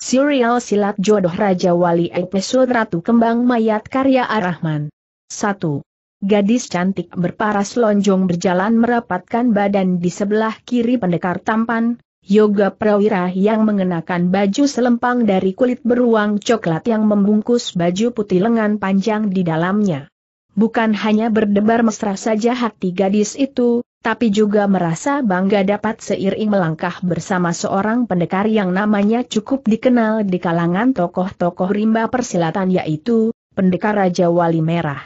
Serial Silat Jodoh Raja Wali Episode Ratu Kembang Mayat Karya Arahman 1. Gadis cantik berparas lonjong berjalan merapatkan badan di sebelah kiri pendekar tampan, Yoga Prawira yang mengenakan baju selempang dari kulit beruang coklat yang membungkus baju putih lengan panjang di dalamnya. Bukan hanya berdebar mesra saja hati gadis itu, tapi juga merasa bangga dapat seiring melangkah bersama seorang pendekar yang namanya cukup dikenal di kalangan tokoh-tokoh rimba persilatan yaitu, pendekar Raja Wali Merah.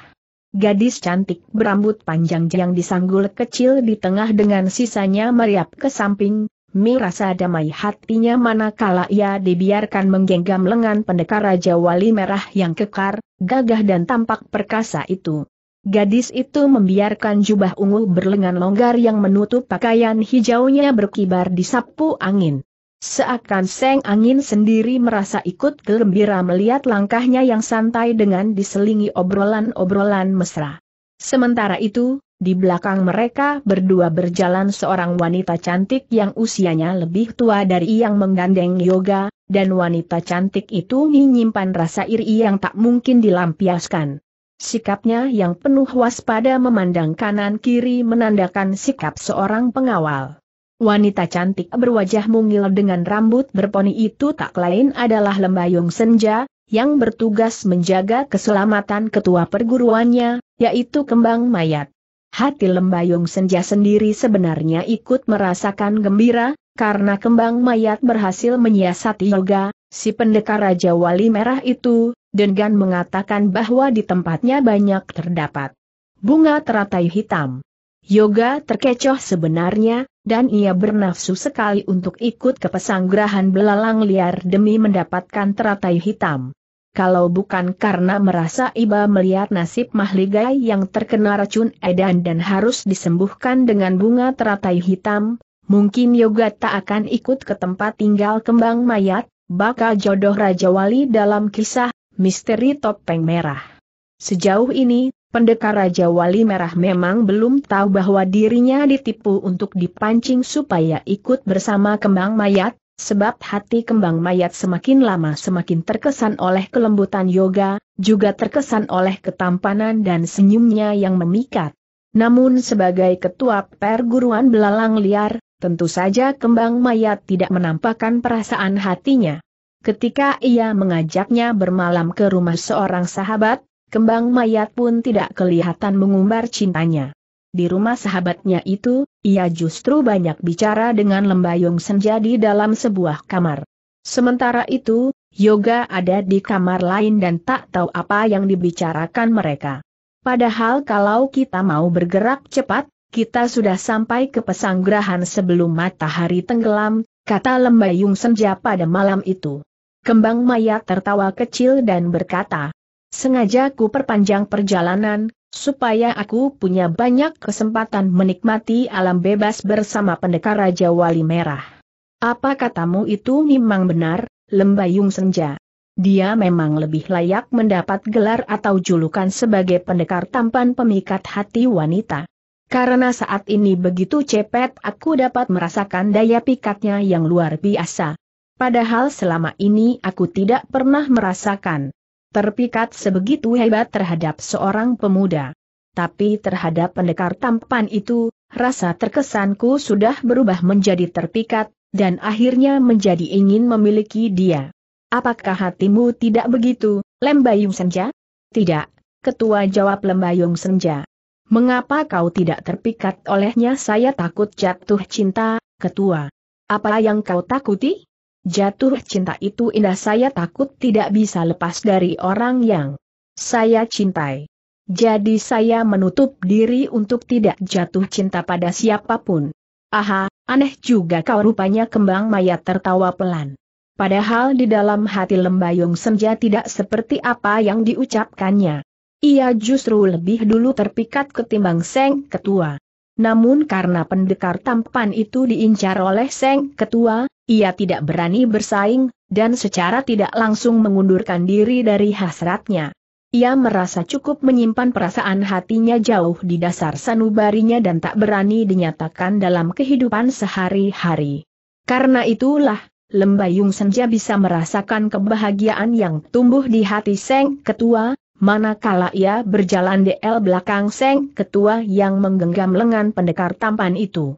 Gadis cantik berambut panjang yang disanggul kecil di tengah dengan sisanya meriap ke samping, Mi damai hatinya manakala ia dibiarkan menggenggam lengan pendekar Raja Wali Merah yang kekar, gagah dan tampak perkasa itu. Gadis itu membiarkan jubah ungu berlengan longgar yang menutup pakaian hijaunya berkibar di sapu angin. Seakan seng angin sendiri merasa ikut gembira melihat langkahnya yang santai dengan diselingi obrolan-obrolan mesra. Sementara itu, di belakang mereka berdua berjalan seorang wanita cantik yang usianya lebih tua dari yang menggandeng yoga, dan wanita cantik itu menyimpan rasa iri yang tak mungkin dilampiaskan. Sikapnya yang penuh waspada memandang kanan-kiri menandakan sikap seorang pengawal. Wanita cantik berwajah mungil dengan rambut berponi itu tak lain adalah Lembayung Senja, yang bertugas menjaga keselamatan ketua perguruannya, yaitu Kembang Mayat. Hati Lembayung Senja sendiri sebenarnya ikut merasakan gembira, karena Kembang Mayat berhasil menyiasati yoga, si pendekar Raja Wali Merah itu, dengan mengatakan bahwa di tempatnya banyak terdapat bunga teratai hitam. Yoga terkecoh sebenarnya, dan ia bernafsu sekali untuk ikut ke pesanggrahan belalang liar demi mendapatkan teratai hitam. Kalau bukan karena merasa iba melihat nasib mahligai yang terkena racun edan dan harus disembuhkan dengan bunga teratai hitam, mungkin Yoga tak akan ikut ke tempat tinggal kembang mayat, bakal jodoh Raja Wali dalam kisah Misteri Topeng Merah Sejauh ini, pendekar Raja Wali Merah memang belum tahu bahwa dirinya ditipu untuk dipancing supaya ikut bersama kembang mayat, sebab hati kembang mayat semakin lama semakin terkesan oleh kelembutan yoga, juga terkesan oleh ketampanan dan senyumnya yang memikat. Namun sebagai ketua perguruan belalang liar, tentu saja kembang mayat tidak menampakkan perasaan hatinya. Ketika ia mengajaknya bermalam ke rumah seorang sahabat, kembang mayat pun tidak kelihatan mengumbar cintanya. Di rumah sahabatnya itu, ia justru banyak bicara dengan lembayung senja di dalam sebuah kamar. Sementara itu, Yoga ada di kamar lain dan tak tahu apa yang dibicarakan mereka. Padahal kalau kita mau bergerak cepat, kita sudah sampai ke pesanggrahan sebelum matahari tenggelam, kata lembayung senja pada malam itu. Kembang mayat tertawa kecil dan berkata, Sengaja ku perpanjang perjalanan, supaya aku punya banyak kesempatan menikmati alam bebas bersama pendekar Raja Wali Merah. Apa katamu itu memang benar, Lembayung Senja? Dia memang lebih layak mendapat gelar atau julukan sebagai pendekar tampan pemikat hati wanita. Karena saat ini begitu cepet aku dapat merasakan daya pikatnya yang luar biasa. Padahal selama ini aku tidak pernah merasakan terpikat sebegitu hebat terhadap seorang pemuda. Tapi terhadap pendekar tampan itu, rasa terkesanku sudah berubah menjadi terpikat, dan akhirnya menjadi ingin memiliki dia. Apakah hatimu tidak begitu, Lembayung Senja? Tidak, ketua jawab Lembayung Senja. Mengapa kau tidak terpikat olehnya saya takut jatuh cinta, ketua? Apa yang kau takuti? Jatuh cinta itu indah saya takut tidak bisa lepas dari orang yang saya cintai. Jadi saya menutup diri untuk tidak jatuh cinta pada siapapun. Aha, aneh juga kau rupanya kembang mayat tertawa pelan. Padahal di dalam hati lembayung senja tidak seperti apa yang diucapkannya. Ia justru lebih dulu terpikat ketimbang Seng Ketua. Namun karena pendekar tampan itu diincar oleh Seng Ketua, ia tidak berani bersaing, dan secara tidak langsung mengundurkan diri dari hasratnya. Ia merasa cukup menyimpan perasaan hatinya jauh di dasar sanubarinya dan tak berani dinyatakan dalam kehidupan sehari-hari. Karena itulah, Lembayung Senja bisa merasakan kebahagiaan yang tumbuh di hati Seng Ketua, manakala ia berjalan di el belakang Seng Ketua yang menggenggam lengan pendekar tampan itu.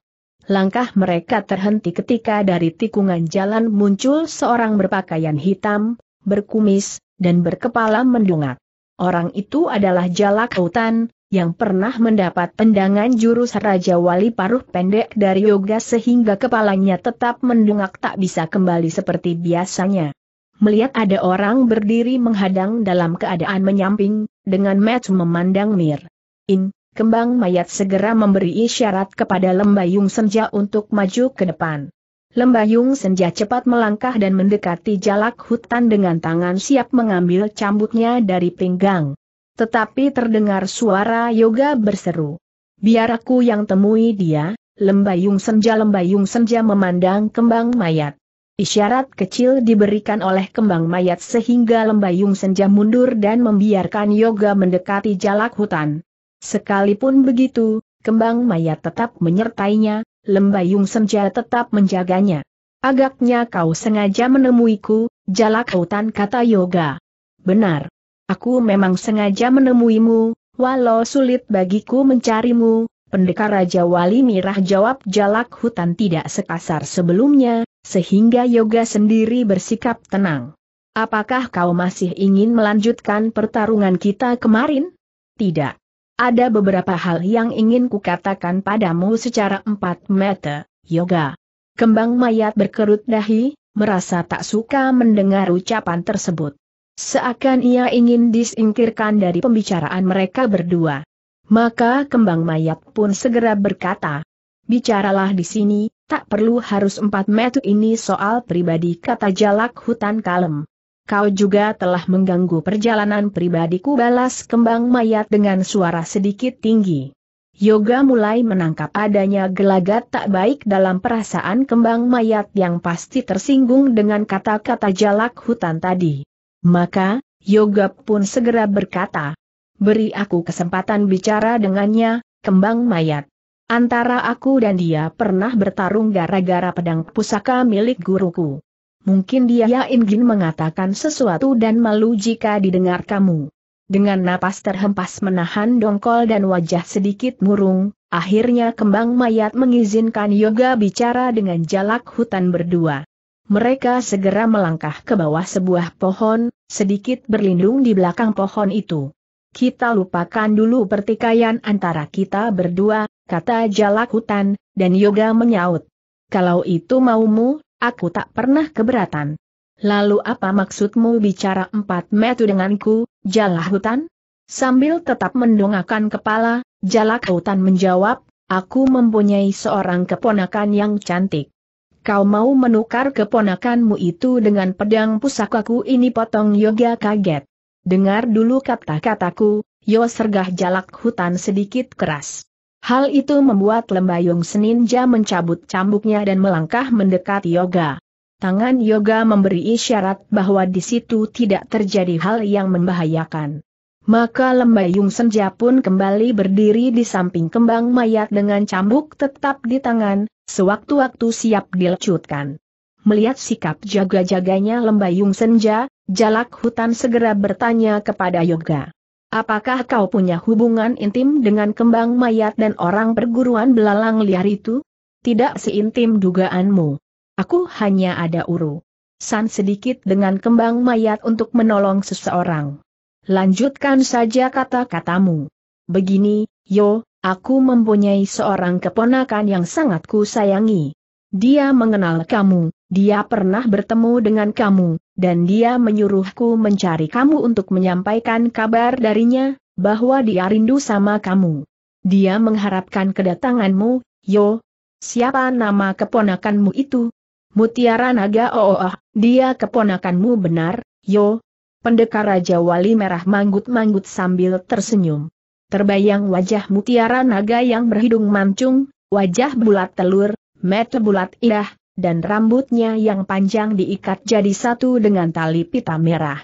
Langkah mereka terhenti ketika dari tikungan jalan muncul seorang berpakaian hitam, berkumis, dan berkepala mendungak. Orang itu adalah Jalak Hutan, yang pernah mendapat pendangan jurus Raja Wali paruh pendek dari yoga sehingga kepalanya tetap mendungak tak bisa kembali seperti biasanya. Melihat ada orang berdiri menghadang dalam keadaan menyamping, dengan match memandang Mir. In, Kembang mayat segera memberi isyarat kepada Lembayung Senja untuk maju ke depan. Lembayung Senja cepat melangkah dan mendekati jalak hutan dengan tangan siap mengambil cambuknya dari pinggang. Tetapi terdengar suara Yoga berseru. Biar aku yang temui dia, Lembayung Senja Lembayung Senja memandang kembang mayat. Isyarat kecil diberikan oleh kembang mayat sehingga Lembayung Senja mundur dan membiarkan Yoga mendekati jalak hutan. Sekalipun begitu, kembang mayat tetap menyertainya, lembayung senja tetap menjaganya. Agaknya kau sengaja menemuiku, jalak hutan kata yoga. Benar. Aku memang sengaja menemuimu, walau sulit bagiku mencarimu, pendekar Raja Wali Mirah jawab jalak hutan tidak sekasar sebelumnya, sehingga yoga sendiri bersikap tenang. Apakah kau masih ingin melanjutkan pertarungan kita kemarin? Tidak. Ada beberapa hal yang ingin kukatakan padamu secara empat mata, Yoga. Kembang mayat berkerut dahi, merasa tak suka mendengar ucapan tersebut. Seakan ia ingin disingkirkan dari pembicaraan mereka berdua. Maka kembang mayat pun segera berkata, Bicaralah di sini, tak perlu harus empat metu ini soal pribadi kata jalak hutan kalem kau juga telah mengganggu perjalanan pribadiku balas kembang mayat dengan suara sedikit tinggi. Yoga mulai menangkap adanya gelagat tak baik dalam perasaan kembang mayat yang pasti tersinggung dengan kata-kata jalak hutan tadi. Maka, Yoga pun segera berkata, Beri aku kesempatan bicara dengannya, kembang mayat. Antara aku dan dia pernah bertarung gara-gara pedang pusaka milik guruku. Mungkin dia ingin mengatakan sesuatu dan malu jika didengar kamu. Dengan napas terhempas menahan dongkol dan wajah sedikit murung, akhirnya kembang mayat mengizinkan Yoga bicara dengan jalak hutan berdua. Mereka segera melangkah ke bawah sebuah pohon, sedikit berlindung di belakang pohon itu. Kita lupakan dulu pertikaian antara kita berdua, kata jalak hutan, dan Yoga menyaut. Kalau itu maumu, Aku tak pernah keberatan. Lalu apa maksudmu bicara empat metu denganku, jalah hutan? Sambil tetap mendongakkan kepala, jalak hutan menjawab, aku mempunyai seorang keponakan yang cantik. Kau mau menukar keponakanmu itu dengan pedang pusakaku ini potong Yoga kaget. Dengar dulu kata-kataku, Yo sergah jalak hutan sedikit keras. Hal itu membuat Lembayung Seninja mencabut cambuknya dan melangkah mendekati Yoga. Tangan Yoga memberi isyarat bahwa di situ tidak terjadi hal yang membahayakan. Maka Lembayung Senja pun kembali berdiri di samping kembang mayat dengan cambuk tetap di tangan, sewaktu-waktu siap dilecutkan. Melihat sikap jaga-jaganya Lembayung Senja, Jalak Hutan segera bertanya kepada Yoga. Apakah kau punya hubungan intim dengan kembang mayat dan orang perguruan belalang liar itu? Tidak seintim dugaanmu. Aku hanya ada urusan sedikit dengan kembang mayat untuk menolong seseorang. Lanjutkan saja kata-katamu. Begini, yo, aku mempunyai seorang keponakan yang sangat ku sayangi. Dia mengenal kamu, dia pernah bertemu dengan kamu, dan dia menyuruhku mencari kamu untuk menyampaikan kabar darinya, bahwa dia rindu sama kamu. Dia mengharapkan kedatanganmu, yo. Siapa nama keponakanmu itu? Mutiara Naga Oh, oh dia keponakanmu benar, yo. Pendekar Raja Wali Merah manggut-manggut sambil tersenyum. Terbayang wajah mutiara naga yang berhidung mancung, wajah bulat telur, mata bulat indah, dan rambutnya yang panjang diikat jadi satu dengan tali pita merah.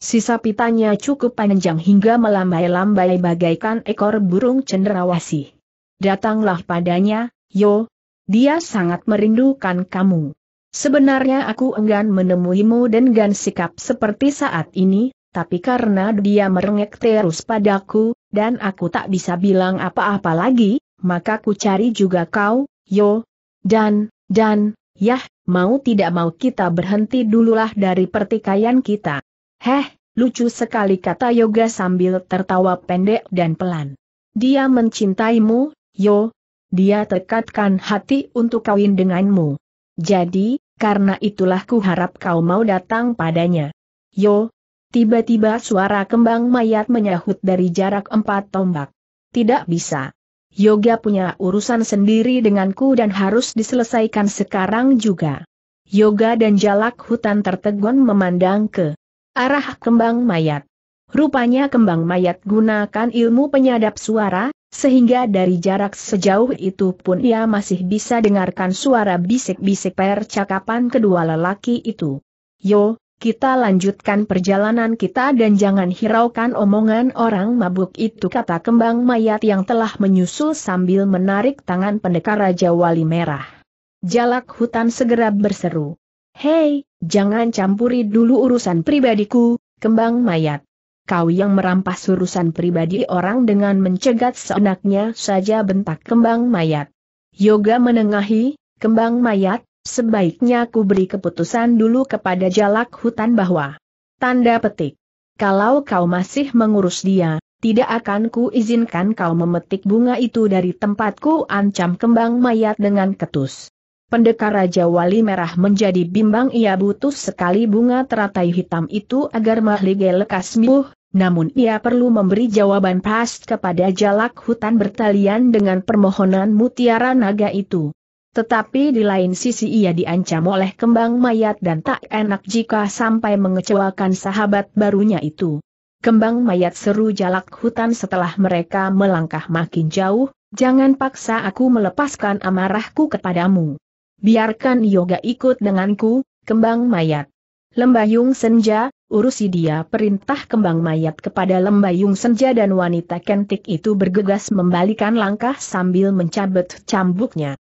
Sisa pitanya cukup panjang hingga melambai-lambai bagaikan ekor burung cenderawasih. Datanglah padanya, Yo, dia sangat merindukan kamu. Sebenarnya aku enggan menemuimu dengan sikap seperti saat ini, tapi karena dia merengek terus padaku, dan aku tak bisa bilang apa-apa lagi, maka ku cari juga kau, Yo, dan, dan, yah, mau tidak mau kita berhenti dululah dari pertikaian kita. Heh, lucu sekali kata Yoga sambil tertawa pendek dan pelan. Dia mencintaimu, Yo. Dia tekatkan hati untuk kawin denganmu. Jadi, karena itulah ku harap kau mau datang padanya. Yo. Tiba-tiba suara kembang mayat menyahut dari jarak empat tombak. Tidak bisa. Yoga punya urusan sendiri denganku dan harus diselesaikan sekarang juga. Yoga dan jalak hutan tertegun memandang ke arah kembang mayat. Rupanya kembang mayat gunakan ilmu penyadap suara, sehingga dari jarak sejauh itu pun ia masih bisa dengarkan suara bisik-bisik percakapan kedua lelaki itu. Yo, kita lanjutkan perjalanan kita dan jangan hiraukan omongan orang mabuk itu kata kembang mayat yang telah menyusul sambil menarik tangan pendekar Raja Wali Merah. Jalak hutan segera berseru. Hei, jangan campuri dulu urusan pribadiku, kembang mayat. Kau yang merampas urusan pribadi orang dengan mencegat seenaknya saja bentak kembang mayat. Yoga menengahi, kembang mayat, Sebaiknya ku beri keputusan dulu kepada jalak hutan bahwa Tanda petik Kalau kau masih mengurus dia, tidak akan ku izinkan kau memetik bunga itu dari tempatku ancam kembang mayat dengan ketus Pendekar Raja Wali Merah menjadi bimbang ia butuh sekali bunga teratai hitam itu agar mahligai lekas mbuh, namun ia perlu memberi jawaban pas kepada jalak hutan bertalian dengan permohonan mutiara naga itu. Tetapi di lain sisi ia diancam oleh kembang mayat dan tak enak jika sampai mengecewakan sahabat barunya itu. Kembang mayat seru jalak hutan setelah mereka melangkah makin jauh, jangan paksa aku melepaskan amarahku kepadamu. Biarkan yoga ikut denganku, kembang mayat. Lembayung senja, urusi dia perintah kembang mayat kepada lembayung senja dan wanita kentik itu bergegas membalikan langkah sambil mencabut cambuknya.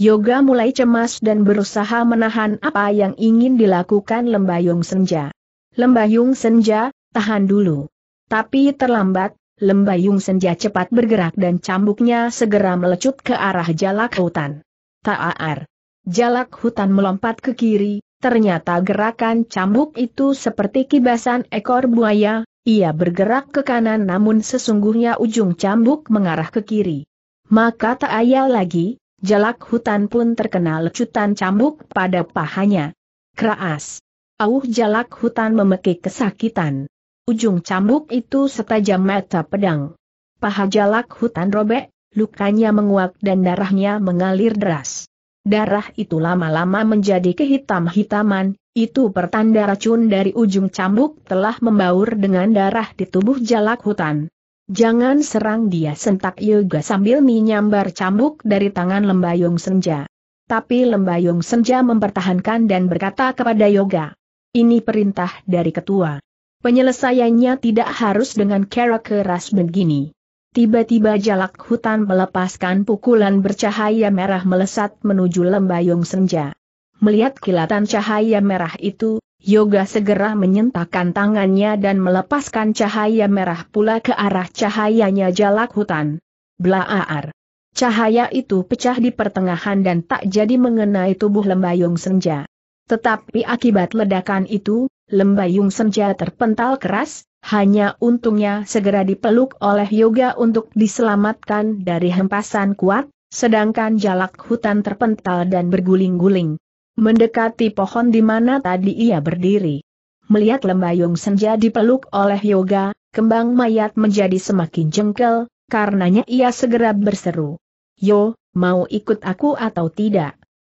Yoga mulai cemas dan berusaha menahan apa yang ingin dilakukan Lembayung Senja. Lembayung Senja, tahan dulu. Tapi terlambat, Lembayung Senja cepat bergerak dan cambuknya segera melecut ke arah jalak hutan. Taar. Jalak hutan melompat ke kiri, ternyata gerakan cambuk itu seperti kibasan ekor buaya, ia bergerak ke kanan namun sesungguhnya ujung cambuk mengarah ke kiri. Maka tak ayal lagi, Jalak hutan pun terkena lecutan cambuk pada pahanya. Keras. Auh jalak hutan memekik kesakitan. Ujung cambuk itu setajam mata pedang. Paha jalak hutan robek, lukanya menguak dan darahnya mengalir deras. Darah itu lama-lama menjadi kehitam-hitaman, itu pertanda racun dari ujung cambuk telah membaur dengan darah di tubuh jalak hutan. Jangan serang dia sentak Yoga sambil menyambar cambuk dari tangan Lembayung Senja. Tapi Lembayung Senja mempertahankan dan berkata kepada Yoga. Ini perintah dari ketua. Penyelesaiannya tidak harus dengan cara keras begini. Tiba-tiba jalak hutan melepaskan pukulan bercahaya merah melesat menuju Lembayung Senja. Melihat kilatan cahaya merah itu, Yoga segera menyentakkan tangannya dan melepaskan cahaya merah pula ke arah cahayanya jalak hutan. Blaaar. Cahaya itu pecah di pertengahan dan tak jadi mengenai tubuh lembayung senja. Tetapi akibat ledakan itu, lembayung senja terpental keras, hanya untungnya segera dipeluk oleh Yoga untuk diselamatkan dari hempasan kuat, sedangkan jalak hutan terpental dan berguling-guling mendekati pohon di mana tadi ia berdiri. Melihat lembayung senja dipeluk oleh Yoga, kembang mayat menjadi semakin jengkel, karenanya ia segera berseru. Yo, mau ikut aku atau tidak?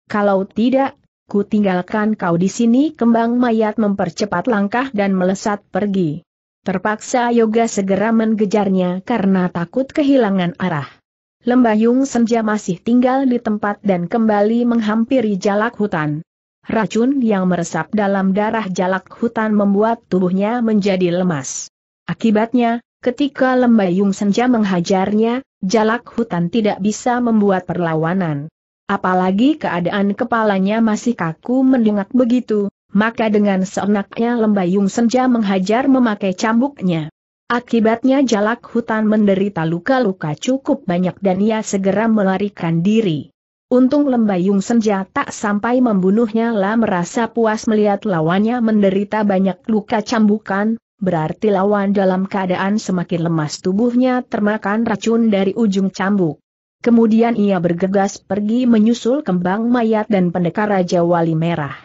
Kalau tidak, ku tinggalkan kau di sini kembang mayat mempercepat langkah dan melesat pergi. Terpaksa Yoga segera mengejarnya karena takut kehilangan arah. Lembayung senja masih tinggal di tempat dan kembali menghampiri jalak hutan. Racun yang meresap dalam darah jalak hutan membuat tubuhnya menjadi lemas. Akibatnya, ketika lembayung senja menghajarnya, jalak hutan tidak bisa membuat perlawanan. Apalagi keadaan kepalanya masih kaku mendengak begitu, maka dengan seenaknya lembayung senja menghajar memakai cambuknya. Akibatnya jalak hutan menderita luka-luka cukup banyak dan ia segera melarikan diri. Untung lembayung senja tak sampai membunuhnya lah merasa puas melihat lawannya menderita banyak luka cambukan, berarti lawan dalam keadaan semakin lemas tubuhnya termakan racun dari ujung cambuk. Kemudian ia bergegas pergi menyusul kembang mayat dan pendekar Raja Wali Merah.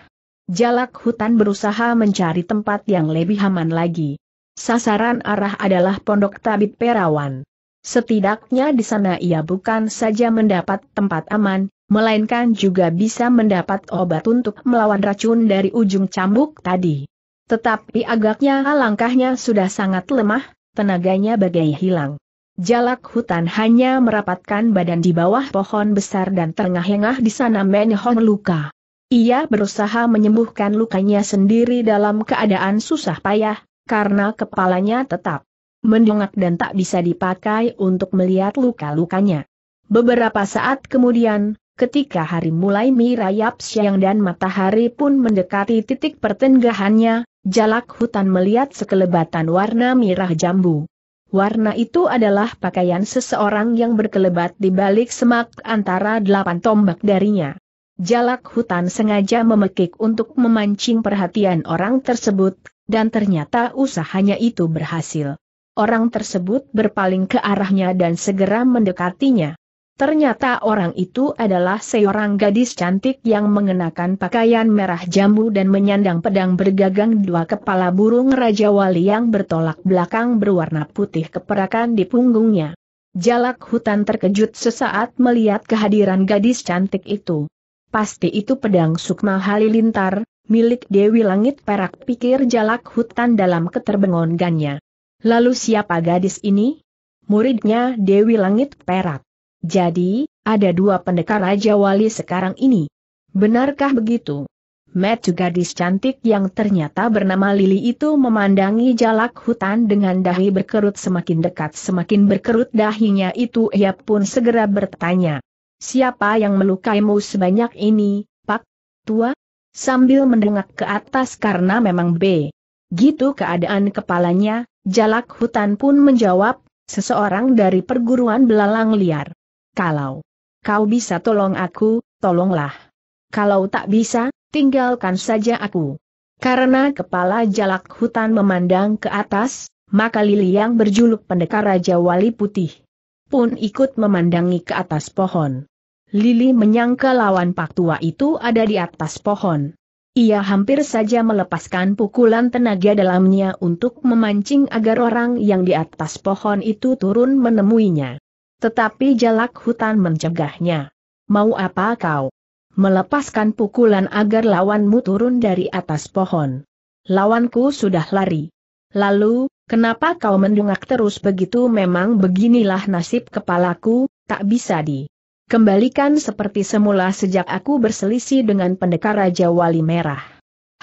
Jalak hutan berusaha mencari tempat yang lebih aman lagi. Sasaran arah adalah pondok tabib Perawan. Setidaknya di sana ia bukan saja mendapat tempat aman, melainkan juga bisa mendapat obat untuk melawan racun dari ujung cambuk tadi. Tetapi agaknya langkahnya sudah sangat lemah, tenaganya bagai hilang. Jalak hutan hanya merapatkan badan di bawah pohon besar dan tengah-tengah di sana menhon luka. Ia berusaha menyembuhkan lukanya sendiri dalam keadaan susah payah, karena kepalanya tetap mendongak dan tak bisa dipakai untuk melihat luka-lukanya. Beberapa saat kemudian, ketika hari mulai mirayap siang dan matahari pun mendekati titik pertenggahannya, jalak hutan melihat sekelebatan warna merah jambu. Warna itu adalah pakaian seseorang yang berkelebat di balik semak antara delapan tombak darinya. Jalak hutan sengaja memekik untuk memancing perhatian orang tersebut, dan ternyata usahanya itu berhasil. Orang tersebut berpaling ke arahnya dan segera mendekatinya. Ternyata orang itu adalah seorang gadis cantik yang mengenakan pakaian merah jambu dan menyandang pedang bergagang dua kepala burung Raja Wali yang bertolak belakang berwarna putih keperakan di punggungnya. Jalak hutan terkejut sesaat melihat kehadiran gadis cantik itu. Pasti itu pedang Sukma Halilintar, milik Dewi Langit Perak pikir jalak hutan dalam keterbengongannya. Lalu siapa gadis ini? Muridnya Dewi Langit Perak. Jadi, ada dua pendekar Raja Wali sekarang ini. Benarkah begitu? Metu gadis cantik yang ternyata bernama Lili itu memandangi jalak hutan dengan dahi berkerut semakin dekat semakin berkerut dahinya itu ia pun segera bertanya. Siapa yang melukaimu sebanyak ini, Pak? Tua? Sambil mendengak ke atas karena memang B. Gitu keadaan kepalanya, jalak hutan pun menjawab, seseorang dari perguruan belalang liar. Kalau kau bisa tolong aku, tolonglah. Kalau tak bisa, tinggalkan saja aku. Karena kepala jalak hutan memandang ke atas, maka Lili yang berjuluk pendekar Raja Wali Putih pun ikut memandangi ke atas pohon. Lili menyangka lawan Pak Tua itu ada di atas pohon. Ia hampir saja melepaskan pukulan tenaga dalamnya untuk memancing agar orang yang di atas pohon itu turun menemuinya. Tetapi jalak hutan mencegahnya. Mau apa kau? Melepaskan pukulan agar lawanmu turun dari atas pohon. Lawanku sudah lari. Lalu, kenapa kau mendungak terus begitu memang beginilah nasib kepalaku, tak bisa di Kembalikan seperti semula sejak aku berselisih dengan pendekar Raja Wali Merah.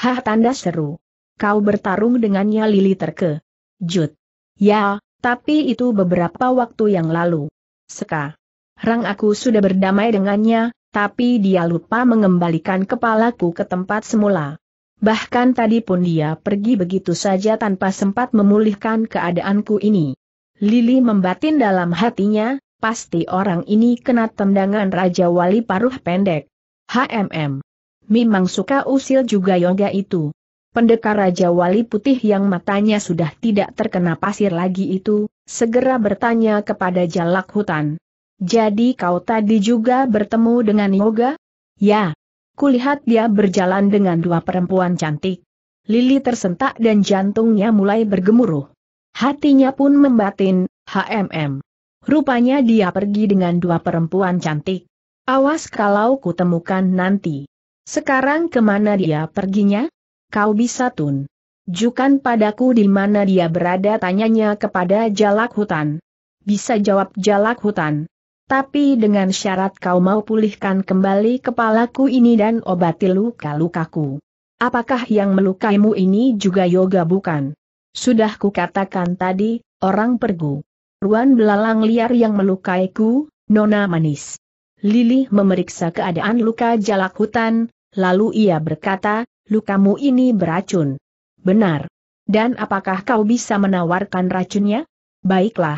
Hah tanda seru. Kau bertarung dengannya Lili Terke. Jut. Ya, tapi itu beberapa waktu yang lalu. Seka. Rang aku sudah berdamai dengannya, tapi dia lupa mengembalikan kepalaku ke tempat semula. Bahkan tadi pun dia pergi begitu saja tanpa sempat memulihkan keadaanku ini. Lili membatin dalam hatinya, Pasti orang ini kena tendangan Raja Wali paruh pendek. HMM. Memang suka usil juga yoga itu. Pendekar Raja Wali Putih yang matanya sudah tidak terkena pasir lagi itu, segera bertanya kepada jalak hutan. Jadi kau tadi juga bertemu dengan Yoga? Ya. Kulihat dia berjalan dengan dua perempuan cantik. Lili tersentak dan jantungnya mulai bergemuruh. Hatinya pun membatin, HMM. Rupanya dia pergi dengan dua perempuan cantik. Awas kalau kutemukan nanti. Sekarang kemana dia perginya? Kau bisa tun. Jukan padaku di mana dia berada tanyanya kepada jalak hutan. Bisa jawab jalak hutan. Tapi dengan syarat kau mau pulihkan kembali kepalaku ini dan obati luka-lukaku. Apakah yang melukaimu ini juga yoga bukan? Sudah kukatakan tadi, orang pergu. Ruan belalang liar yang melukaiku, Nona Manis. Lili memeriksa keadaan luka jalak hutan, lalu ia berkata, lukamu ini beracun. Benar. Dan apakah kau bisa menawarkan racunnya? Baiklah.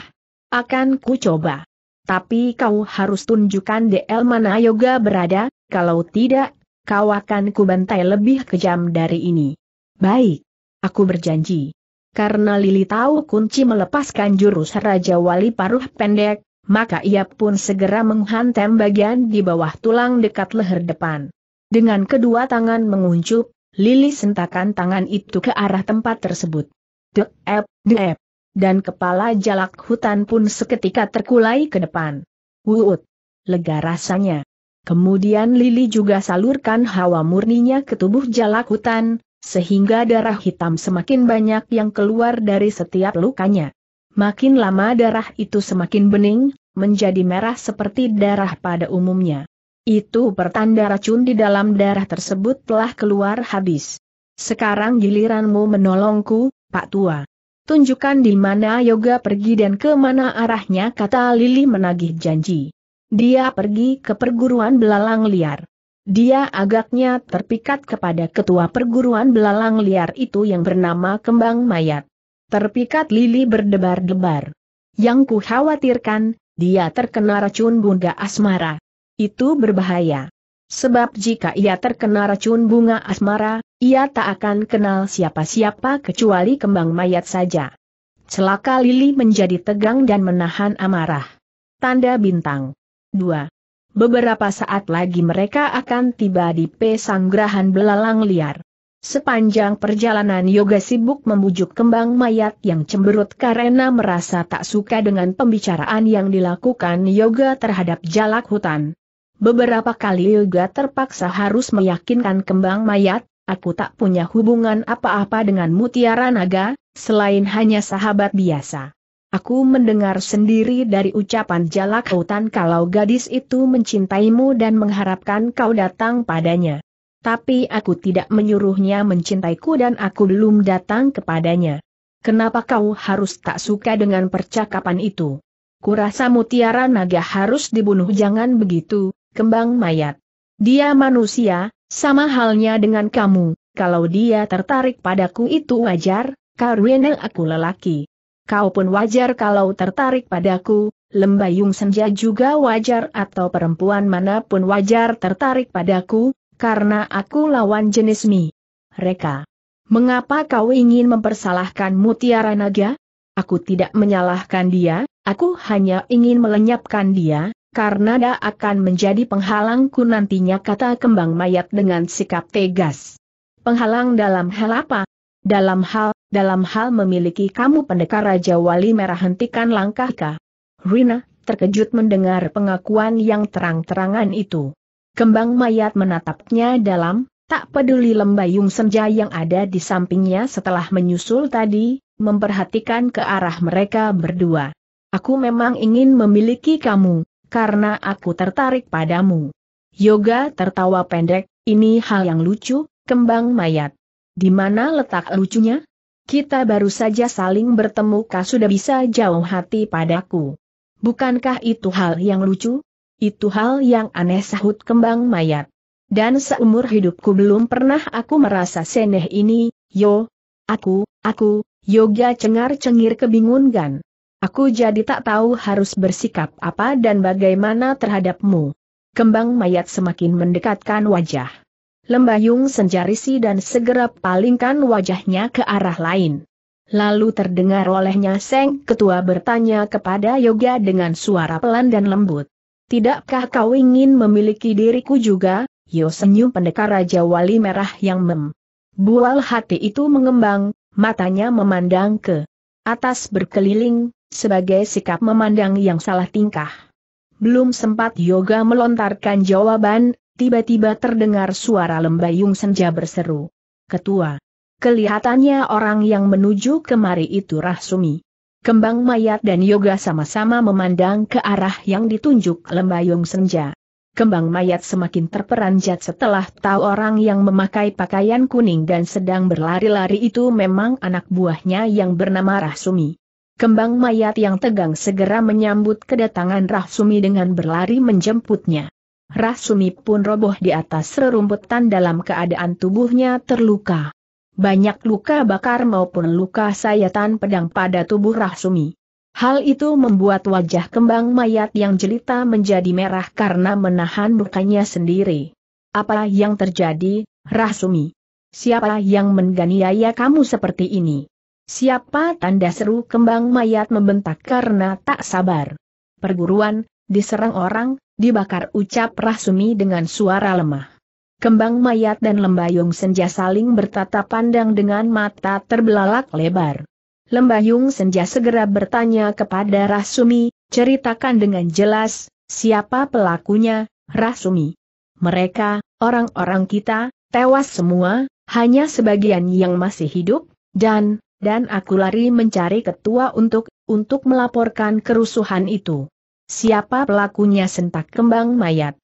Akan ku coba. Tapi kau harus tunjukkan DL mana yoga berada, kalau tidak, kau akan kubantai lebih kejam dari ini. Baik. Aku berjanji. Karena Lili tahu kunci melepaskan jurus Raja Wali paruh pendek, maka ia pun segera menghantam bagian di bawah tulang dekat leher depan. Dengan kedua tangan menguncup, Lili sentakan tangan itu ke arah tempat tersebut. Deep, deep. Dan kepala jalak hutan pun seketika terkulai ke depan. Wuut. Lega rasanya. Kemudian Lili juga salurkan hawa murninya ke tubuh jalak hutan, sehingga darah hitam semakin banyak yang keluar dari setiap lukanya. Makin lama darah itu semakin bening, menjadi merah seperti darah pada umumnya. Itu pertanda racun di dalam darah tersebut telah keluar habis. Sekarang giliranmu menolongku, Pak Tua. Tunjukkan di mana Yoga pergi dan ke mana arahnya kata Lili menagih janji. Dia pergi ke perguruan belalang liar. Dia agaknya terpikat kepada ketua perguruan belalang liar itu yang bernama Kembang Mayat. Terpikat Lili berdebar-debar. Yang ku khawatirkan, dia terkena racun bunga asmara. Itu berbahaya. Sebab jika ia terkena racun bunga asmara, ia tak akan kenal siapa-siapa kecuali kembang mayat saja. Celaka Lili menjadi tegang dan menahan amarah. Tanda bintang. 2 beberapa saat lagi mereka akan tiba di pesanggrahan belalang liar. Sepanjang perjalanan Yoga sibuk membujuk kembang mayat yang cemberut karena merasa tak suka dengan pembicaraan yang dilakukan Yoga terhadap jalak hutan. Beberapa kali Yoga terpaksa harus meyakinkan kembang mayat, aku tak punya hubungan apa-apa dengan mutiara naga, selain hanya sahabat biasa. Aku mendengar sendiri dari ucapan jalak hutan kalau gadis itu mencintaimu dan mengharapkan kau datang padanya. Tapi aku tidak menyuruhnya mencintaiku dan aku belum datang kepadanya. Kenapa kau harus tak suka dengan percakapan itu? Kurasa mutiara naga harus dibunuh jangan begitu, kembang mayat. Dia manusia, sama halnya dengan kamu, kalau dia tertarik padaku itu wajar, karena aku lelaki kau pun wajar kalau tertarik padaku, lembayung senja juga wajar atau perempuan manapun wajar tertarik padaku, karena aku lawan jenis mi. Reka. Mengapa kau ingin mempersalahkan mutiara naga? Aku tidak menyalahkan dia, aku hanya ingin melenyapkan dia, karena dia akan menjadi penghalangku nantinya kata kembang mayat dengan sikap tegas. Penghalang dalam hal apa? Dalam hal dalam hal memiliki kamu pendekar Raja Wali Merah hentikan langkah Ka. Rina, terkejut mendengar pengakuan yang terang-terangan itu. Kembang mayat menatapnya dalam, tak peduli lembayung senja yang ada di sampingnya setelah menyusul tadi, memperhatikan ke arah mereka berdua. Aku memang ingin memiliki kamu, karena aku tertarik padamu. Yoga tertawa pendek, ini hal yang lucu, kembang mayat. Di mana letak lucunya? Kita baru saja saling bertemu kah sudah bisa jauh hati padaku. Bukankah itu hal yang lucu? Itu hal yang aneh sahut kembang mayat. Dan seumur hidupku belum pernah aku merasa seneh ini, yo. Aku, aku, Yoga cengar-cengir kebingungan. Aku jadi tak tahu harus bersikap apa dan bagaimana terhadapmu. Kembang mayat semakin mendekatkan wajah. Lembayung senjarisi dan segera palingkan wajahnya ke arah lain. Lalu terdengar olehnya Seng Ketua bertanya kepada Yoga dengan suara pelan dan lembut. Tidakkah kau ingin memiliki diriku juga, Yo senyum pendekar Raja Wali Merah yang mem. Bual hati itu mengembang, matanya memandang ke atas berkeliling, sebagai sikap memandang yang salah tingkah. Belum sempat Yoga melontarkan jawaban, tiba-tiba terdengar suara lembayung senja berseru. Ketua. Kelihatannya orang yang menuju kemari itu Rahsumi. Kembang mayat dan yoga sama-sama memandang ke arah yang ditunjuk lembayung senja. Kembang mayat semakin terperanjat setelah tahu orang yang memakai pakaian kuning dan sedang berlari-lari itu memang anak buahnya yang bernama Rahsumi. Kembang mayat yang tegang segera menyambut kedatangan Rahsumi dengan berlari menjemputnya. Rasumi pun roboh di atas rerumputan dalam keadaan tubuhnya terluka. Banyak luka bakar maupun luka sayatan pedang pada tubuh Rasumi. Hal itu membuat wajah kembang mayat yang jelita menjadi merah karena menahan lukanya sendiri. Apa yang terjadi, Rasumi? Siapa yang menganiaya kamu seperti ini? Siapa tanda seru kembang mayat membentak karena tak sabar? Perguruan, diserang orang, Dibakar ucap Rahsumi dengan suara lemah. Kembang mayat dan lembayung senja saling bertatap pandang dengan mata terbelalak lebar. Lembayung senja segera bertanya kepada Rahsumi, ceritakan dengan jelas, siapa pelakunya, Rahsumi. Mereka, orang-orang kita, tewas semua, hanya sebagian yang masih hidup, dan, dan aku lari mencari ketua untuk, untuk melaporkan kerusuhan itu. Siapa pelakunya sentak kembang mayat?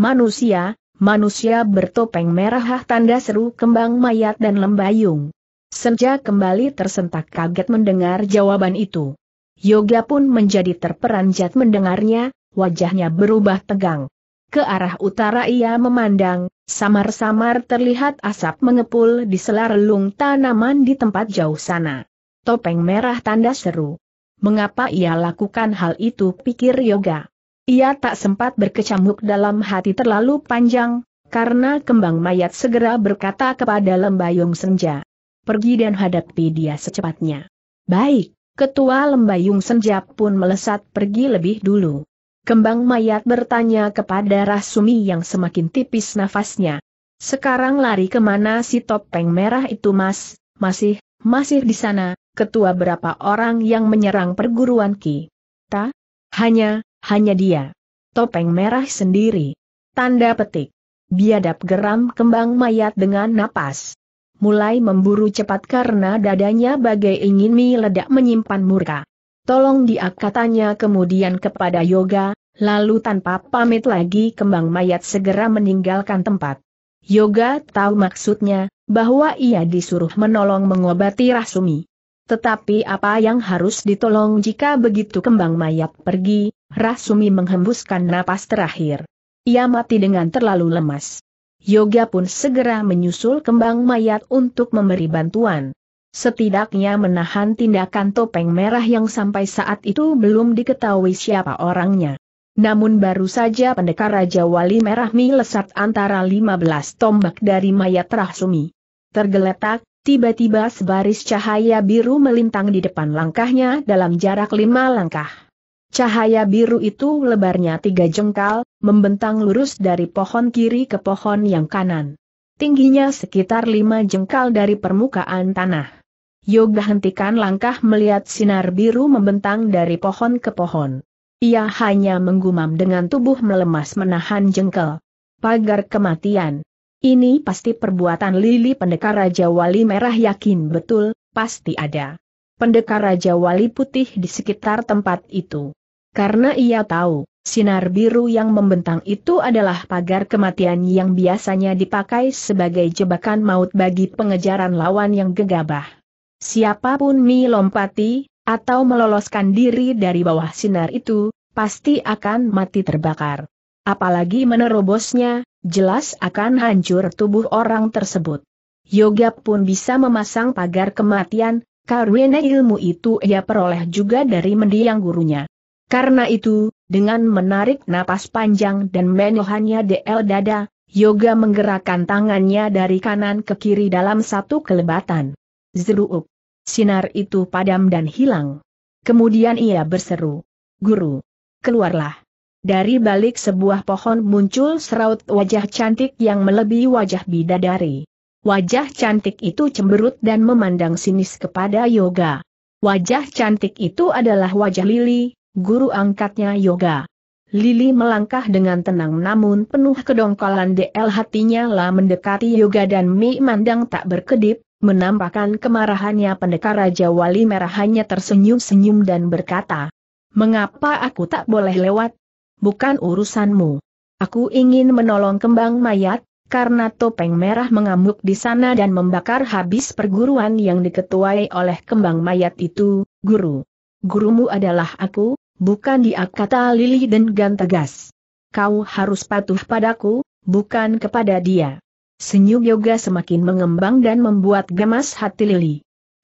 Manusia, manusia bertopeng merah ah, tanda seru kembang mayat dan lembayung. Senja kembali tersentak kaget mendengar jawaban itu. Yoga pun menjadi terperanjat mendengarnya, wajahnya berubah tegang. Ke arah utara ia memandang, samar-samar terlihat asap mengepul di selarelung tanaman di tempat jauh sana. Topeng merah tanda seru. Mengapa ia lakukan hal itu pikir Yoga. Ia tak sempat berkecamuk dalam hati terlalu panjang, karena kembang mayat segera berkata kepada Lembayung Senja. Pergi dan hadapi dia secepatnya. Baik, ketua Lembayung Senja pun melesat pergi lebih dulu. Kembang mayat bertanya kepada Rasumi yang semakin tipis nafasnya. Sekarang lari kemana si topeng merah itu mas, masih masih di sana, ketua berapa orang yang menyerang perguruan Ki. Ta? Hanya, hanya dia. Topeng merah sendiri. Tanda petik. Biadab geram kembang mayat dengan napas. Mulai memburu cepat karena dadanya bagai ingin meledak menyimpan murka. Tolong dia katanya kemudian kepada Yoga, lalu tanpa pamit lagi kembang mayat segera meninggalkan tempat. Yoga tahu maksudnya, bahwa ia disuruh menolong mengobati Rasumi. Tetapi apa yang harus ditolong jika begitu kembang mayat pergi, Rasumi menghembuskan napas terakhir. Ia mati dengan terlalu lemas. Yoga pun segera menyusul kembang mayat untuk memberi bantuan. Setidaknya menahan tindakan topeng merah yang sampai saat itu belum diketahui siapa orangnya. Namun baru saja pendekar Raja Wali Merahmi lesat antara 15 tombak dari mayat Rahsumi. Tergeletak, tiba-tiba sebaris cahaya biru melintang di depan langkahnya dalam jarak lima langkah. Cahaya biru itu lebarnya tiga jengkal, membentang lurus dari pohon kiri ke pohon yang kanan. Tingginya sekitar lima jengkal dari permukaan tanah. Yoga hentikan langkah melihat sinar biru membentang dari pohon ke pohon. Ia hanya menggumam dengan tubuh melemas menahan jengkel. Pagar kematian. Ini pasti perbuatan Lili Pendekar Raja Wali Merah yakin betul, pasti ada. Pendekar Raja Wali Putih di sekitar tempat itu. Karena ia tahu, sinar biru yang membentang itu adalah pagar kematian yang biasanya dipakai sebagai jebakan maut bagi pengejaran lawan yang gegabah. Siapapun mi lompati, atau meloloskan diri dari bawah sinar itu, pasti akan mati terbakar. Apalagi menerobosnya, jelas akan hancur tubuh orang tersebut. Yoga pun bisa memasang pagar kematian, karena ilmu itu ia peroleh juga dari mendiang gurunya. Karena itu, dengan menarik napas panjang dan menohannya DL dada, Yoga menggerakkan tangannya dari kanan ke kiri dalam satu kelebatan. Zeruuk. Sinar itu padam dan hilang. Kemudian ia berseru. Guru, keluarlah. Dari balik sebuah pohon muncul seraut wajah cantik yang melebihi wajah bidadari. Wajah cantik itu cemberut dan memandang sinis kepada Yoga. Wajah cantik itu adalah wajah Lili, guru angkatnya Yoga. Lili melangkah dengan tenang namun penuh kedongkolan DL hatinya lah mendekati Yoga dan Mi Mandang tak berkedip, Menampakkan kemarahannya pendekar Raja Wali Merah hanya tersenyum-senyum dan berkata, Mengapa aku tak boleh lewat? Bukan urusanmu. Aku ingin menolong kembang mayat, karena topeng merah mengamuk di sana dan membakar habis perguruan yang diketuai oleh kembang mayat itu, guru. Gurumu adalah aku, bukan dia kata Lili dan Gantegas. Kau harus patuh padaku, bukan kepada dia. Senyum Yoga semakin mengembang dan membuat gemas hati Lili.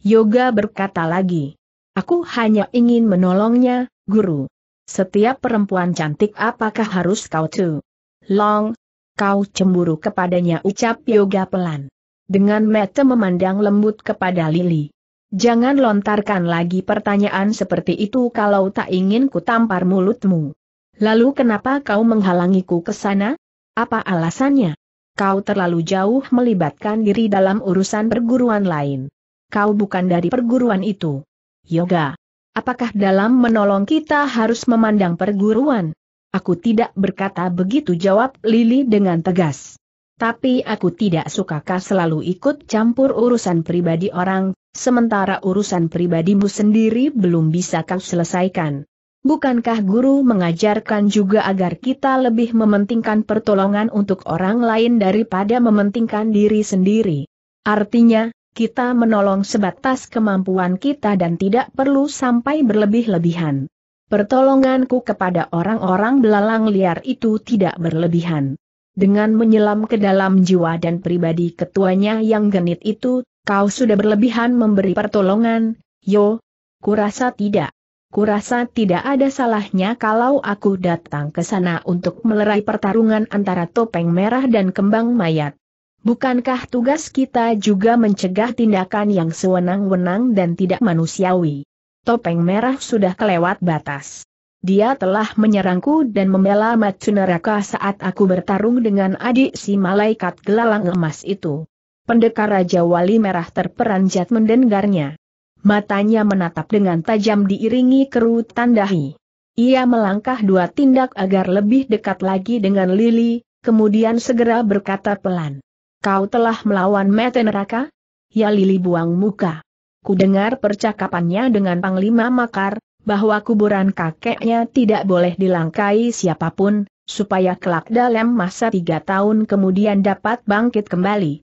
Yoga berkata lagi, Aku hanya ingin menolongnya, guru. Setiap perempuan cantik apakah harus kau tu? Long, kau cemburu kepadanya ucap Yoga pelan. Dengan mata memandang lembut kepada Lili. Jangan lontarkan lagi pertanyaan seperti itu kalau tak ingin ku tampar mulutmu. Lalu kenapa kau menghalangiku ke sana? Apa alasannya? Kau terlalu jauh melibatkan diri dalam urusan perguruan lain. Kau bukan dari perguruan itu. Yoga. Apakah dalam menolong kita harus memandang perguruan? Aku tidak berkata begitu jawab Lili dengan tegas. Tapi aku tidak sukakah selalu ikut campur urusan pribadi orang, sementara urusan pribadimu sendiri belum bisa kau selesaikan. Bukankah guru mengajarkan juga agar kita lebih mementingkan pertolongan untuk orang lain daripada mementingkan diri sendiri? Artinya, kita menolong sebatas kemampuan kita dan tidak perlu sampai berlebih-lebihan. Pertolonganku kepada orang-orang belalang liar itu tidak berlebihan. Dengan menyelam ke dalam jiwa dan pribadi ketuanya yang genit itu, kau sudah berlebihan memberi pertolongan, yo, kurasa tidak kurasa tidak ada salahnya kalau aku datang ke sana untuk melerai pertarungan antara topeng merah dan kembang mayat. Bukankah tugas kita juga mencegah tindakan yang sewenang-wenang dan tidak manusiawi? Topeng merah sudah kelewat batas. Dia telah menyerangku dan membela Neraka saat aku bertarung dengan adik si malaikat gelalang emas itu. Pendekar Raja Wali Merah terperanjat mendengarnya. Matanya menatap dengan tajam diiringi kerutan dahi. Ia melangkah dua tindak agar lebih dekat lagi dengan Lili, kemudian segera berkata pelan. Kau telah melawan mete neraka? Ya Lili buang muka. Kudengar percakapannya dengan Panglima Makar, bahwa kuburan kakeknya tidak boleh dilangkai siapapun, supaya kelak dalam masa tiga tahun kemudian dapat bangkit kembali.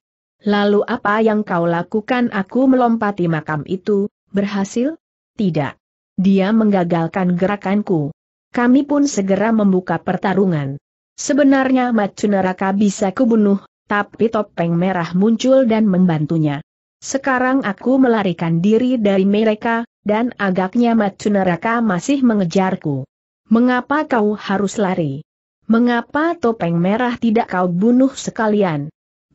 Lalu apa yang kau lakukan aku melompati makam itu, berhasil? Tidak. Dia menggagalkan gerakanku. Kami pun segera membuka pertarungan. Sebenarnya macu neraka bisa kubunuh, tapi topeng merah muncul dan membantunya. Sekarang aku melarikan diri dari mereka, dan agaknya macu neraka masih mengejarku. Mengapa kau harus lari? Mengapa topeng merah tidak kau bunuh sekalian?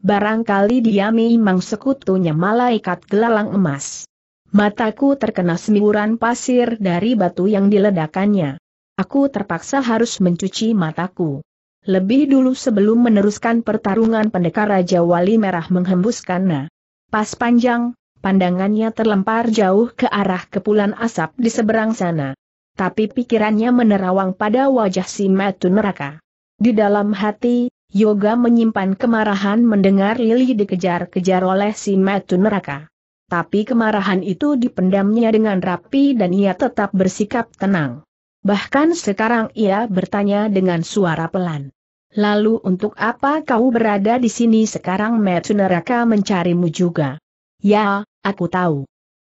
barangkali dia memang sekutunya malaikat gelalang emas. Mataku terkena semburan pasir dari batu yang diledakannya. Aku terpaksa harus mencuci mataku. Lebih dulu sebelum meneruskan pertarungan pendekar Raja Wali Merah menghembuskannya. Pas panjang, pandangannya terlempar jauh ke arah kepulan asap di seberang sana. Tapi pikirannya menerawang pada wajah si Metu Neraka. Di dalam hati, Yoga menyimpan kemarahan mendengar Lili dikejar-kejar oleh si Matu neraka. Tapi kemarahan itu dipendamnya dengan rapi dan ia tetap bersikap tenang. Bahkan sekarang ia bertanya dengan suara pelan. Lalu untuk apa kau berada di sini sekarang Matu neraka mencarimu juga? Ya, aku tahu.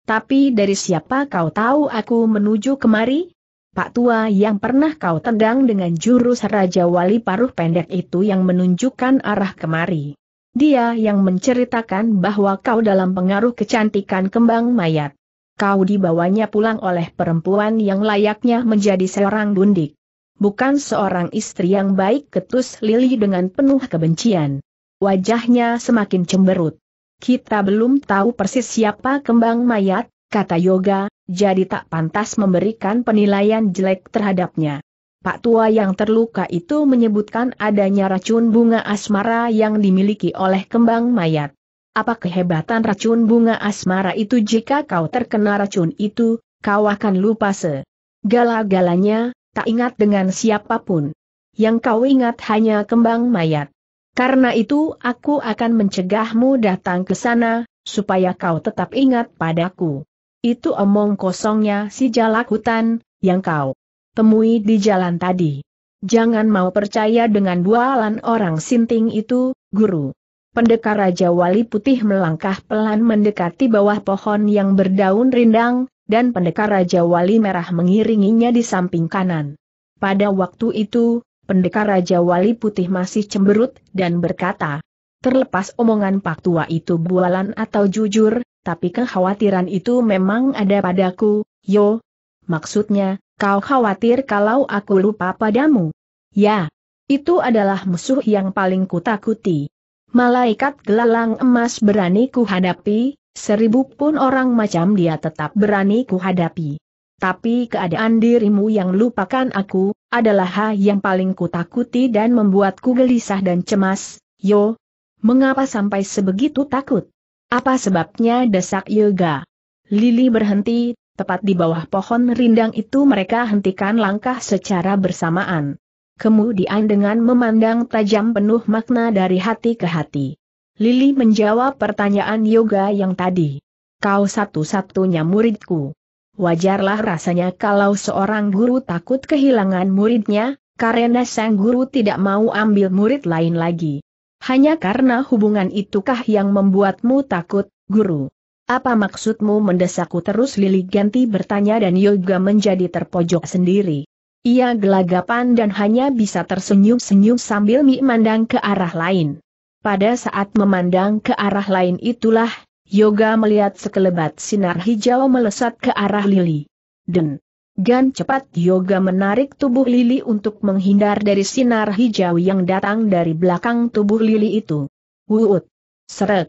Tapi dari siapa kau tahu aku menuju kemari? Pak Tua yang pernah kau tendang dengan jurus Raja Wali Paruh Pendek itu yang menunjukkan arah kemari. Dia yang menceritakan bahwa kau dalam pengaruh kecantikan kembang mayat. Kau dibawanya pulang oleh perempuan yang layaknya menjadi seorang gundik. Bukan seorang istri yang baik ketus Lili dengan penuh kebencian. Wajahnya semakin cemberut. Kita belum tahu persis siapa kembang mayat, kata Yoga, jadi tak pantas memberikan penilaian jelek terhadapnya. Pak Tua yang terluka itu menyebutkan adanya racun bunga asmara yang dimiliki oleh kembang mayat. Apa kehebatan racun bunga asmara itu jika kau terkena racun itu, kau akan lupa se. segala-galanya, tak ingat dengan siapapun. Yang kau ingat hanya kembang mayat. Karena itu aku akan mencegahmu datang ke sana, supaya kau tetap ingat padaku. Itu omong kosongnya si jalak hutan, yang kau temui di jalan tadi. Jangan mau percaya dengan bualan orang sinting itu, guru. Pendekar Raja Wali Putih melangkah pelan mendekati bawah pohon yang berdaun rindang, dan pendekar Raja Wali Merah mengiringinya di samping kanan. Pada waktu itu, pendekar Raja Wali Putih masih cemberut, dan berkata, Terlepas omongan Pak Tua itu bualan atau jujur, tapi kekhawatiran itu memang ada padaku, yo. Maksudnya, kau khawatir kalau aku lupa padamu? Ya, itu adalah musuh yang paling kutakuti. Malaikat gelalang emas berani kuhadapi, seribu pun orang macam dia tetap berani kuhadapi. Tapi keadaan dirimu yang lupakan aku, adalah hal yang paling kutakuti dan membuatku gelisah dan cemas, yo. Mengapa sampai sebegitu takut? Apa sebabnya desak Yoga? Lili berhenti, tepat di bawah pohon rindang itu mereka hentikan langkah secara bersamaan. Kemudian dengan memandang tajam penuh makna dari hati ke hati. Lili menjawab pertanyaan Yoga yang tadi. Kau satu-satunya muridku. Wajarlah rasanya kalau seorang guru takut kehilangan muridnya, karena sang guru tidak mau ambil murid lain lagi. Hanya karena hubungan itukah yang membuatmu takut, guru? Apa maksudmu mendesakku terus Lili Ganti bertanya dan Yoga menjadi terpojok sendiri. Ia gelagapan dan hanya bisa tersenyum-senyum sambil memandang ke arah lain. Pada saat memandang ke arah lain itulah, Yoga melihat sekelebat sinar hijau melesat ke arah Lili. Den, Gan cepat Yoga menarik tubuh Lili untuk menghindar dari sinar hijau yang datang dari belakang tubuh Lili itu. Wuut! Seret!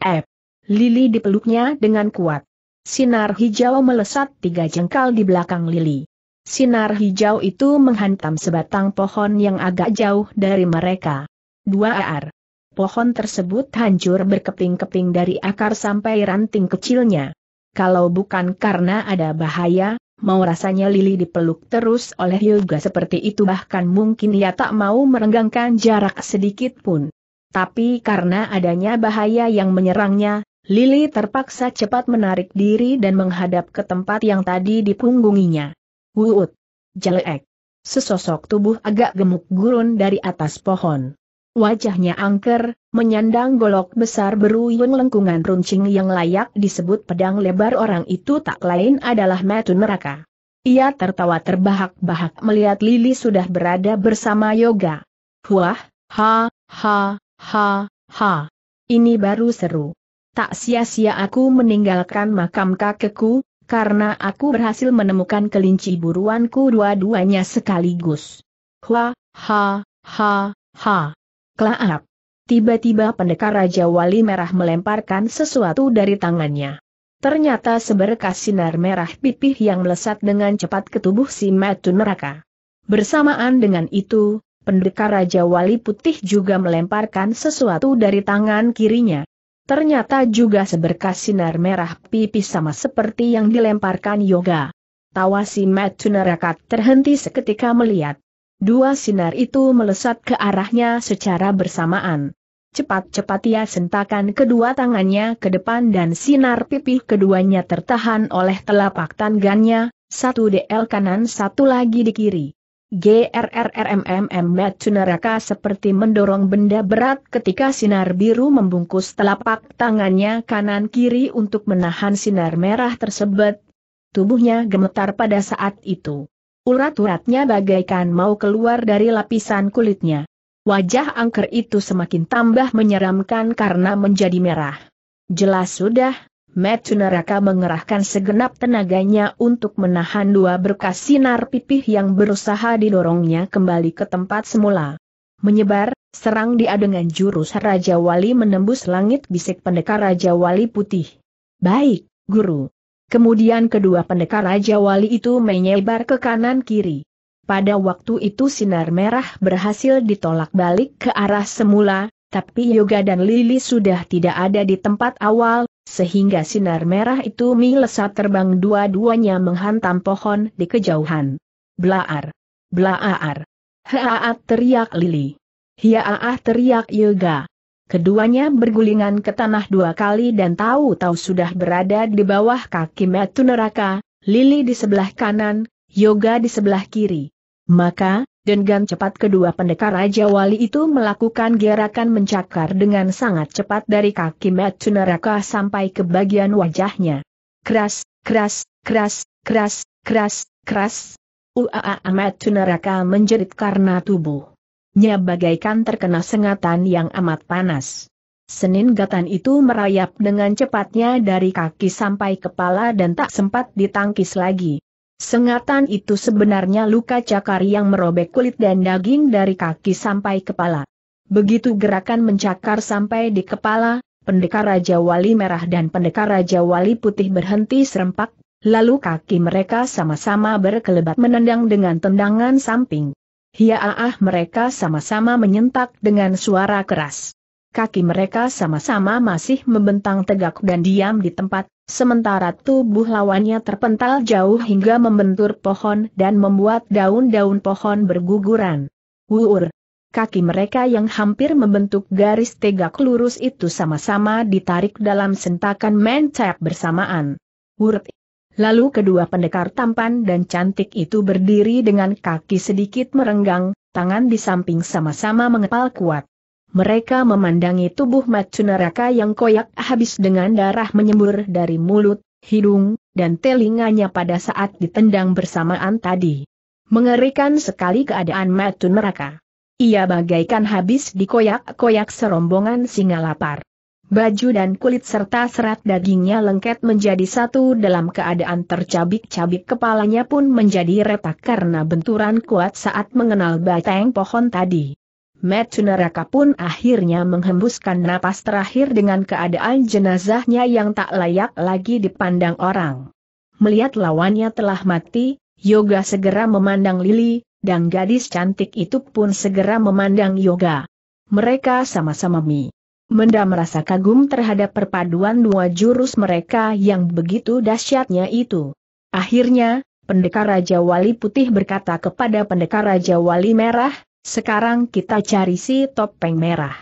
Lili dipeluknya dengan kuat. Sinar hijau melesat tiga jengkal di belakang Lili. Sinar hijau itu menghantam sebatang pohon yang agak jauh dari mereka. Dua ar. Pohon tersebut hancur berkeping-keping dari akar sampai ranting kecilnya. Kalau bukan karena ada bahaya, Mau rasanya Lili dipeluk terus oleh Hyuga seperti itu bahkan mungkin ia tak mau merenggangkan jarak sedikit pun. Tapi karena adanya bahaya yang menyerangnya, Lili terpaksa cepat menarik diri dan menghadap ke tempat yang tadi dipunggunginya. Wuut! Jelek! Sesosok tubuh agak gemuk gurun dari atas pohon. Wajahnya angker, menyandang golok besar beruyung lengkungan runcing yang layak disebut pedang lebar orang itu tak lain adalah metu neraka. Ia tertawa terbahak-bahak melihat Lili sudah berada bersama Yoga. Wah, ha, ha, ha, ha. Ini baru seru. Tak sia-sia aku meninggalkan makam kakekku, karena aku berhasil menemukan kelinci buruanku dua-duanya sekaligus. Wah, ha, ha, ha. Klaak. Tiba-tiba pendekar Raja Wali Merah melemparkan sesuatu dari tangannya. Ternyata seberkas sinar merah pipih yang melesat dengan cepat ke tubuh si Matu Neraka. Bersamaan dengan itu, pendekar Raja Wali Putih juga melemparkan sesuatu dari tangan kirinya. Ternyata juga seberkas sinar merah pipih sama seperti yang dilemparkan Yoga. Tawa si Matu Neraka terhenti seketika melihat. Dua sinar itu melesat ke arahnya secara bersamaan. Cepat-cepat ia sentakan kedua tangannya ke depan dan sinar pipih keduanya tertahan oleh telapak tangannya, satu DL kanan satu lagi di kiri. GRRRMMM Matsunaraka seperti mendorong benda berat ketika sinar biru membungkus telapak tangannya kanan-kiri untuk menahan sinar merah tersebut. Tubuhnya gemetar pada saat itu. Urat-uratnya bagaikan mau keluar dari lapisan kulitnya. Wajah angker itu semakin tambah menyeramkan karena menjadi merah. Jelas sudah, Metu Naraka mengerahkan segenap tenaganya untuk menahan dua berkas sinar pipih yang berusaha didorongnya kembali ke tempat semula. Menyebar, serang dia dengan jurus Raja Wali menembus langit bisik pendekar Raja Wali Putih. Baik, Guru. Kemudian kedua pendekar Raja Wali itu menyebar ke kanan-kiri. Pada waktu itu sinar merah berhasil ditolak balik ke arah semula, tapi Yoga dan Lili sudah tidak ada di tempat awal, sehingga sinar merah itu melesat terbang dua-duanya menghantam pohon di kejauhan. Blaar! Blaar! Heaat teriak Lili. Hiaah teriak Yoga. Keduanya bergulingan ke tanah dua kali dan tahu-tahu sudah berada di bawah kaki metu neraka, Lili di sebelah kanan, Yoga di sebelah kiri. Maka, dengan cepat kedua pendekar Raja Wali itu melakukan gerakan mencakar dengan sangat cepat dari kaki metu neraka sampai ke bagian wajahnya. Keras, keras, keras, keras, keras, keras. Uaa metu neraka menjerit karena tubuh. Nya bagaikan terkena sengatan yang amat panas. Senin gatan itu merayap dengan cepatnya dari kaki sampai kepala dan tak sempat ditangkis lagi. Sengatan itu sebenarnya luka cakar yang merobek kulit dan daging dari kaki sampai kepala. Begitu gerakan mencakar sampai di kepala, pendekar Raja Wali Merah dan pendekar Raja Wali Putih berhenti serempak, lalu kaki mereka sama-sama berkelebat menendang dengan tendangan samping hiaah mereka sama-sama menyentak dengan suara keras. Kaki mereka sama-sama masih membentang tegak dan diam di tempat, sementara tubuh lawannya terpental jauh hingga membentur pohon dan membuat daun-daun pohon berguguran. Wuur! Kaki mereka yang hampir membentuk garis tegak lurus itu sama-sama ditarik dalam sentakan mencap bersamaan. Wurt! Lalu kedua pendekar tampan dan cantik itu berdiri dengan kaki sedikit merenggang, tangan di samping sama-sama mengepal kuat. Mereka memandangi tubuh Matsunaraka yang koyak habis dengan darah menyembur dari mulut, hidung, dan telinganya pada saat ditendang bersamaan tadi. Mengerikan sekali keadaan Matsunaraka. Ia bagaikan habis dikoyak-koyak serombongan singa lapar baju dan kulit serta serat dagingnya lengket menjadi satu dalam keadaan tercabik-cabik kepalanya pun menjadi retak karena benturan kuat saat mengenal batang pohon tadi. Metu neraka pun akhirnya menghembuskan napas terakhir dengan keadaan jenazahnya yang tak layak lagi dipandang orang. Melihat lawannya telah mati, Yoga segera memandang Lili, dan gadis cantik itu pun segera memandang Yoga. Mereka sama-sama mi Menda merasa kagum terhadap perpaduan dua jurus mereka yang begitu dahsyatnya itu. Akhirnya, pendekar Raja Wali Putih berkata kepada pendekar Raja Wali Merah, sekarang kita cari si topeng merah.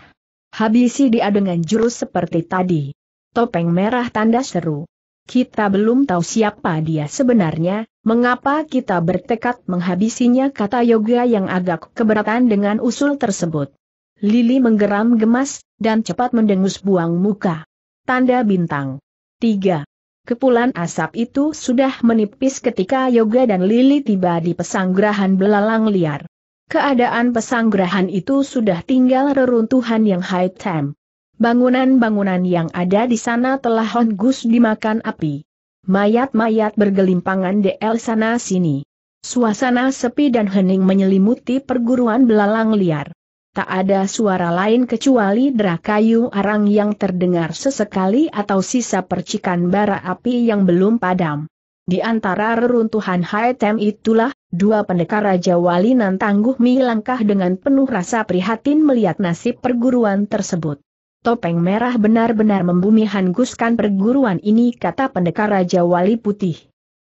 Habisi dia dengan jurus seperti tadi. Topeng merah tanda seru. Kita belum tahu siapa dia sebenarnya, mengapa kita bertekad menghabisinya kata Yoga yang agak keberatan dengan usul tersebut. Lili menggeram gemas, dan cepat mendengus buang muka. Tanda bintang. 3. Kepulan asap itu sudah menipis ketika Yoga dan Lili tiba di pesanggrahan belalang liar. Keadaan pesanggrahan itu sudah tinggal reruntuhan yang high time. Bangunan-bangunan yang ada di sana telah hongus dimakan api. Mayat-mayat bergelimpangan di el sana sini. Suasana sepi dan hening menyelimuti perguruan belalang liar. Tak ada suara lain kecuali derak kayu arang yang terdengar sesekali atau sisa percikan bara api yang belum padam. Di antara reruntuhan Haitem itulah, dua pendekar Raja Walinan tangguh melangkah dengan penuh rasa prihatin melihat nasib perguruan tersebut. Topeng merah benar-benar membumi hanguskan perguruan ini kata pendekar Raja Wali Putih.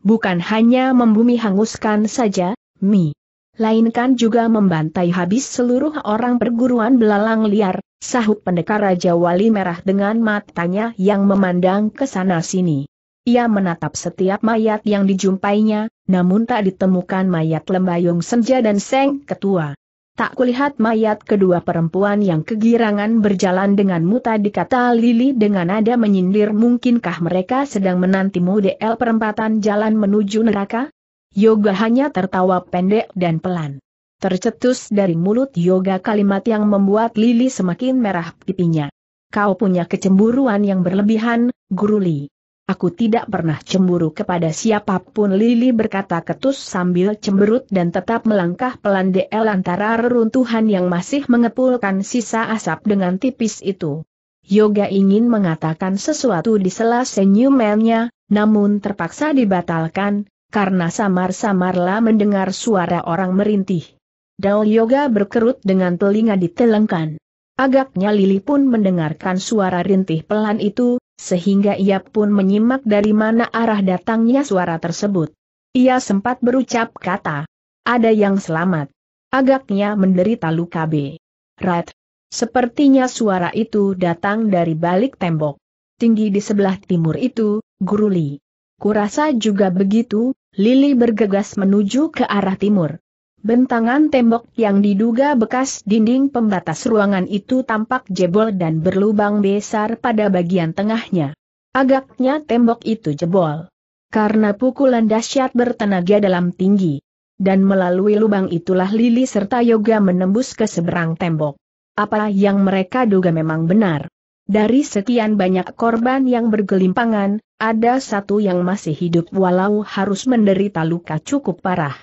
Bukan hanya membumi hanguskan saja, Mi. Lainkan juga membantai habis seluruh orang perguruan belalang liar, sahut pendekar Raja Wali Merah dengan matanya yang memandang ke sana-sini. Ia menatap setiap mayat yang dijumpainya, namun tak ditemukan mayat Lembayung Senja dan Seng Ketua. Tak kulihat mayat kedua perempuan yang kegirangan berjalan dengan muta dikata Lili dengan nada menyindir mungkinkah mereka sedang menanti model perempatan jalan menuju neraka? Yoga hanya tertawa pendek dan pelan. Tercetus dari mulut Yoga kalimat yang membuat Lili semakin merah pipinya. Kau punya kecemburuan yang berlebihan, Guru Li. Aku tidak pernah cemburu kepada siapapun Lili berkata ketus sambil cemberut dan tetap melangkah pelan di antara reruntuhan yang masih mengepulkan sisa asap dengan tipis itu. Yoga ingin mengatakan sesuatu di sela senyumnya, namun terpaksa dibatalkan, karena samar-samarlah mendengar suara orang merintih. Dao Yoga berkerut dengan telinga ditelengkan. Agaknya Lili pun mendengarkan suara rintih pelan itu, sehingga ia pun menyimak dari mana arah datangnya suara tersebut. Ia sempat berucap kata, ada yang selamat. Agaknya menderita luka B. Rat. Sepertinya suara itu datang dari balik tembok. Tinggi di sebelah timur itu, Guruli. Kurasa juga begitu, Lili bergegas menuju ke arah timur. Bentangan tembok yang diduga bekas dinding pembatas ruangan itu tampak jebol dan berlubang besar pada bagian tengahnya. Agaknya tembok itu jebol. Karena pukulan dahsyat bertenaga dalam tinggi. Dan melalui lubang itulah Lili serta Yoga menembus ke seberang tembok. Apa yang mereka duga memang benar. Dari sekian banyak korban yang bergelimpangan, ada satu yang masih hidup walau harus menderita luka cukup parah.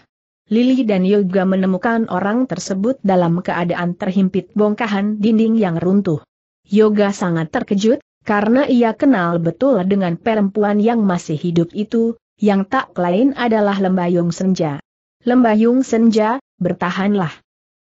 Lili dan Yoga menemukan orang tersebut dalam keadaan terhimpit bongkahan dinding yang runtuh. Yoga sangat terkejut, karena ia kenal betul dengan perempuan yang masih hidup itu, yang tak lain adalah Lembayung Senja. Lembayung Senja, bertahanlah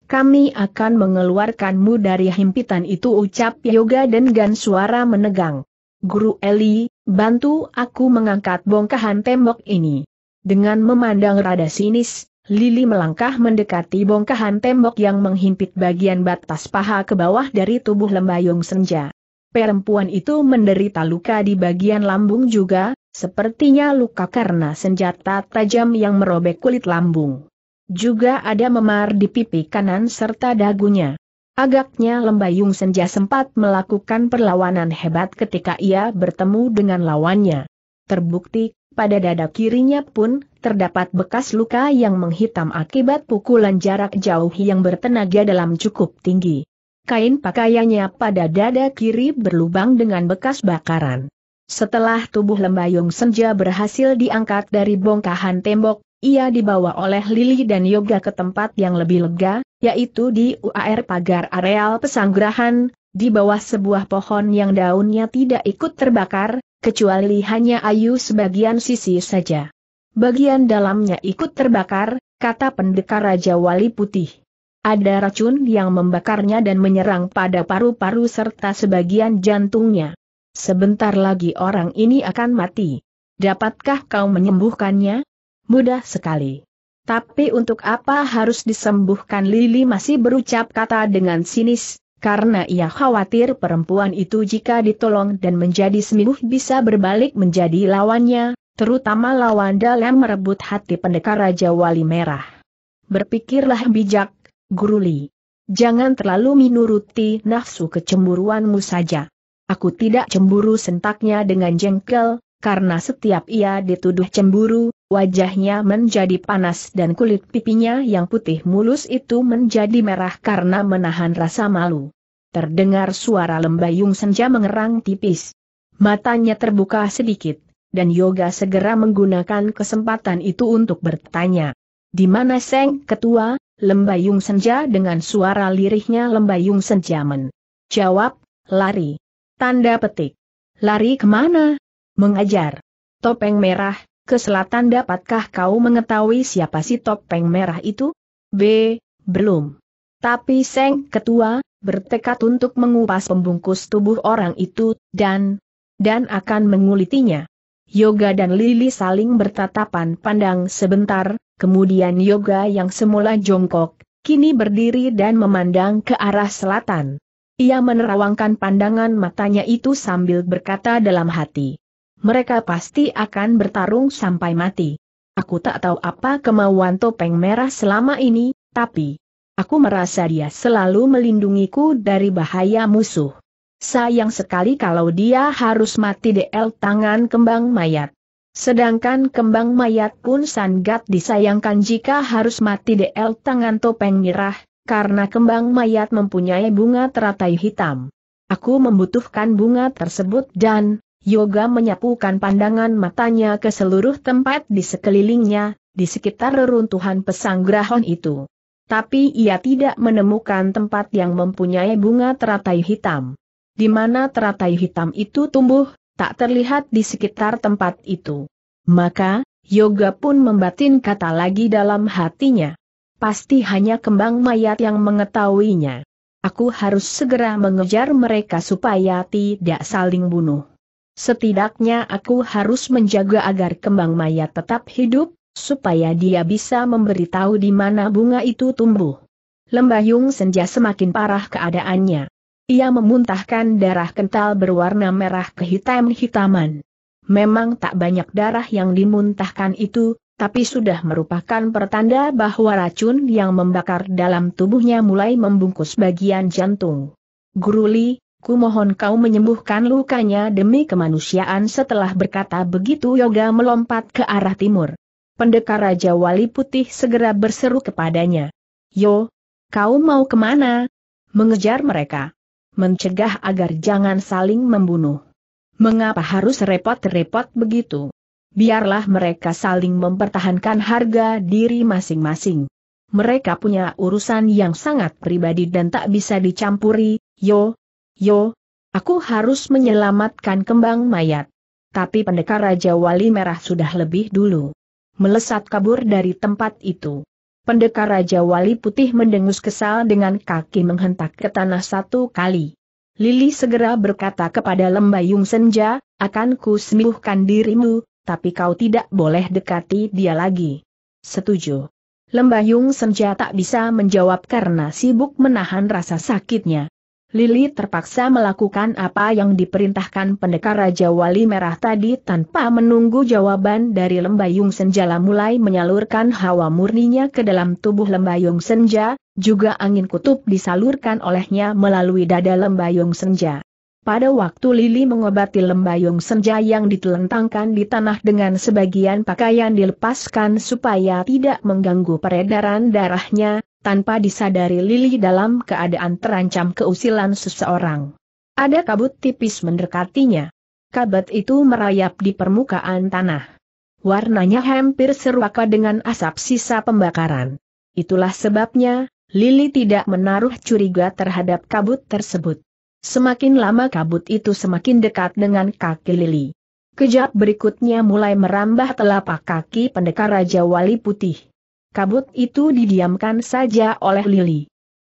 kami akan mengeluarkanmu dari himpitan itu ucap Yoga dengan suara menegang. Guru Eli, bantu aku mengangkat bongkahan tembok ini. Dengan memandang rada sinis, Lili melangkah mendekati bongkahan tembok yang menghimpit bagian batas paha ke bawah dari tubuh lembayung senja. Perempuan itu menderita luka di bagian lambung juga, sepertinya luka karena senjata tajam yang merobek kulit lambung. Juga ada memar di pipi kanan serta dagunya. Agaknya Lembayung Senja sempat melakukan perlawanan hebat ketika ia bertemu dengan lawannya. Terbukti, pada dada kirinya pun terdapat bekas luka yang menghitam akibat pukulan jarak jauh yang bertenaga dalam cukup tinggi. Kain pakaiannya pada dada kiri berlubang dengan bekas bakaran. Setelah tubuh lembayung senja berhasil diangkat dari bongkahan tembok, ia dibawa oleh Lili dan Yoga ke tempat yang lebih lega, yaitu di UAR pagar areal pesanggrahan, di bawah sebuah pohon yang daunnya tidak ikut terbakar, kecuali hanya ayu sebagian sisi saja. Bagian dalamnya ikut terbakar, kata pendekar Raja Wali Putih. Ada racun yang membakarnya dan menyerang pada paru-paru serta sebagian jantungnya. Sebentar lagi orang ini akan mati. Dapatkah kau menyembuhkannya? Mudah sekali. Tapi untuk apa harus disembuhkan Lili masih berucap kata dengan sinis, karena ia khawatir perempuan itu jika ditolong dan menjadi sembuh bisa berbalik menjadi lawannya, terutama lawan dalam merebut hati pendekar Raja Wali Merah. Berpikirlah bijak, Guru Li. Jangan terlalu menuruti nafsu kecemburuanmu saja. Aku tidak cemburu sentaknya dengan jengkel, karena setiap ia dituduh cemburu, Wajahnya menjadi panas dan kulit pipinya yang putih mulus itu menjadi merah karena menahan rasa malu. Terdengar suara lembayung senja mengerang tipis. Matanya terbuka sedikit, dan Yoga segera menggunakan kesempatan itu untuk bertanya. Di mana Seng Ketua, lembayung senja dengan suara lirihnya lembayung senja men. Jawab, lari. Tanda petik. Lari kemana? Mengajar. Topeng merah, ke selatan dapatkah kau mengetahui siapa si topeng merah itu? B. Belum. Tapi Seng Ketua, bertekad untuk mengupas pembungkus tubuh orang itu, dan dan akan mengulitinya. Yoga dan Lili saling bertatapan pandang sebentar, kemudian Yoga yang semula jongkok, kini berdiri dan memandang ke arah selatan. Ia menerawangkan pandangan matanya itu sambil berkata dalam hati, mereka pasti akan bertarung sampai mati. Aku tak tahu apa kemauan topeng merah selama ini, tapi aku merasa dia selalu melindungiku dari bahaya musuh. Sayang sekali kalau dia harus mati DL tangan kembang mayat. Sedangkan kembang mayat pun sangat disayangkan jika harus mati DL tangan topeng merah, karena kembang mayat mempunyai bunga teratai hitam. Aku membutuhkan bunga tersebut dan, Yoga menyapukan pandangan matanya ke seluruh tempat di sekelilingnya, di sekitar reruntuhan pesanggrahan itu. Tapi ia tidak menemukan tempat yang mempunyai bunga teratai hitam. Di mana teratai hitam itu tumbuh, tak terlihat di sekitar tempat itu. Maka, Yoga pun membatin kata lagi dalam hatinya. Pasti hanya kembang mayat yang mengetahuinya. Aku harus segera mengejar mereka supaya tidak saling bunuh. Setidaknya aku harus menjaga agar kembang mayat tetap hidup, supaya dia bisa memberitahu di mana bunga itu tumbuh. Lembayung senja semakin parah keadaannya. Ia memuntahkan darah kental berwarna merah kehitam-hitaman. Memang tak banyak darah yang dimuntahkan itu, tapi sudah merupakan pertanda bahwa racun yang membakar dalam tubuhnya mulai membungkus bagian jantung. Guruli, Ku mohon kau menyembuhkan lukanya demi kemanusiaan setelah berkata begitu Yoga melompat ke arah timur. Pendekar Raja Wali Putih segera berseru kepadanya. Yo, kau mau kemana? Mengejar mereka. Mencegah agar jangan saling membunuh. Mengapa harus repot-repot begitu? Biarlah mereka saling mempertahankan harga diri masing-masing. Mereka punya urusan yang sangat pribadi dan tak bisa dicampuri, yo, Yo, aku harus menyelamatkan kembang mayat. Tapi pendekar Raja Wali Merah sudah lebih dulu. Melesat kabur dari tempat itu. Pendekar Raja Wali Putih mendengus kesal dengan kaki menghentak ke tanah satu kali. Lili segera berkata kepada Lembayung Senja, akan ku sembuhkan dirimu, tapi kau tidak boleh dekati dia lagi. Setuju. Lembayung Senja tak bisa menjawab karena sibuk menahan rasa sakitnya. Lili terpaksa melakukan apa yang diperintahkan pendekar Raja Wali Merah tadi tanpa menunggu jawaban dari lembayung senjala mulai menyalurkan hawa murninya ke dalam tubuh lembayung senja, juga angin kutub disalurkan olehnya melalui dada lembayung senja. Pada waktu Lili mengobati lembayung senja yang ditelentangkan di tanah dengan sebagian pakaian dilepaskan supaya tidak mengganggu peredaran darahnya, tanpa disadari Lili dalam keadaan terancam keusilan seseorang. Ada kabut tipis mendekatinya. Kabut itu merayap di permukaan tanah. Warnanya hampir serupa dengan asap sisa pembakaran. Itulah sebabnya, Lili tidak menaruh curiga terhadap kabut tersebut. Semakin lama kabut itu semakin dekat dengan kaki Lili. Kejap berikutnya mulai merambah telapak kaki pendekar Raja Wali Putih kabut itu didiamkan saja oleh Lili.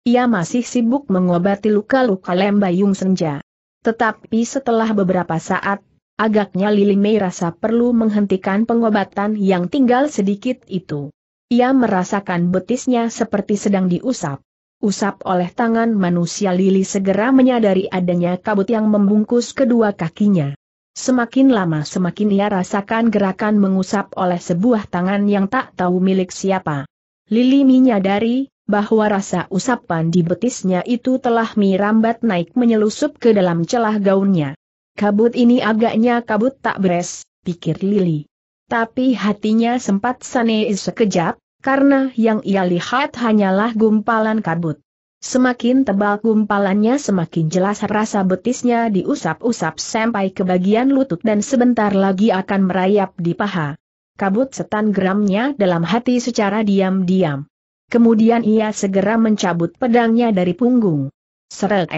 Ia masih sibuk mengobati luka-luka lembayung senja. Tetapi setelah beberapa saat, agaknya Lili Mei rasa perlu menghentikan pengobatan yang tinggal sedikit itu. Ia merasakan betisnya seperti sedang diusap. Usap oleh tangan manusia Lili segera menyadari adanya kabut yang membungkus kedua kakinya. Semakin lama semakin ia rasakan gerakan mengusap oleh sebuah tangan yang tak tahu milik siapa. Lili menyadari bahwa rasa usapan di betisnya itu telah mirambat naik menyelusup ke dalam celah gaunnya. Kabut ini agaknya kabut tak beres, pikir Lili. Tapi hatinya sempat sanei sekejap, karena yang ia lihat hanyalah gumpalan kabut. Semakin tebal gumpalannya semakin jelas rasa betisnya diusap-usap sampai ke bagian lutut dan sebentar lagi akan merayap di paha. Kabut setan geramnya dalam hati secara diam-diam. Kemudian ia segera mencabut pedangnya dari punggung. Seret.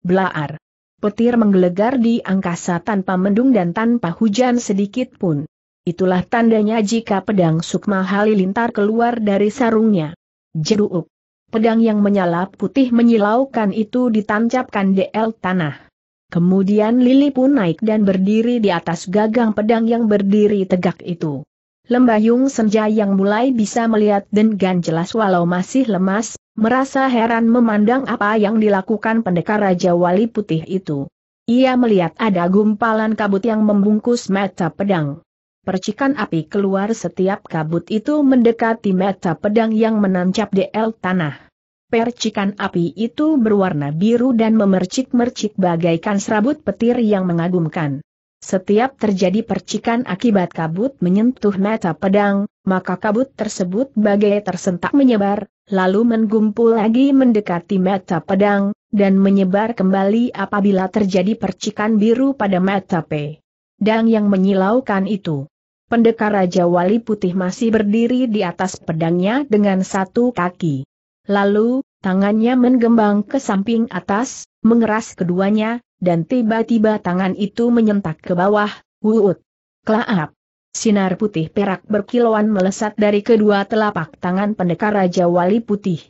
Blaar. Petir menggelegar di angkasa tanpa mendung dan tanpa hujan sedikit pun. Itulah tandanya jika pedang Sukma Halilintar keluar dari sarungnya. Jeruuk. Pedang yang menyala putih menyilaukan itu ditancapkan di el tanah. Kemudian Lili pun naik dan berdiri di atas gagang pedang yang berdiri tegak itu. Lembayung senja yang mulai bisa melihat dengan jelas walau masih lemas, merasa heran memandang apa yang dilakukan pendekar Raja Wali Putih itu. Ia melihat ada gumpalan kabut yang membungkus mata pedang. Percikan api keluar setiap kabut itu mendekati mata pedang yang menancap di el tanah. Percikan api itu berwarna biru dan memercik-mercik bagaikan serabut petir yang mengagumkan. Setiap terjadi percikan akibat kabut menyentuh mata pedang, maka kabut tersebut bagai tersentak menyebar, lalu menggumpul lagi mendekati mata pedang, dan menyebar kembali apabila terjadi percikan biru pada mata pedang yang menyilaukan itu pendekar Raja Wali Putih masih berdiri di atas pedangnya dengan satu kaki. Lalu, tangannya menggembang ke samping atas, mengeras keduanya, dan tiba-tiba tangan itu menyentak ke bawah, wuut. Klaap. Sinar putih perak berkilauan melesat dari kedua telapak tangan pendekar Raja Wali Putih.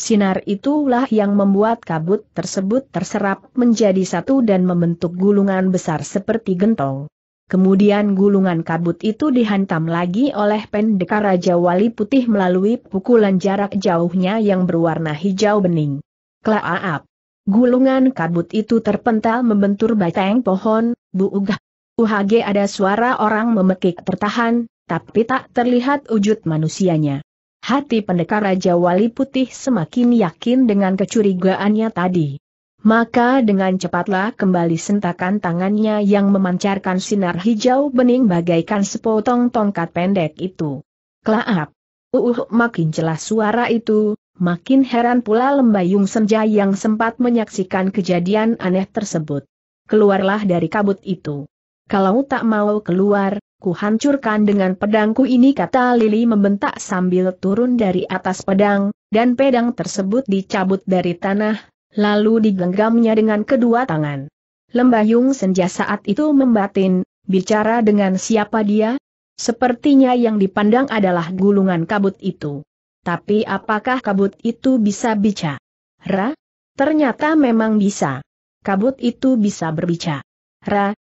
Sinar itulah yang membuat kabut tersebut terserap menjadi satu dan membentuk gulungan besar seperti gentong. Kemudian gulungan kabut itu dihantam lagi oleh pendekar Raja Wali Putih melalui pukulan jarak jauhnya yang berwarna hijau bening. Klaaap. Gulungan kabut itu terpental membentur batang pohon, buugah. UHG ada suara orang memekik tertahan, tapi tak terlihat wujud manusianya. Hati pendekar Raja Wali Putih semakin yakin dengan kecurigaannya tadi maka dengan cepatlah kembali sentakan tangannya yang memancarkan sinar hijau bening bagaikan sepotong tongkat pendek itu. Kelaap! Uh, makin jelas suara itu, makin heran pula lembayung senja yang sempat menyaksikan kejadian aneh tersebut. Keluarlah dari kabut itu. Kalau tak mau keluar, kuhancurkan dengan pedangku ini kata Lili membentak sambil turun dari atas pedang, dan pedang tersebut dicabut dari tanah, lalu digenggamnya dengan kedua tangan. Lembayung senja saat itu membatin, bicara dengan siapa dia? Sepertinya yang dipandang adalah gulungan kabut itu. Tapi apakah kabut itu bisa bicara? Ternyata memang bisa. Kabut itu bisa berbicara.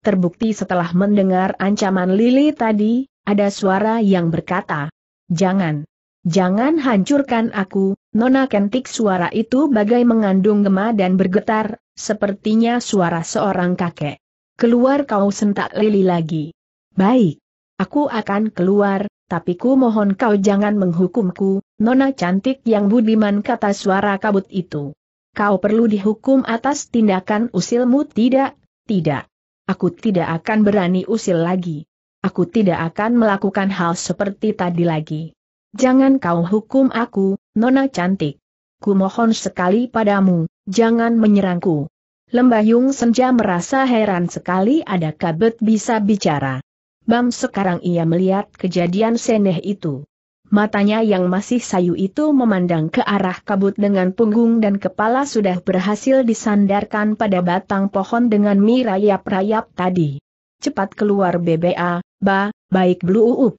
Terbukti setelah mendengar ancaman Lili tadi, ada suara yang berkata, Jangan. Jangan hancurkan aku, Nona Kentik suara itu bagai mengandung gema dan bergetar, sepertinya suara seorang kakek. Keluar kau sentak lili lagi. Baik. Aku akan keluar, tapi ku mohon kau jangan menghukumku, nona cantik yang budiman kata suara kabut itu. Kau perlu dihukum atas tindakan usilmu tidak, tidak. Aku tidak akan berani usil lagi. Aku tidak akan melakukan hal seperti tadi lagi. Jangan kau hukum aku, Nona cantik. Ku mohon sekali padamu, jangan menyerangku. Lembayung Senja merasa heran sekali ada kabut bisa bicara. Bam sekarang ia melihat kejadian seneh itu. Matanya yang masih sayu itu memandang ke arah kabut dengan punggung dan kepala sudah berhasil disandarkan pada batang pohon dengan mi rayap-rayap tadi. Cepat keluar BBA, ba, baik Blue uup,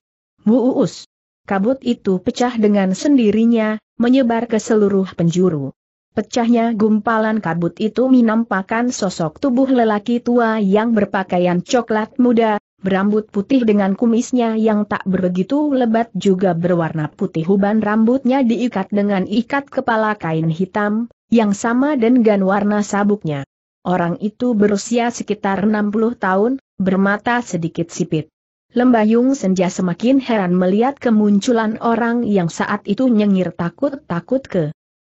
Bu Uus kabut itu pecah dengan sendirinya, menyebar ke seluruh penjuru. Pecahnya gumpalan kabut itu menampakkan sosok tubuh lelaki tua yang berpakaian coklat muda, berambut putih dengan kumisnya yang tak begitu lebat juga berwarna putih uban rambutnya diikat dengan ikat kepala kain hitam, yang sama dengan warna sabuknya. Orang itu berusia sekitar 60 tahun, bermata sedikit sipit. Lembayung Senja semakin heran melihat kemunculan orang yang saat itu nyengir takut-takut ke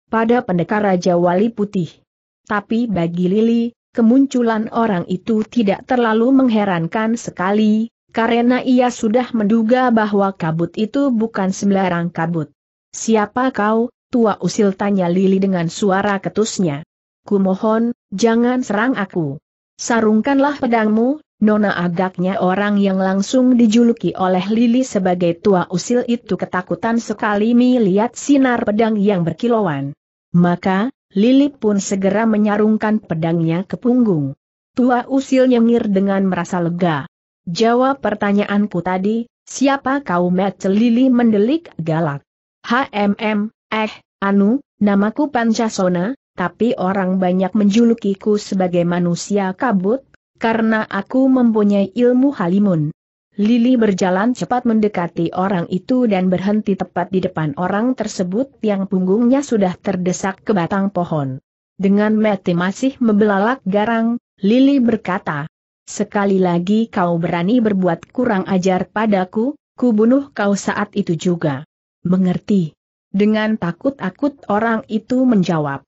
pada pendekar Raja Wali Putih. Tapi bagi Lili, kemunculan orang itu tidak terlalu mengherankan sekali, karena ia sudah menduga bahwa kabut itu bukan sembarang kabut. Siapa kau, tua usil tanya Lili dengan suara ketusnya. Kumohon, jangan serang aku. Sarungkanlah pedangmu, Nona agaknya orang yang langsung dijuluki oleh Lili sebagai tua usil itu ketakutan sekali melihat sinar pedang yang berkilauan. Maka, Lili pun segera menyarungkan pedangnya ke punggung. Tua usil nyengir dengan merasa lega. Jawab pertanyaanku tadi, siapa kau met Lili mendelik galak. HMM, eh, anu, namaku Pancasona, tapi orang banyak menjulukiku sebagai manusia kabut, karena aku mempunyai ilmu halimun. Lili berjalan cepat mendekati orang itu dan berhenti tepat di depan orang tersebut yang punggungnya sudah terdesak ke batang pohon. Dengan mati masih membelalak garang, Lili berkata, Sekali lagi kau berani berbuat kurang ajar padaku, ku bunuh kau saat itu juga. Mengerti. Dengan takut-akut orang itu menjawab.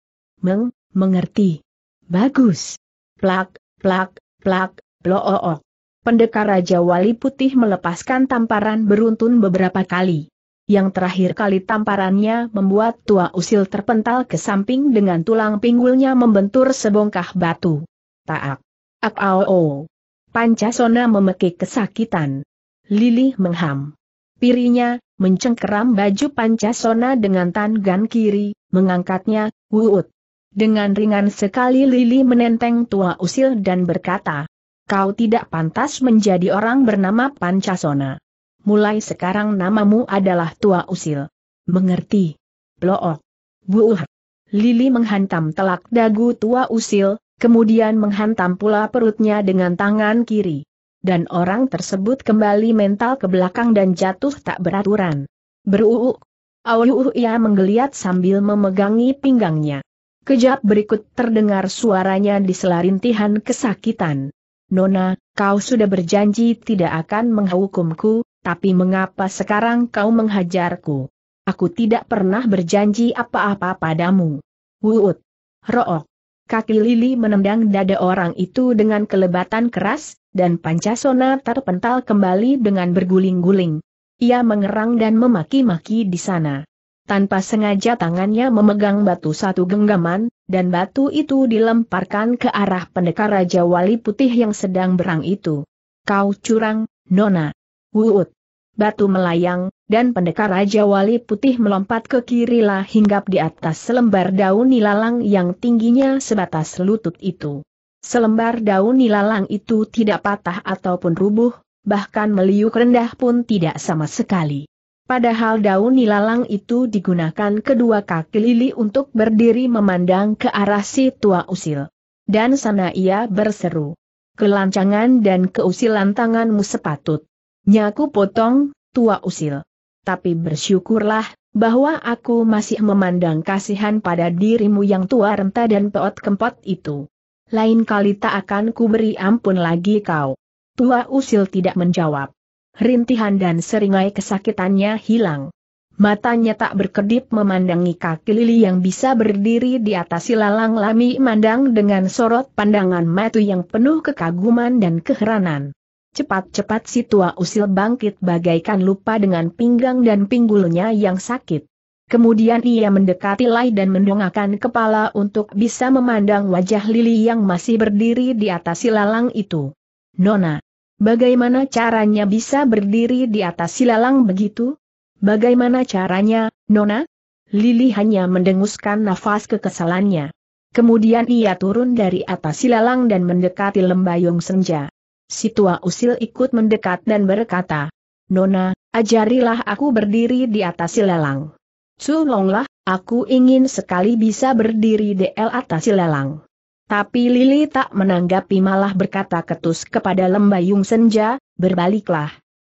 Meng, mengerti. Bagus. Plak, plak, Plak, blook. Pendekar Raja Wali Putih melepaskan tamparan beruntun beberapa kali. Yang terakhir kali tamparannya membuat tua usil terpental ke samping dengan tulang pinggulnya membentur sebongkah batu. Taak. Ak -o. Pancasona memekik kesakitan. Lilih mengham. Pirinya, mencengkeram baju Pancasona dengan tangan kiri, mengangkatnya, wuut. Dengan ringan sekali Lili menenteng tua usil dan berkata, Kau tidak pantas menjadi orang bernama Pancasona. Mulai sekarang namamu adalah tua usil. Mengerti? Blook. Buuh. Lili menghantam telak dagu tua usil, kemudian menghantam pula perutnya dengan tangan kiri. Dan orang tersebut kembali mental ke belakang dan jatuh tak beraturan. Beruuk. Awuh ia menggeliat sambil memegangi pinggangnya. Kejap berikut terdengar suaranya di selarintihan kesakitan. Nona, kau sudah berjanji tidak akan menghukumku, tapi mengapa sekarang kau menghajarku? Aku tidak pernah berjanji apa-apa padamu. Wuut. Rook. Kaki Lili menendang dada orang itu dengan kelebatan keras, dan Pancasona terpental kembali dengan berguling-guling. Ia mengerang dan memaki-maki di sana tanpa sengaja tangannya memegang batu satu genggaman, dan batu itu dilemparkan ke arah pendekar Raja Wali Putih yang sedang berang itu. Kau curang, Nona. Wuut. Batu melayang, dan pendekar Raja Wali Putih melompat ke kirilah hinggap di atas selembar daun nilalang yang tingginya sebatas lutut itu. Selembar daun nilalang itu tidak patah ataupun rubuh, bahkan meliuk rendah pun tidak sama sekali. Padahal daun nilalang itu digunakan kedua kaki lili untuk berdiri memandang ke arah si tua usil. Dan sana ia berseru. Kelancangan dan keusilan tanganmu sepatut. Nyaku potong, tua usil. Tapi bersyukurlah, bahwa aku masih memandang kasihan pada dirimu yang tua renta dan peot kempot itu. Lain kali tak akan kuberi ampun lagi kau. Tua usil tidak menjawab rintihan dan seringai kesakitannya hilang. Matanya tak berkedip memandangi kaki Lili yang bisa berdiri di atas silalang lami mandang dengan sorot pandangan matu yang penuh kekaguman dan keheranan. Cepat-cepat si tua usil bangkit bagaikan lupa dengan pinggang dan pinggulnya yang sakit. Kemudian ia mendekati Lai dan mendongakkan kepala untuk bisa memandang wajah Lili yang masih berdiri di atas silalang itu. Nona, Bagaimana caranya bisa berdiri di atas silalang begitu? Bagaimana caranya, Nona? Lili hanya mendenguskan nafas kekesalannya. Kemudian ia turun dari atas silalang dan mendekati lembayung senja. Si tua usil ikut mendekat dan berkata, Nona, ajarilah aku berdiri di atas silalang. Sulonglah, aku ingin sekali bisa berdiri di el atas silalang. Tapi Lili tak menanggapi malah berkata ketus kepada lembayung senja, berbaliklah.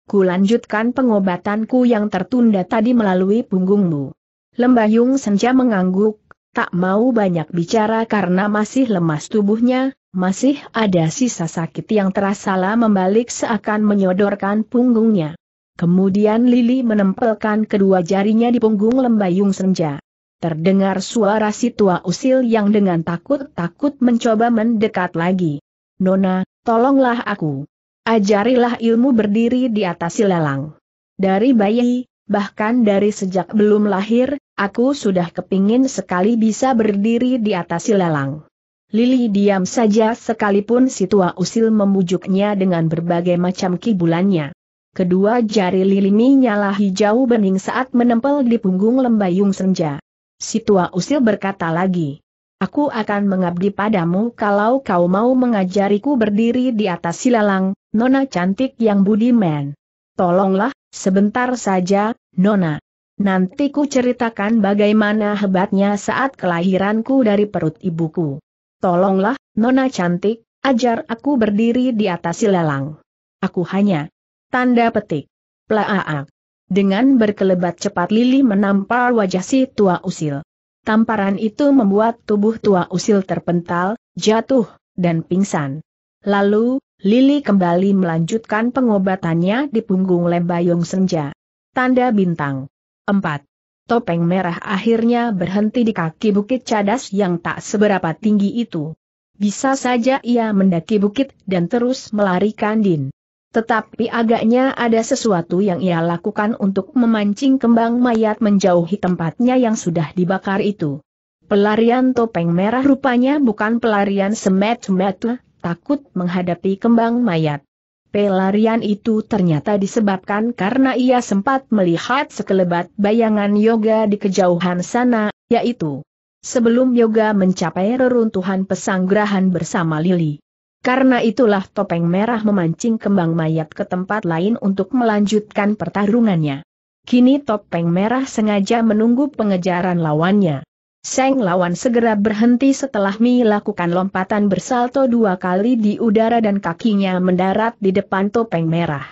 Ku lanjutkan pengobatanku yang tertunda tadi melalui punggungmu. Lembayung senja mengangguk, tak mau banyak bicara karena masih lemas tubuhnya, masih ada sisa sakit yang terasa lama membalik seakan menyodorkan punggungnya. Kemudian Lili menempelkan kedua jarinya di punggung lembayung senja terdengar suara si tua usil yang dengan takut-takut mencoba mendekat lagi. Nona, tolonglah aku. Ajarilah ilmu berdiri di atas silelang. Dari bayi, bahkan dari sejak belum lahir, aku sudah kepingin sekali bisa berdiri di atas silelang. Lili diam saja sekalipun si tua usil memujuknya dengan berbagai macam kibulannya. Kedua jari Lili menyala hijau bening saat menempel di punggung lembayung senja. Si tua usil berkata lagi. Aku akan mengabdi padamu kalau kau mau mengajariku berdiri di atas silalang, nona cantik yang budiman. Tolonglah, sebentar saja, nona. Nanti ku ceritakan bagaimana hebatnya saat kelahiranku dari perut ibuku. Tolonglah, nona cantik, ajar aku berdiri di atas silalang. Aku hanya. Tanda petik. Plaaak. Dengan berkelebat cepat Lili menampar wajah si tua usil. Tamparan itu membuat tubuh tua usil terpental, jatuh, dan pingsan. Lalu, Lili kembali melanjutkan pengobatannya di punggung Lembayung Senja. Tanda bintang. 4. Topeng merah akhirnya berhenti di kaki bukit cadas yang tak seberapa tinggi itu. Bisa saja ia mendaki bukit dan terus melarikan Din. Tetapi agaknya ada sesuatu yang ia lakukan untuk memancing kembang mayat menjauhi tempatnya yang sudah dibakar itu. Pelarian topeng merah rupanya bukan pelarian semet-met, takut menghadapi kembang mayat. Pelarian itu ternyata disebabkan karena ia sempat melihat sekelebat bayangan yoga di kejauhan sana, yaitu sebelum yoga mencapai reruntuhan pesanggrahan bersama Lili. Karena itulah topeng merah memancing kembang mayat ke tempat lain untuk melanjutkan pertarungannya. Kini topeng merah sengaja menunggu pengejaran lawannya. Seng lawan segera berhenti setelah Mi lakukan lompatan bersalto dua kali di udara dan kakinya mendarat di depan topeng merah.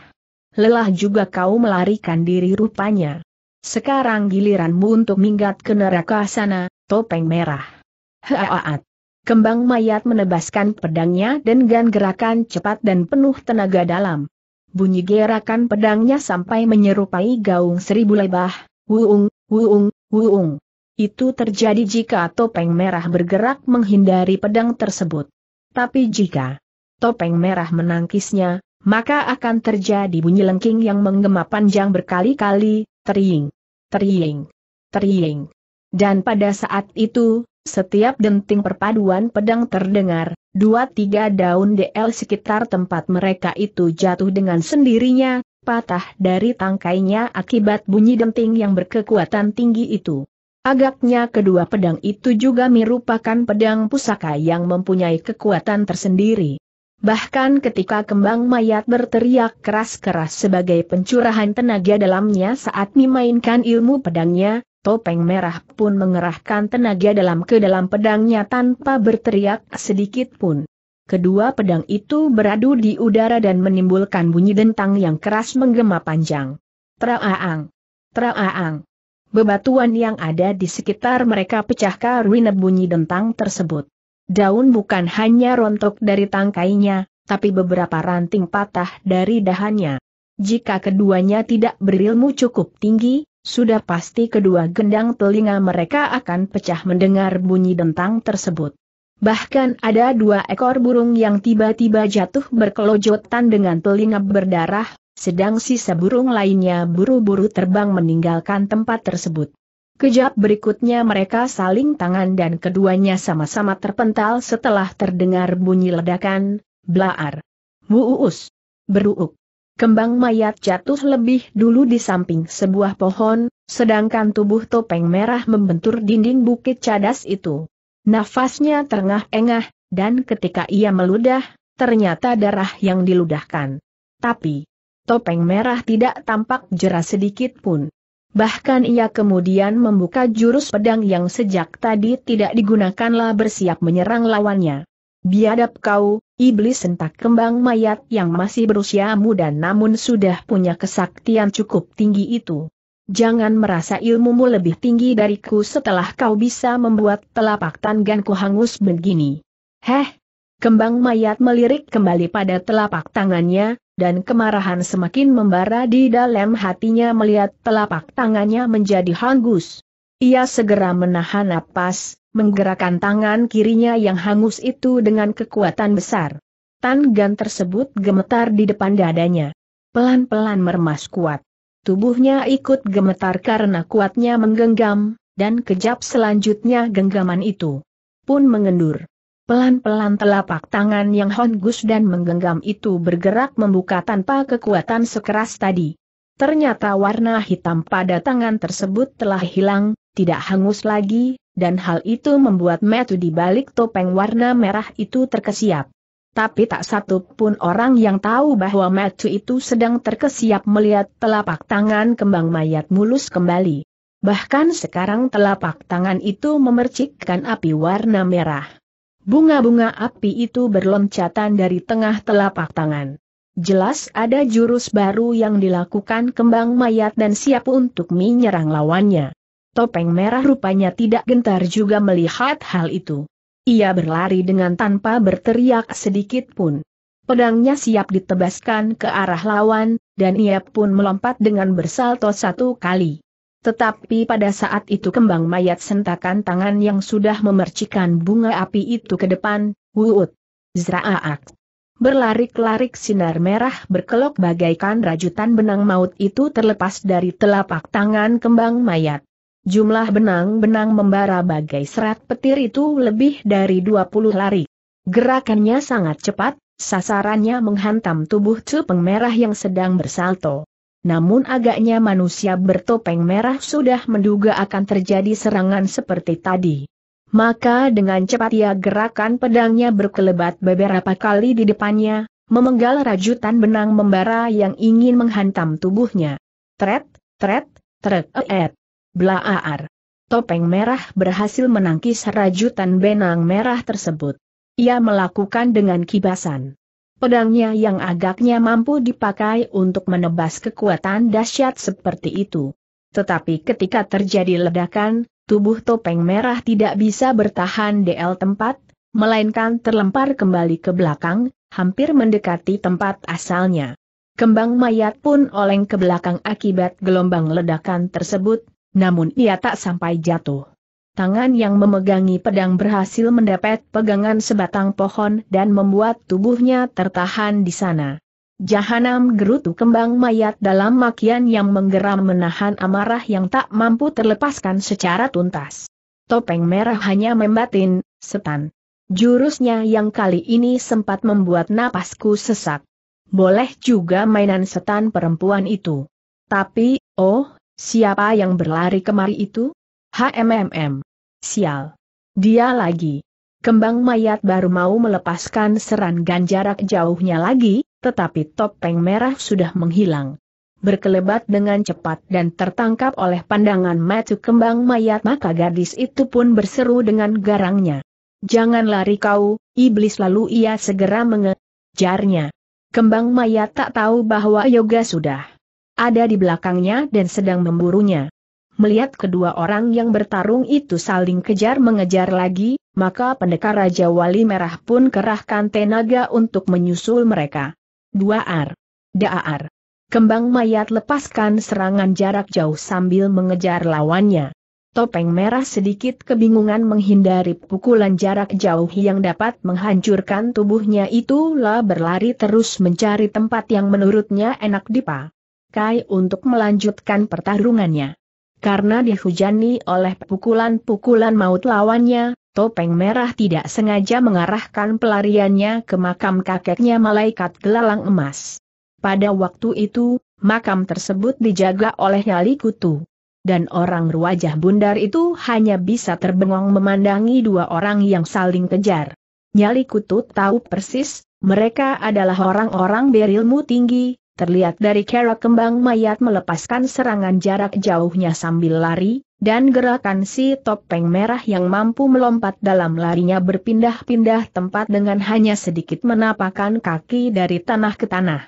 Lelah juga kau melarikan diri rupanya. Sekarang giliranmu untuk minggat ke neraka sana, topeng merah. Haaat. Kembang mayat menebaskan pedangnya dengan gerakan cepat dan penuh tenaga dalam. Bunyi gerakan pedangnya sampai menyerupai gaung seribu lebah, wuung, wuung, wuung. Itu terjadi jika topeng merah bergerak menghindari pedang tersebut. Tapi jika topeng merah menangkisnya, maka akan terjadi bunyi lengking yang menggema panjang berkali-kali, teriing, teriing, teriing. Dan pada saat itu, setiap denting perpaduan pedang terdengar, dua-tiga daun DL sekitar tempat mereka itu jatuh dengan sendirinya, patah dari tangkainya akibat bunyi denting yang berkekuatan tinggi itu. Agaknya kedua pedang itu juga merupakan pedang pusaka yang mempunyai kekuatan tersendiri. Bahkan ketika kembang mayat berteriak keras-keras sebagai pencurahan tenaga dalamnya saat memainkan ilmu pedangnya, Topeng Merah pun mengerahkan tenaga dalam ke dalam pedangnya tanpa berteriak sedikit pun. Kedua pedang itu beradu di udara dan menimbulkan bunyi dentang yang keras menggema panjang. Traaang! Traaang! Bebatuan yang ada di sekitar mereka pecah karena bunyi dentang tersebut. Daun bukan hanya rontok dari tangkainya, tapi beberapa ranting patah dari dahannya. Jika keduanya tidak berilmu cukup tinggi, sudah pasti kedua gendang telinga mereka akan pecah mendengar bunyi dentang tersebut. Bahkan ada dua ekor burung yang tiba-tiba jatuh berkelojotan dengan telinga berdarah, sedang sisa burung lainnya buru-buru terbang meninggalkan tempat tersebut. Kejap berikutnya mereka saling tangan dan keduanya sama-sama terpental setelah terdengar bunyi ledakan, blaar. buuus, Beruuk. Kembang mayat jatuh lebih dulu di samping sebuah pohon, sedangkan tubuh topeng merah membentur dinding bukit cadas itu. Nafasnya terengah-engah, dan ketika ia meludah, ternyata darah yang diludahkan. Tapi, topeng merah tidak tampak jera sedikit pun. Bahkan ia kemudian membuka jurus pedang yang sejak tadi tidak digunakanlah bersiap menyerang lawannya. Biadab kau, Iblis sentak kembang mayat yang masih berusia muda namun sudah punya kesaktian cukup tinggi itu. Jangan merasa ilmumu lebih tinggi dariku setelah kau bisa membuat telapak tanganku hangus begini. Heh! Kembang mayat melirik kembali pada telapak tangannya, dan kemarahan semakin membara di dalam hatinya melihat telapak tangannya menjadi hangus. Ia segera menahan napas, menggerakkan tangan kirinya yang hangus itu dengan kekuatan besar. Tan Gan tersebut gemetar di depan dadanya. Pelan-pelan meremas kuat. Tubuhnya ikut gemetar karena kuatnya menggenggam, dan kejap selanjutnya genggaman itu pun mengendur. Pelan-pelan telapak tangan yang hongus dan menggenggam itu bergerak membuka tanpa kekuatan sekeras tadi. Ternyata warna hitam pada tangan tersebut telah hilang, tidak hangus lagi, dan hal itu membuat metu di balik topeng warna merah itu terkesiap. Tapi tak satu pun orang yang tahu bahwa metu itu sedang terkesiap melihat telapak tangan kembang mayat mulus kembali. Bahkan sekarang telapak tangan itu memercikkan api warna merah. Bunga-bunga api itu berloncatan dari tengah telapak tangan. Jelas ada jurus baru yang dilakukan kembang mayat dan siap untuk menyerang lawannya. Topeng merah rupanya tidak gentar juga melihat hal itu. Ia berlari dengan tanpa berteriak sedikit pun. Pedangnya siap ditebaskan ke arah lawan, dan ia pun melompat dengan bersalto satu kali. Tetapi pada saat itu kembang mayat sentakan tangan yang sudah memercikan bunga api itu ke depan, wuut, zraaak. Berlarik-larik sinar merah berkelok bagaikan rajutan benang maut itu terlepas dari telapak tangan kembang mayat. Jumlah benang-benang membara bagai serat petir itu lebih dari 20 lari. Gerakannya sangat cepat, sasarannya menghantam tubuh Cupeng Merah yang sedang bersalto. Namun agaknya manusia bertopeng merah sudah menduga akan terjadi serangan seperti tadi. Maka dengan cepat ia gerakan pedangnya berkelebat beberapa kali di depannya, memenggal rajutan benang membara yang ingin menghantam tubuhnya. Tret, tret, tret, et. Blaar. Topeng merah berhasil menangkis rajutan benang merah tersebut. Ia melakukan dengan kibasan. Pedangnya yang agaknya mampu dipakai untuk menebas kekuatan dahsyat seperti itu. Tetapi ketika terjadi ledakan, tubuh topeng merah tidak bisa bertahan di tempat, melainkan terlempar kembali ke belakang, hampir mendekati tempat asalnya. Kembang mayat pun oleng ke belakang akibat gelombang ledakan tersebut, namun ia tak sampai jatuh. Tangan yang memegangi pedang berhasil mendapat pegangan sebatang pohon dan membuat tubuhnya tertahan di sana. Jahanam gerutu kembang mayat dalam makian yang menggeram menahan amarah yang tak mampu terlepaskan secara tuntas. Topeng merah hanya membatin, setan. Jurusnya yang kali ini sempat membuat napasku sesak. Boleh juga mainan setan perempuan itu. Tapi, oh, Siapa yang berlari kemari itu? HMMM. Sial. Dia lagi. Kembang mayat baru mau melepaskan serangan jarak jauhnya lagi, tetapi topeng merah sudah menghilang. Berkelebat dengan cepat dan tertangkap oleh pandangan mata kembang mayat maka gadis itu pun berseru dengan garangnya. Jangan lari kau, iblis lalu ia segera mengejarnya. Kembang mayat tak tahu bahwa yoga sudah ada di belakangnya dan sedang memburunya. Melihat kedua orang yang bertarung itu saling kejar-mengejar lagi, maka pendekar Raja Wali Merah pun kerahkan tenaga untuk menyusul mereka. Dua ar. Daar. Kembang mayat lepaskan serangan jarak jauh sambil mengejar lawannya. Topeng merah sedikit kebingungan menghindari pukulan jarak jauh yang dapat menghancurkan tubuhnya itulah berlari terus mencari tempat yang menurutnya enak dipakai. Kai untuk melanjutkan pertarungannya. Karena dihujani oleh pukulan-pukulan maut lawannya, topeng merah tidak sengaja mengarahkan pelariannya ke makam kakeknya malaikat gelalang emas. Pada waktu itu, makam tersebut dijaga oleh nyali kutu. Dan orang ruwajah bundar itu hanya bisa terbengong memandangi dua orang yang saling kejar. Nyali kutu tahu persis, mereka adalah orang-orang berilmu tinggi, terlihat dari kera kembang mayat melepaskan serangan jarak jauhnya sambil lari, dan gerakan si topeng merah yang mampu melompat dalam larinya berpindah-pindah tempat dengan hanya sedikit menapakan kaki dari tanah ke tanah.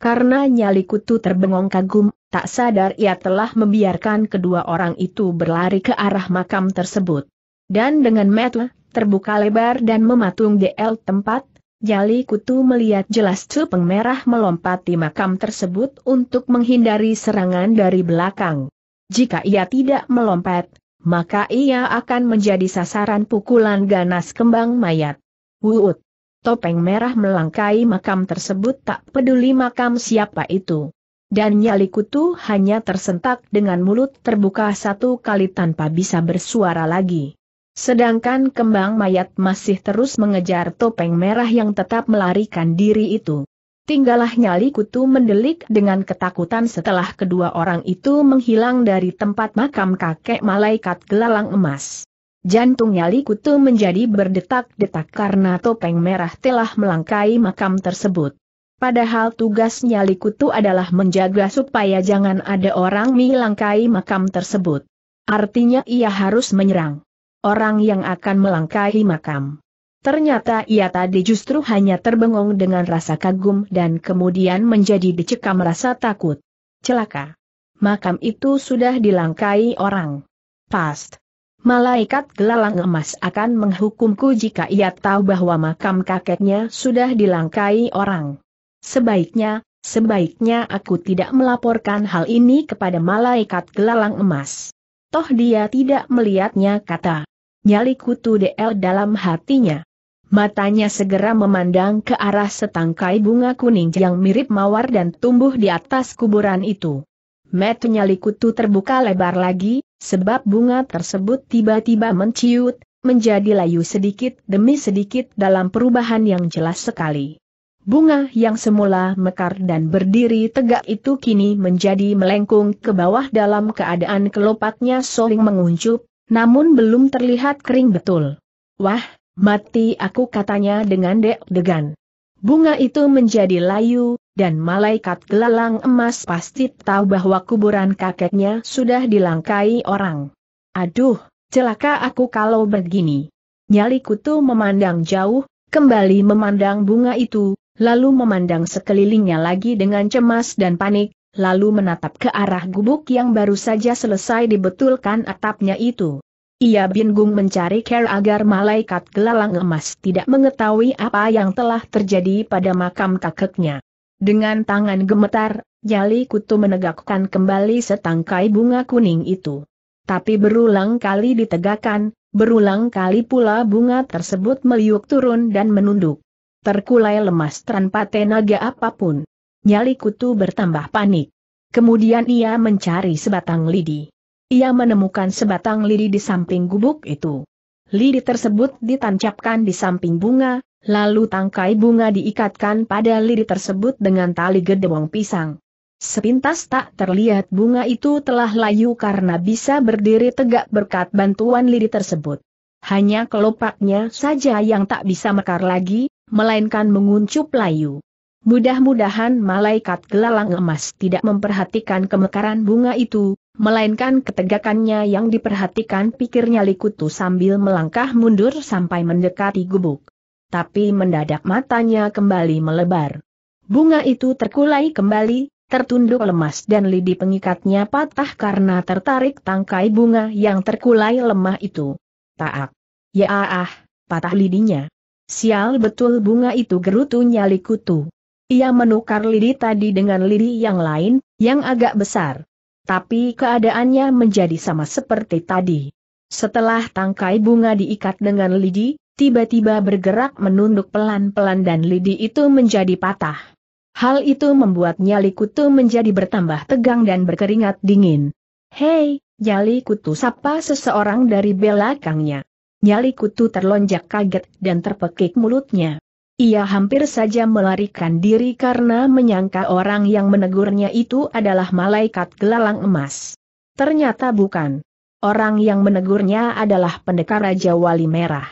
Karena nyali kutu terbengong kagum, tak sadar ia telah membiarkan kedua orang itu berlari ke arah makam tersebut. Dan dengan metu, terbuka lebar dan mematung DL tempat, Jali Kutu melihat jelas Cupeng Merah melompat di makam tersebut untuk menghindari serangan dari belakang. Jika ia tidak melompat, maka ia akan menjadi sasaran pukulan ganas kembang mayat. Wuut! Topeng Merah melangkai makam tersebut tak peduli makam siapa itu. Dan Nyali Kutu hanya tersentak dengan mulut terbuka satu kali tanpa bisa bersuara lagi. Sedangkan kembang mayat masih terus mengejar topeng merah yang tetap melarikan diri itu. Tinggallah nyali kutu mendelik dengan ketakutan setelah kedua orang itu menghilang dari tempat makam kakek malaikat gelalang emas. Jantung nyali kutu menjadi berdetak-detak karena topeng merah telah melangkai makam tersebut. Padahal tugas nyali kutu adalah menjaga supaya jangan ada orang melangkai makam tersebut. Artinya ia harus menyerang orang yang akan melangkahi makam. Ternyata ia tadi justru hanya terbengong dengan rasa kagum dan kemudian menjadi dicekam rasa takut. Celaka. Makam itu sudah dilangkai orang. Past. Malaikat gelalang emas akan menghukumku jika ia tahu bahwa makam kakeknya sudah dilangkai orang. Sebaiknya, sebaiknya aku tidak melaporkan hal ini kepada malaikat gelalang emas. Toh dia tidak melihatnya kata. Nyali kutu DL dalam hatinya. Matanya segera memandang ke arah setangkai bunga kuning yang mirip mawar dan tumbuh di atas kuburan itu. Met nyali kutu terbuka lebar lagi, sebab bunga tersebut tiba-tiba menciut, menjadi layu sedikit demi sedikit dalam perubahan yang jelas sekali. Bunga yang semula mekar dan berdiri tegak itu kini menjadi melengkung ke bawah dalam keadaan kelopaknya soling menguncup, namun belum terlihat kering betul. Wah, mati aku katanya dengan deg-degan. Bunga itu menjadi layu, dan malaikat gelalang emas pasti tahu bahwa kuburan kakeknya sudah dilangkai orang. Aduh, celaka aku kalau begini. Nyali kutu memandang jauh, kembali memandang bunga itu, lalu memandang sekelilingnya lagi dengan cemas dan panik, lalu menatap ke arah gubuk yang baru saja selesai dibetulkan atapnya itu. Ia bingung mencari care agar malaikat gelalang emas tidak mengetahui apa yang telah terjadi pada makam kakeknya. Dengan tangan gemetar, Jali Kutu menegakkan kembali setangkai bunga kuning itu. Tapi berulang kali ditegakkan, berulang kali pula bunga tersebut meliuk turun dan menunduk terkulai lemas tanpa tenaga apapun. Nyali kutu bertambah panik. Kemudian ia mencari sebatang lidi. Ia menemukan sebatang lidi di samping gubuk itu. Lidi tersebut ditancapkan di samping bunga, lalu tangkai bunga diikatkan pada lidi tersebut dengan tali gedewong pisang. Sepintas tak terlihat bunga itu telah layu karena bisa berdiri tegak berkat bantuan lidi tersebut. Hanya kelopaknya saja yang tak bisa mekar lagi, melainkan menguncup layu. Mudah-mudahan malaikat gelalang emas tidak memperhatikan kemekaran bunga itu, melainkan ketegakannya yang diperhatikan pikirnya Likutu sambil melangkah mundur sampai mendekati gubuk. Tapi mendadak matanya kembali melebar. Bunga itu terkulai kembali, tertunduk lemas dan lidi pengikatnya patah karena tertarik tangkai bunga yang terkulai lemah itu. Taak. Ya ah, patah lidinya. Sial betul bunga itu gerutu nyali kutu. Ia menukar lidi tadi dengan lidi yang lain, yang agak besar. Tapi keadaannya menjadi sama seperti tadi. Setelah tangkai bunga diikat dengan lidi, tiba-tiba bergerak menunduk pelan-pelan dan lidi itu menjadi patah. Hal itu membuat nyali kutu menjadi bertambah tegang dan berkeringat dingin. Hei, nyali kutu sapa seseorang dari belakangnya. Nyali kutu terlonjak kaget dan terpekik mulutnya. Ia hampir saja melarikan diri karena menyangka orang yang menegurnya itu adalah malaikat gelalang emas. Ternyata bukan. Orang yang menegurnya adalah pendekar Raja Wali Merah.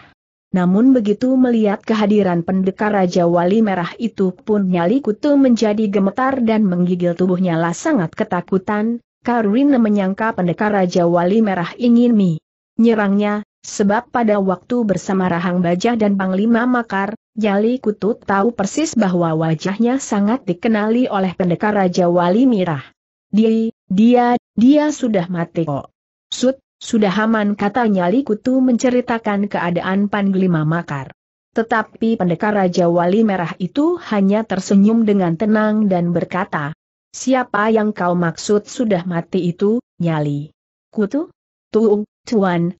Namun begitu melihat kehadiran pendekar Raja Wali Merah itu pun nyali kutu menjadi gemetar dan menggigil tubuhnya lah sangat ketakutan, Karwin menyangka pendekar Raja Wali Merah ingin mi. Nyerangnya, Sebab pada waktu bersama Rahang baja dan Panglima Makar, Jali Kutut tahu persis bahwa wajahnya sangat dikenali oleh pendekar Raja Wali Mirah. Dia, dia, dia sudah mati kok. Sud, sudah aman kata Nyali Kutu menceritakan keadaan Panglima Makar. Tetapi pendekar Raja Wali Merah itu hanya tersenyum dengan tenang dan berkata, Siapa yang kau maksud sudah mati itu, Nyali? Kutu? Tuung, Tuan,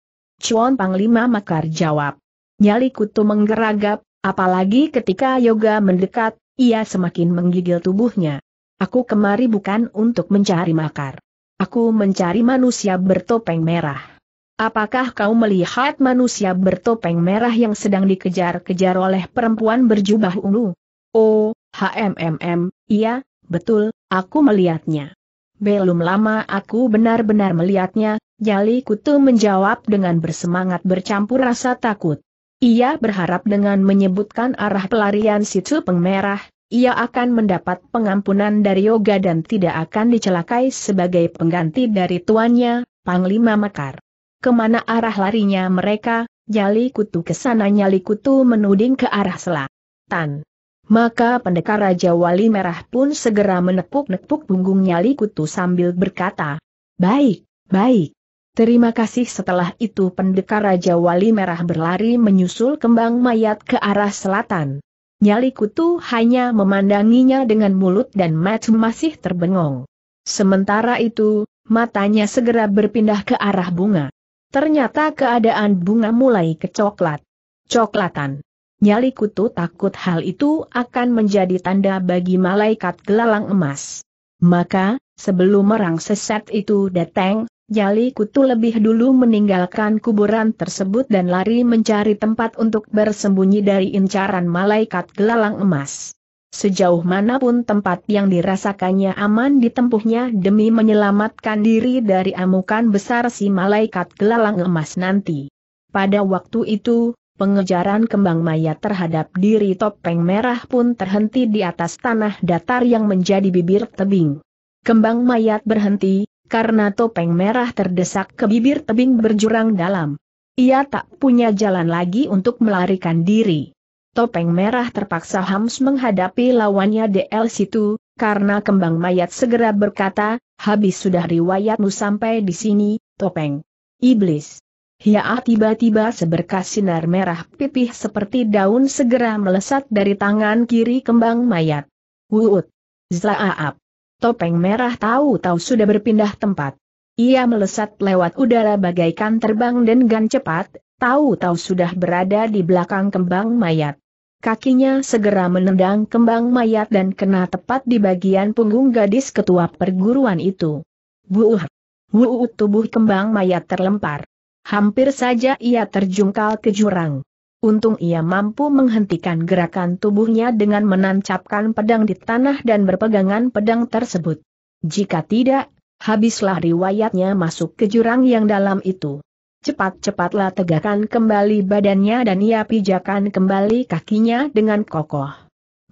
Chuan Panglima Makar jawab. Nyali kutu menggeragap, apalagi ketika yoga mendekat, ia semakin menggigil tubuhnya. Aku kemari bukan untuk mencari makar. Aku mencari manusia bertopeng merah. Apakah kau melihat manusia bertopeng merah yang sedang dikejar-kejar oleh perempuan berjubah ungu? Oh, HMMM, iya, betul, aku melihatnya. Belum lama aku benar-benar melihatnya, Jali Kutu menjawab dengan bersemangat bercampur rasa takut. Ia berharap dengan menyebutkan arah pelarian si Cupeng Merah, ia akan mendapat pengampunan dari Yoga dan tidak akan dicelakai sebagai pengganti dari tuannya, Panglima Mekar. Kemana arah larinya mereka, Jali Kutu kesana Yali Kutu menuding ke arah selatan. Maka pendekar Raja Wali Merah pun segera menepuk-nepuk punggungnya Likutu sambil berkata, Baik, baik. Terima kasih setelah itu pendekar Raja Wali Merah berlari menyusul kembang mayat ke arah selatan. Nyali kutu hanya memandanginya dengan mulut dan mata masih terbengong. Sementara itu, matanya segera berpindah ke arah bunga. Ternyata keadaan bunga mulai kecoklat. Coklatan. Nyali kutu takut hal itu akan menjadi tanda bagi malaikat gelalang emas. Maka, sebelum merang sesat itu datang, Nyali kutu lebih dulu meninggalkan kuburan tersebut dan lari mencari tempat untuk bersembunyi dari incaran malaikat gelalang emas. Sejauh manapun tempat yang dirasakannya aman ditempuhnya demi menyelamatkan diri dari amukan besar si malaikat gelalang emas nanti. Pada waktu itu, Pengejaran kembang mayat terhadap diri topeng merah pun terhenti di atas tanah datar yang menjadi bibir tebing. Kembang mayat berhenti, karena topeng merah terdesak ke bibir tebing berjurang dalam. Ia tak punya jalan lagi untuk melarikan diri. Topeng merah terpaksa hams menghadapi lawannya DL situ, karena kembang mayat segera berkata, habis sudah riwayatmu sampai di sini, topeng. Iblis. Hiaa tiba-tiba seberkas sinar merah pipih seperti daun segera melesat dari tangan kiri kembang mayat. Wuut! Zlaaap! Topeng merah tahu-tahu sudah berpindah tempat. Ia melesat lewat udara bagaikan terbang dan gan cepat, tahu-tahu sudah berada di belakang kembang mayat. Kakinya segera menendang kembang mayat dan kena tepat di bagian punggung gadis ketua perguruan itu. Buuh! Wuut tubuh kembang mayat terlempar. Hampir saja ia terjungkal ke jurang. Untung ia mampu menghentikan gerakan tubuhnya dengan menancapkan pedang di tanah dan berpegangan pedang tersebut. Jika tidak, habislah riwayatnya masuk ke jurang yang dalam itu. Cepat-cepatlah tegakkan kembali badannya dan ia pijakan kembali kakinya dengan kokoh.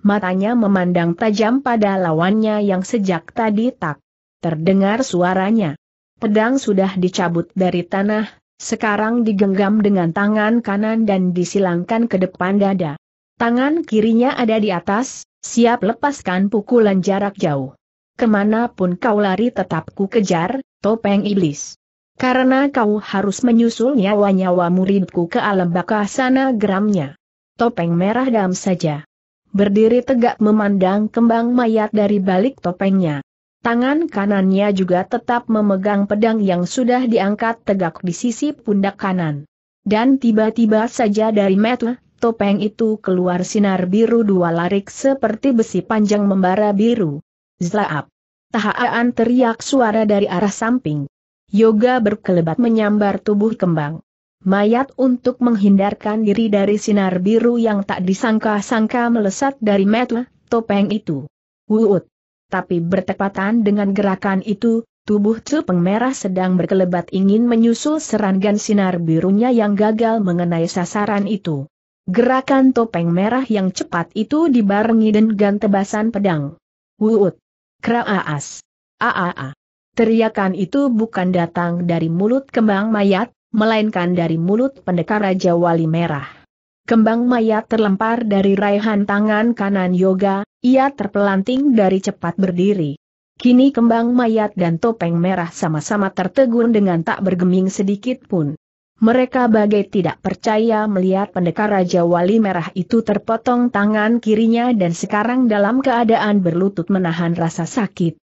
Matanya memandang tajam pada lawannya yang sejak tadi tak terdengar suaranya. Pedang sudah dicabut dari tanah, sekarang digenggam dengan tangan kanan dan disilangkan ke depan dada. Tangan kirinya ada di atas, siap lepaskan pukulan jarak jauh. Kemana pun kau lari tetap ku kejar, topeng iblis. Karena kau harus menyusul nyawa-nyawa muridku ke alam baka sana geramnya. Topeng merah dam saja. Berdiri tegak memandang kembang mayat dari balik topengnya. Tangan kanannya juga tetap memegang pedang yang sudah diangkat tegak di sisi pundak kanan. Dan tiba-tiba saja dari metu, topeng itu keluar sinar biru dua larik seperti besi panjang membara biru. Zlaap! Tahaan teriak suara dari arah samping. Yoga berkelebat menyambar tubuh kembang. Mayat untuk menghindarkan diri dari sinar biru yang tak disangka-sangka melesat dari metu, topeng itu. Wuut! tapi bertepatan dengan gerakan itu, tubuh Cepeng Merah sedang berkelebat ingin menyusul serangan sinar birunya yang gagal mengenai sasaran itu. Gerakan topeng merah yang cepat itu dibarengi dengan tebasan pedang. Wuut! Kraaas! Aaa! Teriakan itu bukan datang dari mulut kembang mayat, melainkan dari mulut pendekar Raja Wali Merah. Kembang mayat terlempar dari raihan tangan kanan Yoga, ia terpelanting dari cepat berdiri. Kini kembang mayat dan topeng merah sama-sama tertegun dengan tak bergeming sedikit pun. Mereka bagai tidak percaya melihat pendekar Raja Wali Merah itu terpotong tangan kirinya dan sekarang dalam keadaan berlutut menahan rasa sakit.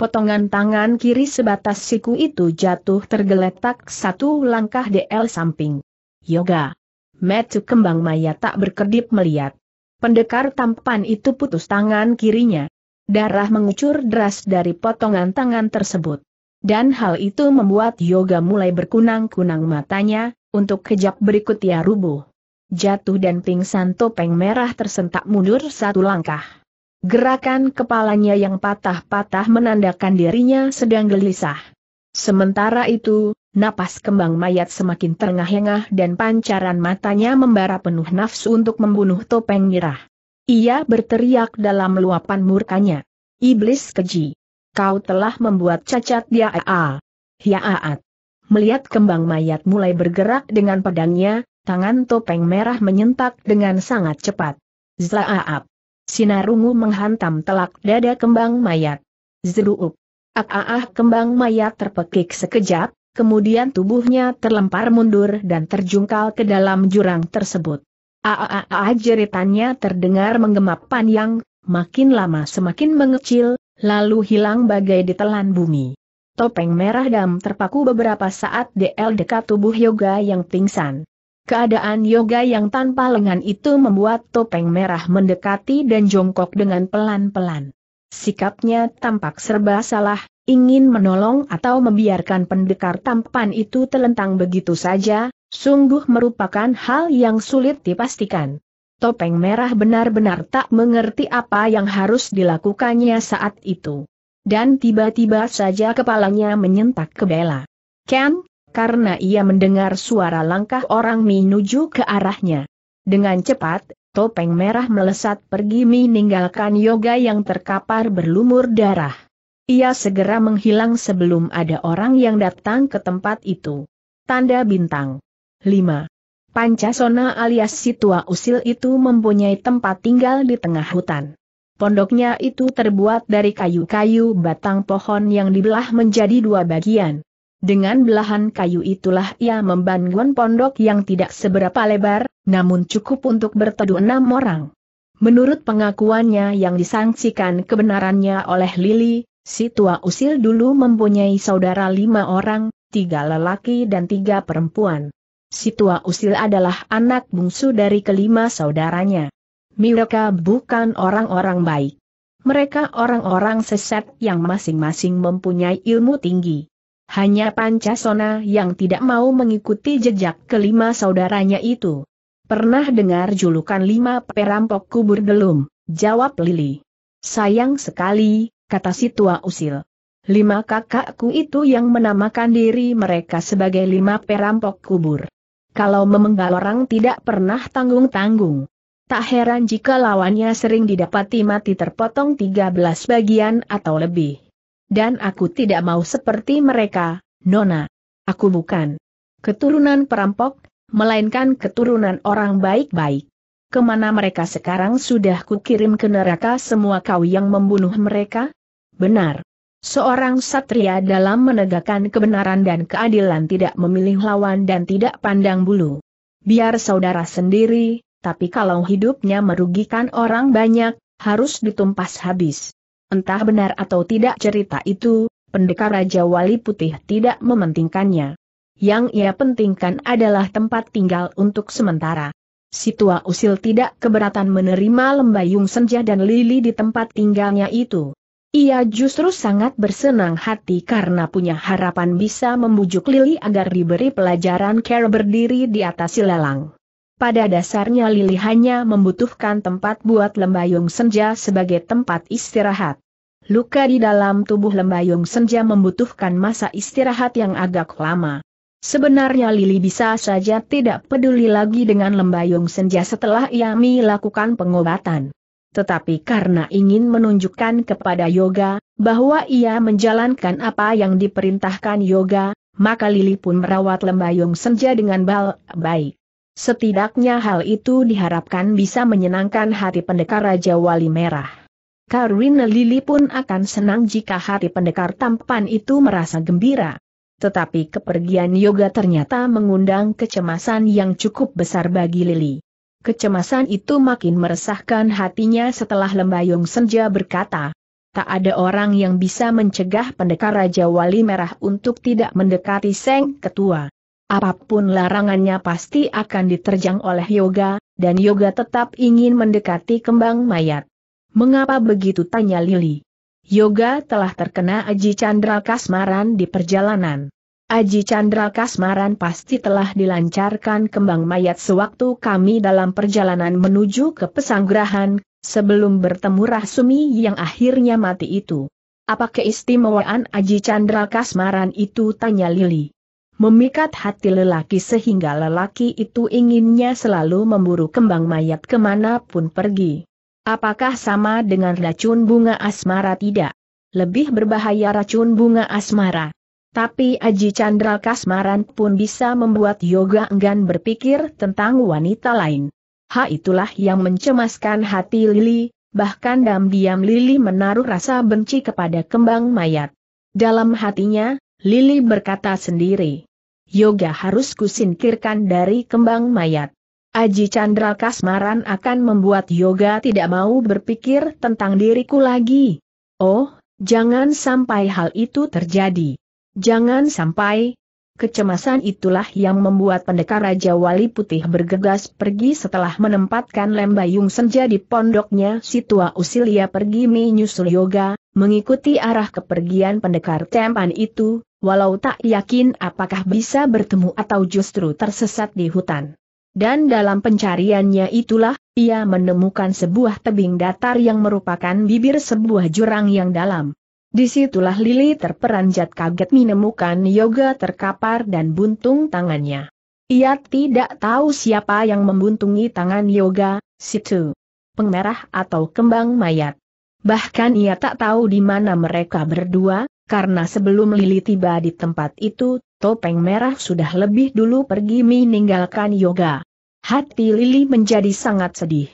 Potongan tangan kiri sebatas siku itu jatuh tergeletak satu langkah DL samping. Yoga Metu kembang maya tak berkedip melihat. Pendekar tampan itu putus tangan kirinya. Darah mengucur deras dari potongan tangan tersebut. Dan hal itu membuat Yoga mulai berkunang-kunang matanya, untuk kejap berikut ia rubuh. Jatuh dan pingsan topeng merah tersentak mundur satu langkah. Gerakan kepalanya yang patah-patah menandakan dirinya sedang gelisah. Sementara itu, napas kembang mayat semakin terengah-engah dan pancaran matanya membara penuh nafsu untuk membunuh topeng mirah. Ia berteriak dalam luapan murkanya. Iblis keji. Kau telah membuat cacat dia aa. Hiaat. Melihat kembang mayat mulai bergerak dengan pedangnya, tangan topeng merah menyentak dengan sangat cepat. Zlaaap. Sinarungu menghantam telak dada kembang mayat. Zeruup. Ak-aah kembang mayat terpekik sekejap, kemudian tubuhnya terlempar mundur dan terjungkal ke dalam jurang tersebut. Aaaa jeritannya terdengar menggema panjang, makin lama semakin mengecil, lalu hilang bagai ditelan bumi. Topeng merah dam terpaku beberapa saat DL dekat tubuh Yoga yang pingsan. Keadaan yoga yang tanpa lengan itu membuat topeng merah mendekati dan jongkok dengan pelan-pelan. Sikapnya tampak serba salah, ingin menolong atau membiarkan pendekar tampan itu telentang begitu saja, sungguh merupakan hal yang sulit dipastikan. Topeng Merah benar-benar tak mengerti apa yang harus dilakukannya saat itu. Dan tiba-tiba saja kepalanya menyentak ke Bella. Ken, karena ia mendengar suara langkah orang menuju ke arahnya. Dengan cepat, topeng merah melesat pergi meninggalkan yoga yang terkapar berlumur darah. Ia segera menghilang sebelum ada orang yang datang ke tempat itu. Tanda bintang. 5. Pancasona alias si tua usil itu mempunyai tempat tinggal di tengah hutan. Pondoknya itu terbuat dari kayu-kayu batang pohon yang dibelah menjadi dua bagian. Dengan belahan kayu itulah ia membangun pondok yang tidak seberapa lebar, namun cukup untuk berteduh enam orang. Menurut pengakuannya yang disangsikan kebenarannya oleh Lili, Si tua usil dulu mempunyai saudara lima orang, tiga lelaki dan tiga perempuan. Si tua usil adalah anak bungsu dari kelima saudaranya. Mereka bukan orang-orang baik. Mereka orang-orang sesat yang masing-masing mempunyai ilmu tinggi. Hanya Pancasona yang tidak mau mengikuti jejak kelima saudaranya itu. Pernah dengar julukan lima perampok kubur belum? Jawab Lili. Sayang sekali, kata si tua usil. Lima kakakku itu yang menamakan diri mereka sebagai lima perampok kubur. Kalau memenggal orang tidak pernah tanggung-tanggung. Tak heran jika lawannya sering didapati mati terpotong 13 bagian atau lebih. Dan aku tidak mau seperti mereka, Nona. Aku bukan keturunan perampok, melainkan keturunan orang baik-baik. Kemana mereka sekarang sudah kukirim ke neraka semua kau yang membunuh mereka? benar. Seorang satria dalam menegakkan kebenaran dan keadilan tidak memilih lawan dan tidak pandang bulu. Biar saudara sendiri, tapi kalau hidupnya merugikan orang banyak, harus ditumpas habis. Entah benar atau tidak cerita itu, pendekar Raja Wali Putih tidak mementingkannya. Yang ia pentingkan adalah tempat tinggal untuk sementara. Si usil tidak keberatan menerima lembayung senja dan lili di tempat tinggalnya itu. Ia justru sangat bersenang hati karena punya harapan bisa membujuk Lili agar diberi pelajaran care berdiri di atas silalang. Pada dasarnya Lili hanya membutuhkan tempat buat lembayung senja sebagai tempat istirahat. Luka di dalam tubuh lembayung senja membutuhkan masa istirahat yang agak lama. Sebenarnya Lili bisa saja tidak peduli lagi dengan lembayung senja setelah Yami lakukan pengobatan tetapi karena ingin menunjukkan kepada Yoga, bahwa ia menjalankan apa yang diperintahkan Yoga, maka Lili pun merawat lembayung senja dengan bal baik. Setidaknya hal itu diharapkan bisa menyenangkan hati pendekar Raja Wali Merah. Karina Lili pun akan senang jika hati pendekar tampan itu merasa gembira. Tetapi kepergian Yoga ternyata mengundang kecemasan yang cukup besar bagi Lili. Kecemasan itu makin meresahkan hatinya setelah Lembayung Senja berkata, tak ada orang yang bisa mencegah pendekar Raja Wali Merah untuk tidak mendekati Seng Ketua. Apapun larangannya pasti akan diterjang oleh Yoga, dan Yoga tetap ingin mendekati kembang mayat. Mengapa begitu tanya Lili? Yoga telah terkena Aji Chandra Kasmaran di perjalanan. Aji Chandra Kasmaran pasti telah dilancarkan kembang mayat sewaktu kami dalam perjalanan menuju ke pesanggrahan, sebelum bertemu Rahsumi yang akhirnya mati itu. Apa keistimewaan Aji Chandra Kasmaran itu tanya Lili. Memikat hati lelaki sehingga lelaki itu inginnya selalu memburu kembang mayat kemanapun pergi. Apakah sama dengan racun bunga asmara tidak? Lebih berbahaya racun bunga asmara. Tapi Aji Chandra Kasmaran pun bisa membuat Yoga enggan berpikir tentang wanita lain. Ha itulah yang mencemaskan hati Lili, bahkan diam-diam Lili menaruh rasa benci kepada kembang mayat. Dalam hatinya, Lili berkata sendiri. Yoga harus kusingkirkan dari kembang mayat. Aji Chandra Kasmaran akan membuat Yoga tidak mau berpikir tentang diriku lagi. Oh, jangan sampai hal itu terjadi. Jangan sampai, Kecemasan itulah yang membuat pendekar Raja Wali Putih bergegas pergi setelah menempatkan lembayung senja di pondoknya si tua usilia pergi menyusul yoga, mengikuti arah kepergian pendekar tempan itu, walau tak yakin apakah bisa bertemu atau justru tersesat di hutan. Dan dalam pencariannya itulah, ia menemukan sebuah tebing datar yang merupakan bibir sebuah jurang yang dalam. Disitulah Lili terperanjat kaget menemukan Yoga terkapar dan buntung tangannya. Ia tidak tahu siapa yang membuntungi tangan Yoga, situ. Pengmerah atau kembang mayat. Bahkan ia tak tahu di mana mereka berdua, karena sebelum Lili tiba di tempat itu, topeng merah sudah lebih dulu pergi meninggalkan Yoga. Hati Lili menjadi sangat sedih.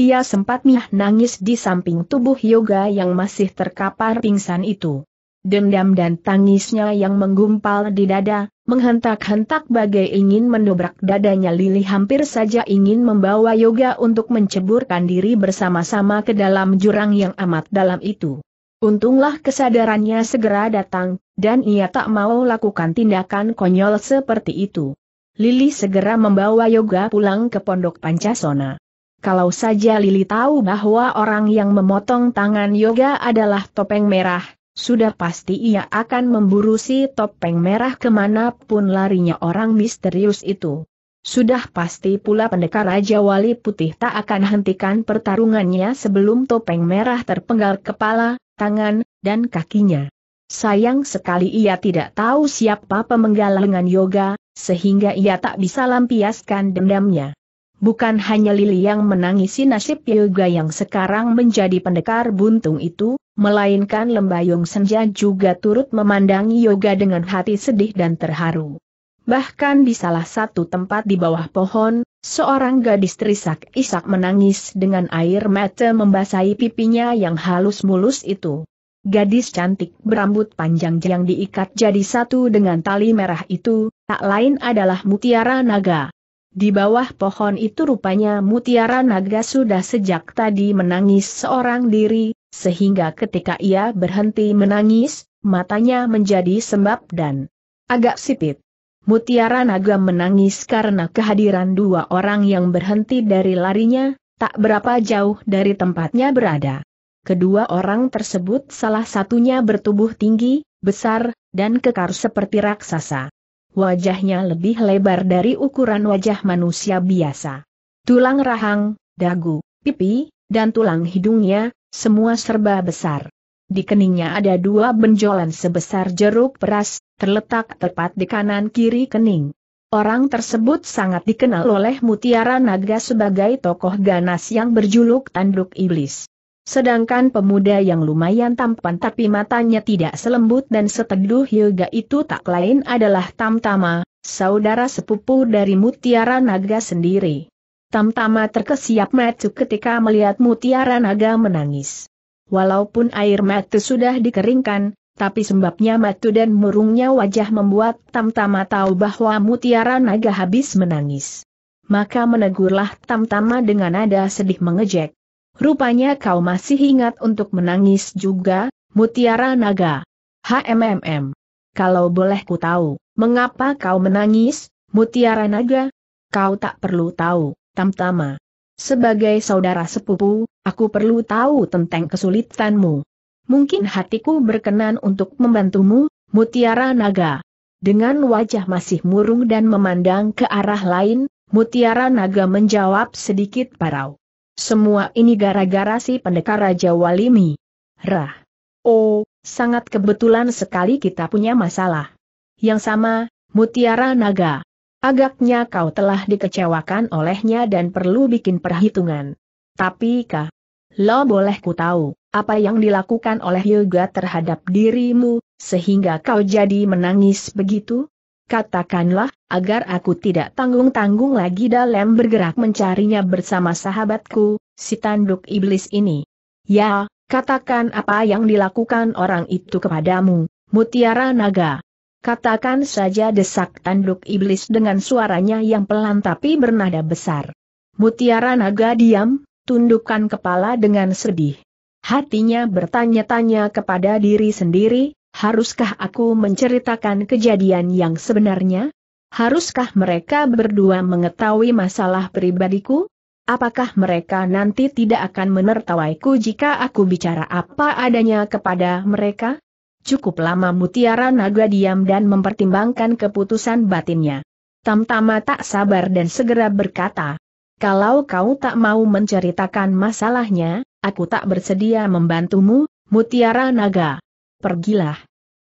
Ia sempat miah nangis di samping tubuh Yoga yang masih terkapar pingsan itu. Dendam dan tangisnya yang menggumpal di dada, menghentak-hentak bagai ingin mendobrak dadanya Lili hampir saja ingin membawa Yoga untuk menceburkan diri bersama-sama ke dalam jurang yang amat dalam itu. Untunglah kesadarannya segera datang, dan ia tak mau lakukan tindakan konyol seperti itu. Lili segera membawa Yoga pulang ke pondok Pancasona kalau saja Lili tahu bahwa orang yang memotong tangan Yoga adalah topeng merah, sudah pasti ia akan memburu si topeng merah kemanapun larinya orang misterius itu. Sudah pasti pula pendekar Raja Wali Putih tak akan hentikan pertarungannya sebelum topeng merah terpenggal kepala, tangan, dan kakinya. Sayang sekali ia tidak tahu siapa pemenggal lengan yoga, sehingga ia tak bisa lampiaskan dendamnya. Bukan hanya Lili yang menangisi nasib Yoga yang sekarang menjadi pendekar buntung itu, melainkan Lembayung Senja juga turut memandangi Yoga dengan hati sedih dan terharu. Bahkan di salah satu tempat di bawah pohon, seorang gadis terisak-isak menangis dengan air mata membasahi pipinya yang halus mulus itu. Gadis cantik berambut panjang yang diikat jadi satu dengan tali merah itu, tak lain adalah mutiara naga. Di bawah pohon itu rupanya mutiara naga sudah sejak tadi menangis seorang diri, sehingga ketika ia berhenti menangis, matanya menjadi sembab dan agak sipit. Mutiara naga menangis karena kehadiran dua orang yang berhenti dari larinya, tak berapa jauh dari tempatnya berada. Kedua orang tersebut salah satunya bertubuh tinggi, besar, dan kekar seperti raksasa wajahnya lebih lebar dari ukuran wajah manusia biasa. Tulang rahang, dagu, pipi, dan tulang hidungnya, semua serba besar. Di keningnya ada dua benjolan sebesar jeruk peras, terletak tepat di kanan kiri kening. Orang tersebut sangat dikenal oleh Mutiara Naga sebagai tokoh ganas yang berjuluk Tanduk Iblis. Sedangkan pemuda yang lumayan tampan tapi matanya tidak selembut dan seteguh yoga itu tak lain adalah Tamtama, saudara sepupu dari Mutiara Naga sendiri. Tamtama terkesiap matu ketika melihat Mutiara Naga menangis. Walaupun air matu sudah dikeringkan, tapi sebabnya matu dan murungnya wajah membuat Tamtama tahu bahwa Mutiara Naga habis menangis. Maka menegurlah Tamtama dengan nada sedih mengejek. Rupanya kau masih ingat untuk menangis juga, Mutiara Naga. HMMM. Kalau boleh ku tahu, mengapa kau menangis, Mutiara Naga? Kau tak perlu tahu, Tamtama. Sebagai saudara sepupu, aku perlu tahu tentang kesulitanmu. Mungkin hatiku berkenan untuk membantumu, Mutiara Naga. Dengan wajah masih murung dan memandang ke arah lain, Mutiara Naga menjawab sedikit parau. Semua ini gara-gara si pendekar Raja Walimi. Rah. Oh, sangat kebetulan sekali kita punya masalah. Yang sama, Mutiara Naga. Agaknya kau telah dikecewakan olehnya dan perlu bikin perhitungan. Tapi kah? Lo boleh ku tahu, apa yang dilakukan oleh Yoga terhadap dirimu, sehingga kau jadi menangis begitu? Katakanlah, agar aku tidak tanggung-tanggung lagi dalam bergerak mencarinya bersama sahabatku, si tanduk iblis ini. Ya, katakan apa yang dilakukan orang itu kepadamu, mutiara naga. Katakan saja desak tanduk iblis dengan suaranya yang pelan tapi bernada besar. Mutiara naga diam, tundukkan kepala dengan sedih. Hatinya bertanya-tanya kepada diri sendiri, Haruskah aku menceritakan kejadian yang sebenarnya? Haruskah mereka berdua mengetahui masalah pribadiku? Apakah mereka nanti tidak akan menertawaiku jika aku bicara apa adanya kepada mereka? Cukup lama Mutiara Naga diam dan mempertimbangkan keputusan batinnya. Tamtama tak sabar dan segera berkata, kalau kau tak mau menceritakan masalahnya, aku tak bersedia membantumu, Mutiara Naga pergilah.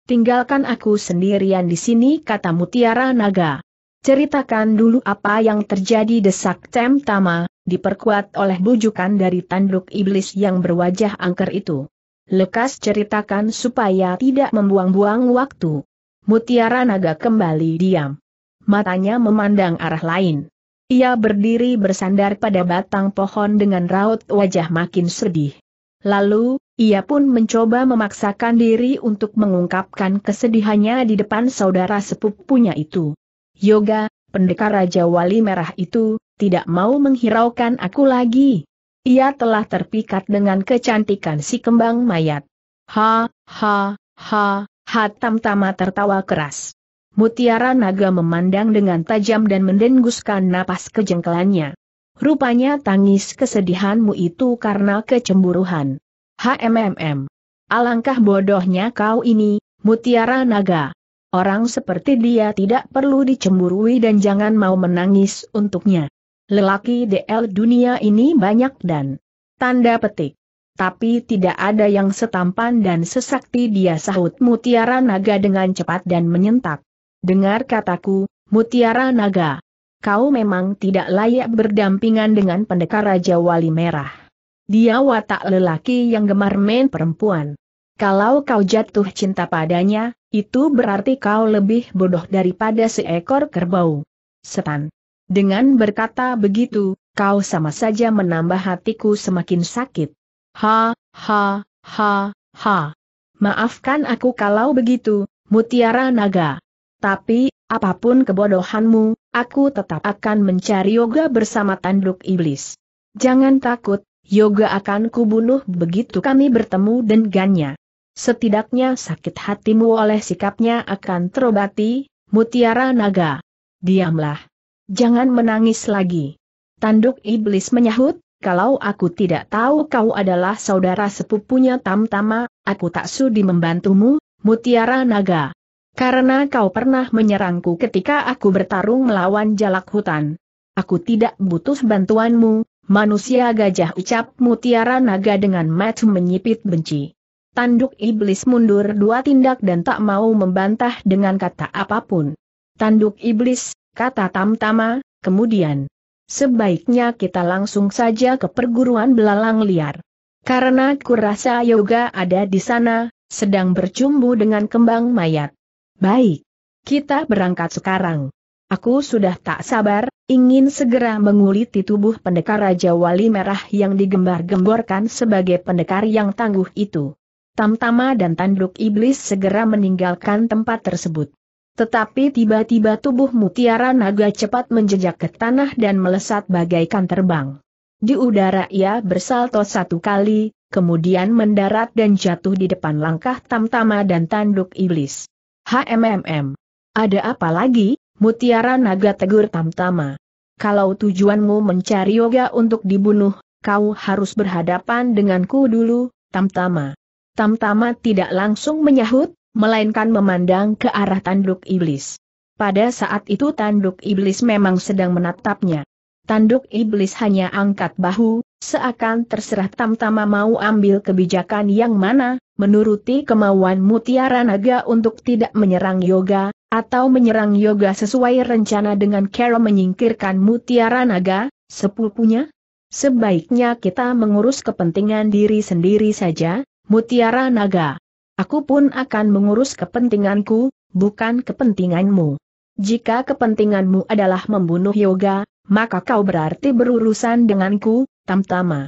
Tinggalkan aku sendirian di sini kata Mutiara Naga. Ceritakan dulu apa yang terjadi desak Tem Tama, diperkuat oleh bujukan dari tanduk iblis yang berwajah angker itu. Lekas ceritakan supaya tidak membuang-buang waktu. Mutiara Naga kembali diam. Matanya memandang arah lain. Ia berdiri bersandar pada batang pohon dengan raut wajah makin sedih. Lalu, ia pun mencoba memaksakan diri untuk mengungkapkan kesedihannya di depan saudara sepupunya itu. Yoga, pendekar Raja Wali Merah itu, tidak mau menghiraukan aku lagi. Ia telah terpikat dengan kecantikan si kembang mayat. Ha, ha, ha, ha tama tertawa keras. Mutiara naga memandang dengan tajam dan mendenguskan napas kejengkelannya. Rupanya tangis kesedihanmu itu karena kecemburuan. HMMM. Alangkah bodohnya kau ini, mutiara naga. Orang seperti dia tidak perlu dicemburui dan jangan mau menangis untuknya. Lelaki DL dunia ini banyak dan tanda petik. Tapi tidak ada yang setampan dan sesakti dia sahut mutiara naga dengan cepat dan menyentak. Dengar kataku, mutiara naga kau memang tidak layak berdampingan dengan pendekar Raja Wali Merah. Dia watak lelaki yang gemar main perempuan. Kalau kau jatuh cinta padanya, itu berarti kau lebih bodoh daripada seekor kerbau. Setan. Dengan berkata begitu, kau sama saja menambah hatiku semakin sakit. Ha, ha, ha, ha. Maafkan aku kalau begitu, Mutiara Naga. Tapi, apapun kebodohanmu, aku tetap akan mencari yoga bersama tanduk iblis. Jangan takut, yoga akan kubunuh begitu kami bertemu dengannya. Setidaknya sakit hatimu oleh sikapnya akan terobati, mutiara naga. Diamlah. Jangan menangis lagi. Tanduk iblis menyahut, kalau aku tidak tahu kau adalah saudara sepupunya Tamtama, aku tak sudi membantumu, mutiara naga. Karena kau pernah menyerangku ketika aku bertarung melawan jalak hutan. Aku tidak butuh bantuanmu, manusia gajah ucap mutiara naga dengan mata menyipit benci. Tanduk iblis mundur dua tindak dan tak mau membantah dengan kata apapun. Tanduk iblis, kata Tamtama, kemudian. Sebaiknya kita langsung saja ke perguruan belalang liar. Karena kurasa yoga ada di sana, sedang bercumbu dengan kembang mayat. Baik. Kita berangkat sekarang. Aku sudah tak sabar, ingin segera menguliti tubuh pendekar Raja Wali Merah yang digembar-gemborkan sebagai pendekar yang tangguh itu. Tamtama dan tanduk iblis segera meninggalkan tempat tersebut. Tetapi tiba-tiba tubuh mutiara naga cepat menjejak ke tanah dan melesat bagaikan terbang. Di udara ia bersalto satu kali, kemudian mendarat dan jatuh di depan langkah tamtama dan tanduk iblis. HMMM. Ada apa lagi, Mutiara Naga Tegur Tamtama? Kalau tujuanmu mencari yoga untuk dibunuh, kau harus berhadapan denganku dulu, Tamtama. Tamtama tidak langsung menyahut, melainkan memandang ke arah tanduk iblis. Pada saat itu tanduk iblis memang sedang menatapnya. Tanduk iblis hanya angkat bahu, Seakan terserah Tamtama mau ambil kebijakan yang mana, menuruti kemauan Mutiara Naga untuk tidak menyerang Yoga, atau menyerang Yoga sesuai rencana dengan Kero menyingkirkan Mutiara Naga, sepupunya? Sebaiknya kita mengurus kepentingan diri sendiri saja, Mutiara Naga. Aku pun akan mengurus kepentinganku, bukan kepentinganmu. Jika kepentinganmu adalah membunuh Yoga, maka kau berarti berurusan denganku, Tamtama.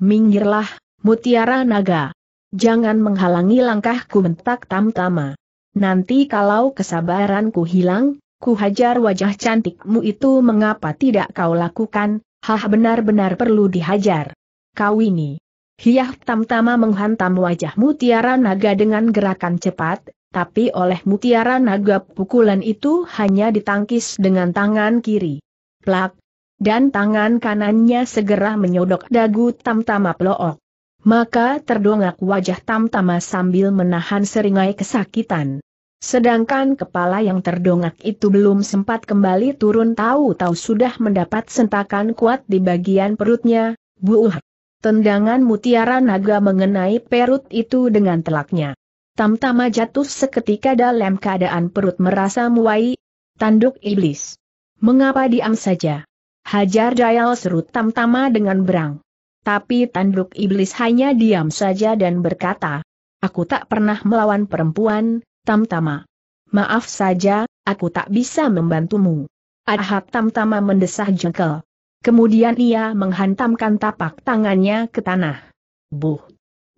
Minggirlah, mutiara naga. Jangan menghalangi langkahku bentak Tamtama. Nanti kalau kesabaranku hilang, ku hajar wajah cantikmu itu mengapa tidak kau lakukan, hah benar-benar perlu dihajar. Kau ini. Hiyah Tamtama menghantam wajah mutiara naga dengan gerakan cepat, tapi oleh mutiara naga pukulan itu hanya ditangkis dengan tangan kiri. Plak, dan tangan kanannya segera menyodok dagu tamtama plook. Maka terdongak wajah tamtama sambil menahan seringai kesakitan. Sedangkan kepala yang terdongak itu belum sempat kembali turun tahu-tahu sudah mendapat sentakan kuat di bagian perutnya, buuh. Tendangan mutiara naga mengenai perut itu dengan telaknya. Tamtama jatuh seketika dalam keadaan perut merasa muai, tanduk iblis. Mengapa diam saja? Hajar Dayal seru tamtama dengan berang. Tapi tanduk iblis hanya diam saja dan berkata, Aku tak pernah melawan perempuan, tamtama. Maaf saja, aku tak bisa membantumu. Ahab tamtama mendesah jengkel. Kemudian ia menghantamkan tapak tangannya ke tanah. Buh!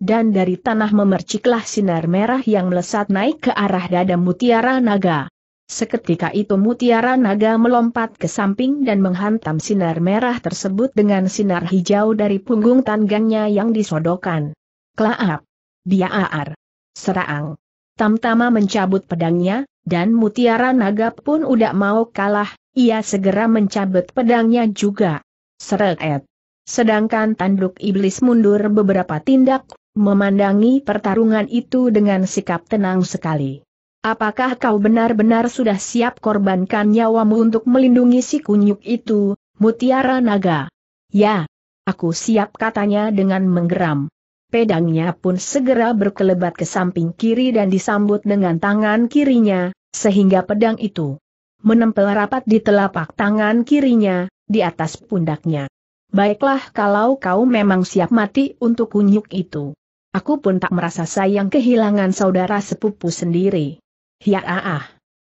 Dan dari tanah memerciklah sinar merah yang melesat naik ke arah dada mutiara naga. Seketika itu mutiara naga melompat ke samping dan menghantam sinar merah tersebut dengan sinar hijau dari punggung tanggangnya yang disodokan. Klaap! Dia aar! Serang! Tamtama mencabut pedangnya, dan mutiara naga pun udah mau kalah, ia segera mencabut pedangnya juga. Seret! Sedangkan tanduk iblis mundur beberapa tindak, memandangi pertarungan itu dengan sikap tenang sekali. Apakah kau benar-benar sudah siap korbankan nyawamu untuk melindungi si kunyuk itu, mutiara naga? Ya, aku siap katanya dengan menggeram. Pedangnya pun segera berkelebat ke samping kiri dan disambut dengan tangan kirinya, sehingga pedang itu menempel rapat di telapak tangan kirinya, di atas pundaknya. Baiklah kalau kau memang siap mati untuk kunyuk itu. Aku pun tak merasa sayang kehilangan saudara sepupu sendiri. Ya ah.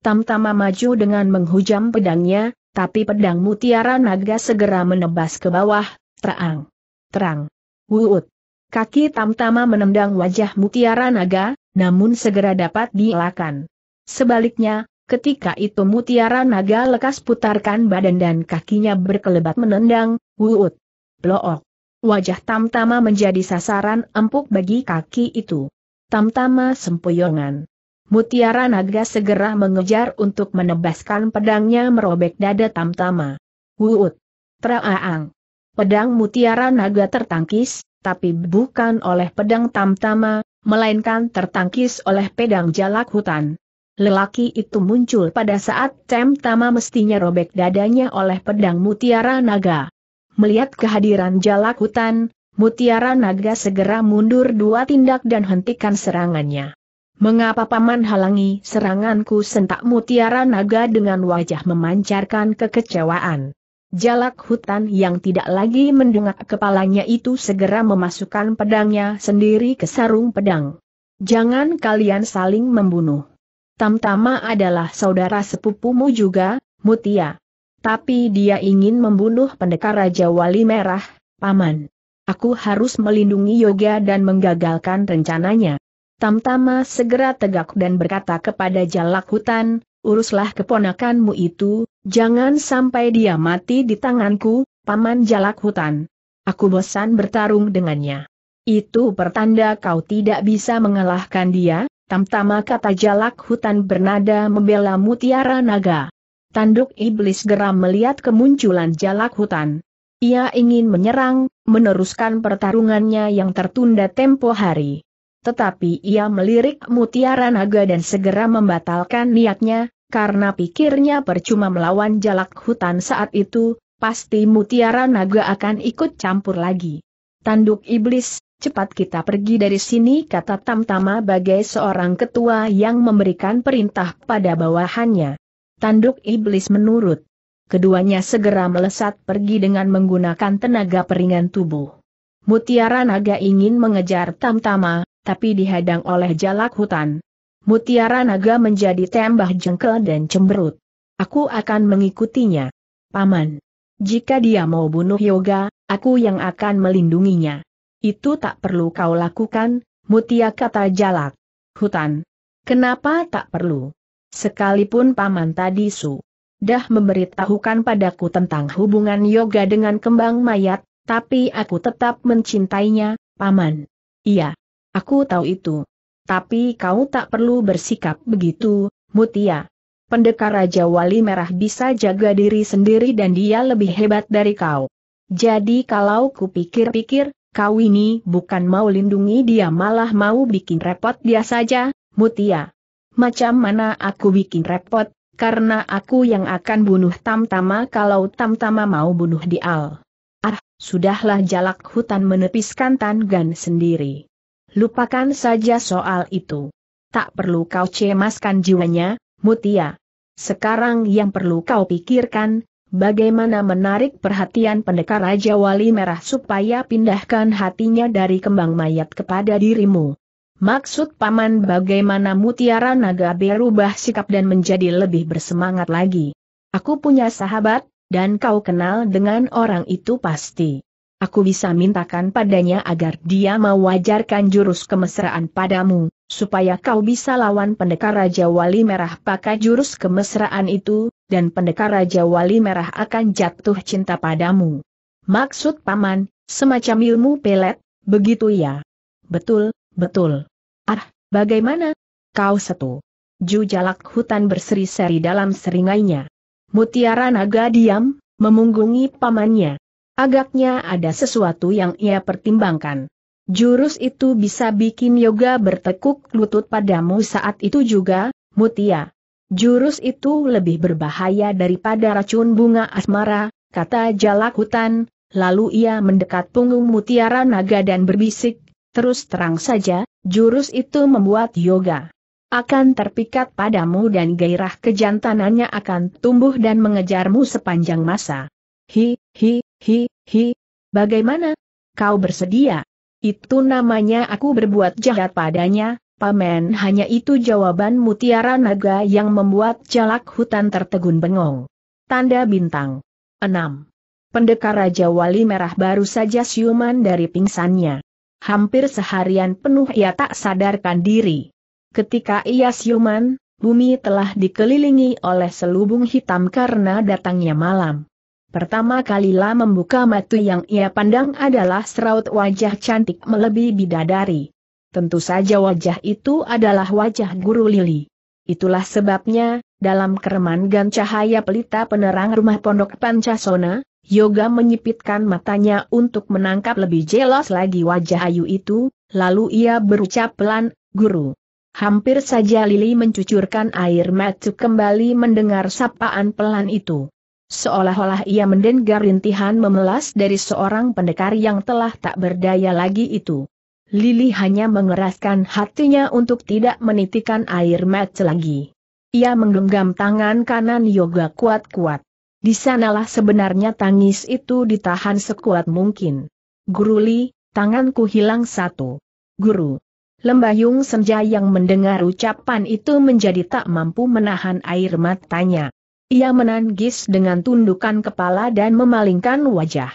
Tamtama maju dengan menghujam pedangnya, tapi pedang mutiara naga segera menebas ke bawah, terang. Terang. Wuut. Kaki Tamtama menendang wajah mutiara naga, namun segera dapat dielakkan. Sebaliknya, ketika itu mutiara naga lekas putarkan badan dan kakinya berkelebat menendang, wuut. Blook. Wajah Tamtama menjadi sasaran empuk bagi kaki itu. Tamtama sempoyongan. Mutiara naga segera mengejar untuk menebaskan pedangnya merobek dada tamtama. Wuut! Traaang! Pedang mutiara naga tertangkis, tapi bukan oleh pedang tamtama, melainkan tertangkis oleh pedang jalak hutan. Lelaki itu muncul pada saat tamtama mestinya robek dadanya oleh pedang mutiara naga. Melihat kehadiran jalak hutan, mutiara naga segera mundur dua tindak dan hentikan serangannya. Mengapa paman halangi seranganku sentak mutiara naga dengan wajah memancarkan kekecewaan. Jalak hutan yang tidak lagi mendengak kepalanya itu segera memasukkan pedangnya sendiri ke sarung pedang. Jangan kalian saling membunuh. Tamtama adalah saudara sepupumu juga, Mutia. Tapi dia ingin membunuh pendekar Raja Wali Merah, Paman. Aku harus melindungi Yoga dan menggagalkan rencananya. Tamtama segera tegak dan berkata kepada jalak hutan, uruslah keponakanmu itu, jangan sampai dia mati di tanganku, paman jalak hutan. Aku bosan bertarung dengannya. Itu pertanda kau tidak bisa mengalahkan dia, tamtama kata jalak hutan bernada membela mutiara naga. Tanduk iblis geram melihat kemunculan jalak hutan. Ia ingin menyerang, meneruskan pertarungannya yang tertunda tempo hari. Tetapi ia melirik mutiara naga dan segera membatalkan niatnya, karena pikirnya percuma melawan jalak hutan saat itu, pasti mutiara naga akan ikut campur lagi. Tanduk iblis, cepat kita pergi dari sini kata Tamtama bagai seorang ketua yang memberikan perintah pada bawahannya. Tanduk iblis menurut. Keduanya segera melesat pergi dengan menggunakan tenaga peringan tubuh. Mutiara naga ingin mengejar Tamtama, tapi dihadang oleh jalak hutan. Mutiara naga menjadi tembah jengkel dan cemberut. Aku akan mengikutinya. Paman. Jika dia mau bunuh Yoga, aku yang akan melindunginya. Itu tak perlu kau lakukan, mutia kata jalak. Hutan. Kenapa tak perlu? Sekalipun paman tadi su. Dah memberitahukan padaku tentang hubungan yoga dengan kembang mayat, tapi aku tetap mencintainya, paman. Iya. Aku tahu itu. Tapi kau tak perlu bersikap begitu, Mutia. Pendekar Raja Wali Merah bisa jaga diri sendiri dan dia lebih hebat dari kau. Jadi kalau kupikir-pikir, pikir kau ini bukan mau lindungi dia malah mau bikin repot dia saja, Mutia. Macam mana aku bikin repot, karena aku yang akan bunuh Tamtama kalau Tamtama mau bunuh Dial. Ah, sudahlah jalak hutan menepiskan Tangan sendiri. Lupakan saja soal itu. Tak perlu kau cemaskan jiwanya, Mutia. Sekarang yang perlu kau pikirkan, bagaimana menarik perhatian pendekar Raja Wali Merah supaya pindahkan hatinya dari kembang mayat kepada dirimu. Maksud paman bagaimana mutiara naga berubah sikap dan menjadi lebih bersemangat lagi. Aku punya sahabat, dan kau kenal dengan orang itu pasti aku bisa mintakan padanya agar dia mewajarkan jurus kemesraan padamu, supaya kau bisa lawan pendekar Raja Wali Merah pakai jurus kemesraan itu, dan pendekar Raja Wali Merah akan jatuh cinta padamu. Maksud paman, semacam ilmu pelet, begitu ya? Betul, betul. Ah, bagaimana? Kau setu. Ju jalak hutan berseri-seri dalam seringainya. Mutiara naga diam, memunggungi pamannya. Agaknya ada sesuatu yang ia pertimbangkan. Jurus itu bisa bikin yoga bertekuk lutut padamu saat itu juga, Mutia. Jurus itu lebih berbahaya daripada racun bunga asmara, kata jalak hutan, lalu ia mendekat punggung mutiara naga dan berbisik, terus terang saja, jurus itu membuat yoga akan terpikat padamu dan gairah kejantanannya akan tumbuh dan mengejarmu sepanjang masa. Hi, hi, Hi, hi, bagaimana? Kau bersedia? Itu namanya aku berbuat jahat padanya, pamen hanya itu jawaban mutiara naga yang membuat jalak hutan tertegun bengong. Tanda bintang. 6. Pendekar Raja Wali Merah baru saja siuman dari pingsannya. Hampir seharian penuh ia tak sadarkan diri. Ketika ia siuman, bumi telah dikelilingi oleh selubung hitam karena datangnya malam. Pertama kalilah membuka mata yang ia pandang adalah seraut wajah cantik melebihi bidadari. Tentu saja wajah itu adalah wajah Guru Lili. Itulah sebabnya, dalam keremangan cahaya pelita penerang rumah pondok Pancasona, Yoga menyipitkan matanya untuk menangkap lebih jelas lagi wajah ayu itu, lalu ia berucap pelan, Guru. Hampir saja Lili mencucurkan air mata kembali mendengar sapaan pelan itu seolah-olah ia mendengar rintihan memelas dari seorang pendekar yang telah tak berdaya lagi itu. Lili hanya mengeraskan hatinya untuk tidak menitikan air mata lagi. Ia menggenggam tangan kanan Yoga kuat-kuat. Di sanalah sebenarnya tangis itu ditahan sekuat mungkin. Guru Li, tanganku hilang satu. Guru. Lembayung senja yang mendengar ucapan itu menjadi tak mampu menahan air matanya. Ia menangis dengan tundukan kepala dan memalingkan wajah.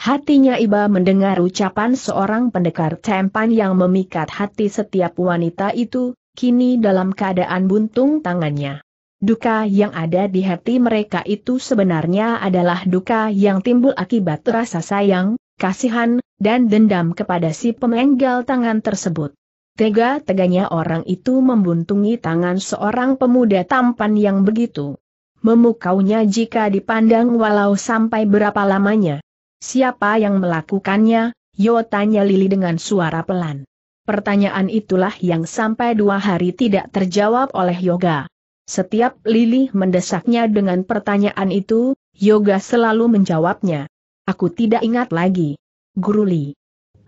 Hatinya iba mendengar ucapan seorang pendekar tempan yang memikat hati setiap wanita itu, kini dalam keadaan buntung tangannya. Duka yang ada di hati mereka itu sebenarnya adalah duka yang timbul akibat rasa sayang, kasihan, dan dendam kepada si pemenggal tangan tersebut. Tega-teganya orang itu membuntungi tangan seorang pemuda tampan yang begitu memukaunya jika dipandang walau sampai berapa lamanya. Siapa yang melakukannya? Yo tanya Lili dengan suara pelan. Pertanyaan itulah yang sampai dua hari tidak terjawab oleh Yoga. Setiap Lili mendesaknya dengan pertanyaan itu, Yoga selalu menjawabnya. Aku tidak ingat lagi. Guru Li.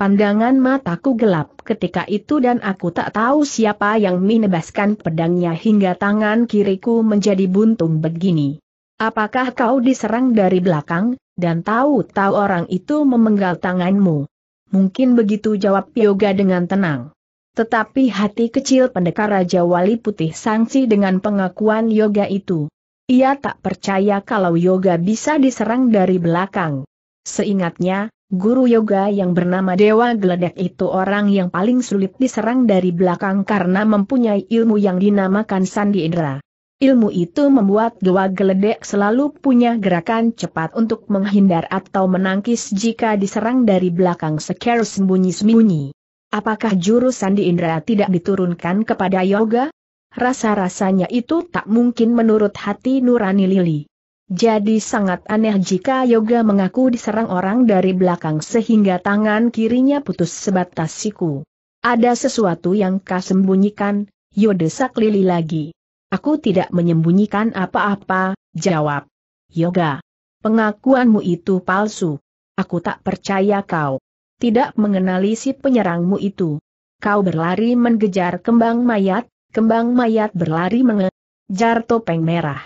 Pandangan mataku gelap ketika itu dan aku tak tahu siapa yang menebaskan pedangnya hingga tangan kiriku menjadi buntung begini. Apakah kau diserang dari belakang, dan tahu-tahu orang itu memenggal tanganmu? Mungkin begitu jawab Yoga dengan tenang. Tetapi hati kecil pendekar Raja Wali Putih sangsi dengan pengakuan Yoga itu. Ia tak percaya kalau Yoga bisa diserang dari belakang. Seingatnya, Guru yoga yang bernama Dewa Geledek itu orang yang paling sulit diserang dari belakang karena mempunyai ilmu yang dinamakan Sandi Indra. Ilmu itu membuat Dewa Geledek selalu punya gerakan cepat untuk menghindar atau menangkis jika diserang dari belakang secara sembunyi-sembunyi. Apakah jurus Sandi Indra tidak diturunkan kepada yoga? Rasa-rasanya itu tak mungkin menurut hati nurani Lili. Jadi sangat aneh jika Yoga mengaku diserang orang dari belakang sehingga tangan kirinya putus sebatas siku. Ada sesuatu yang kau sembunyikan, Yodesak Lili lagi. Aku tidak menyembunyikan apa-apa, jawab. Yoga. Pengakuanmu itu palsu. Aku tak percaya kau. Tidak mengenali si penyerangmu itu. Kau berlari mengejar kembang mayat, kembang mayat berlari mengejar topeng merah.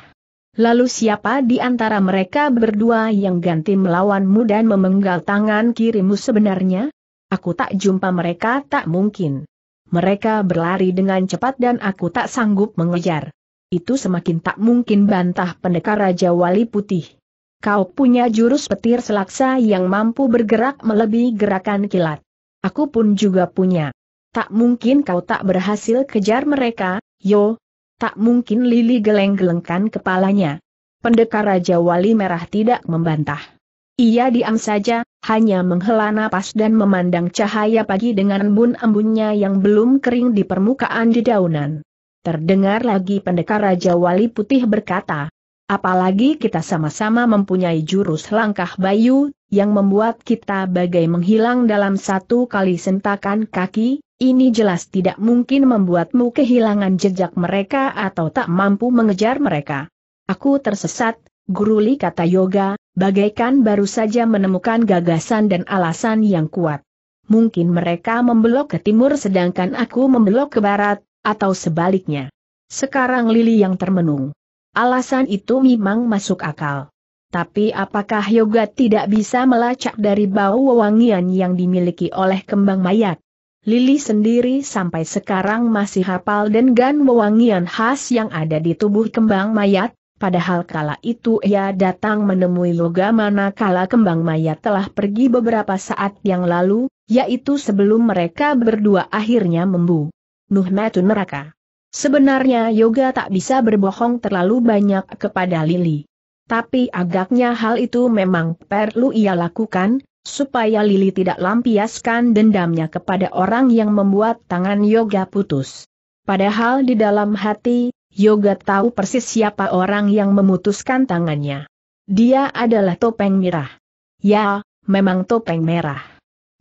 Lalu siapa di antara mereka berdua yang ganti melawanmu dan memenggal tangan kirimu sebenarnya? Aku tak jumpa mereka tak mungkin. Mereka berlari dengan cepat dan aku tak sanggup mengejar. Itu semakin tak mungkin bantah pendekar Raja Wali Putih. Kau punya jurus petir selaksa yang mampu bergerak melebihi gerakan kilat. Aku pun juga punya. Tak mungkin kau tak berhasil kejar mereka, yo, Tak mungkin Lili geleng-gelengkan kepalanya. Pendekar Raja Wali Merah tidak membantah. Ia diam saja, hanya menghela napas dan memandang cahaya pagi dengan embun-embunnya yang belum kering di permukaan dedaunan. Terdengar lagi pendekar Raja Wali Putih berkata, Apalagi kita sama-sama mempunyai jurus langkah bayu, yang membuat kita bagai menghilang dalam satu kali sentakan kaki, ini jelas tidak mungkin membuatmu kehilangan jejak mereka atau tak mampu mengejar mereka. Aku tersesat, Guru Li kata Yoga, bagaikan baru saja menemukan gagasan dan alasan yang kuat. Mungkin mereka membelok ke timur sedangkan aku membelok ke barat, atau sebaliknya. Sekarang Lili yang termenung. Alasan itu memang masuk akal. Tapi apakah yoga tidak bisa melacak dari bau wewangian yang dimiliki oleh kembang mayat? Lili sendiri sampai sekarang masih hafal dengan wewangian khas yang ada di tubuh kembang mayat, padahal kala itu ia datang menemui Loga mana kala kembang mayat telah pergi beberapa saat yang lalu, yaitu sebelum mereka berdua akhirnya membu. metu neraka. Sebenarnya Yoga tak bisa berbohong terlalu banyak kepada Lili. Tapi agaknya hal itu memang perlu ia lakukan, supaya Lili tidak lampiaskan dendamnya kepada orang yang membuat tangan Yoga putus. Padahal di dalam hati, Yoga tahu persis siapa orang yang memutuskan tangannya. Dia adalah topeng merah. Ya, memang topeng merah.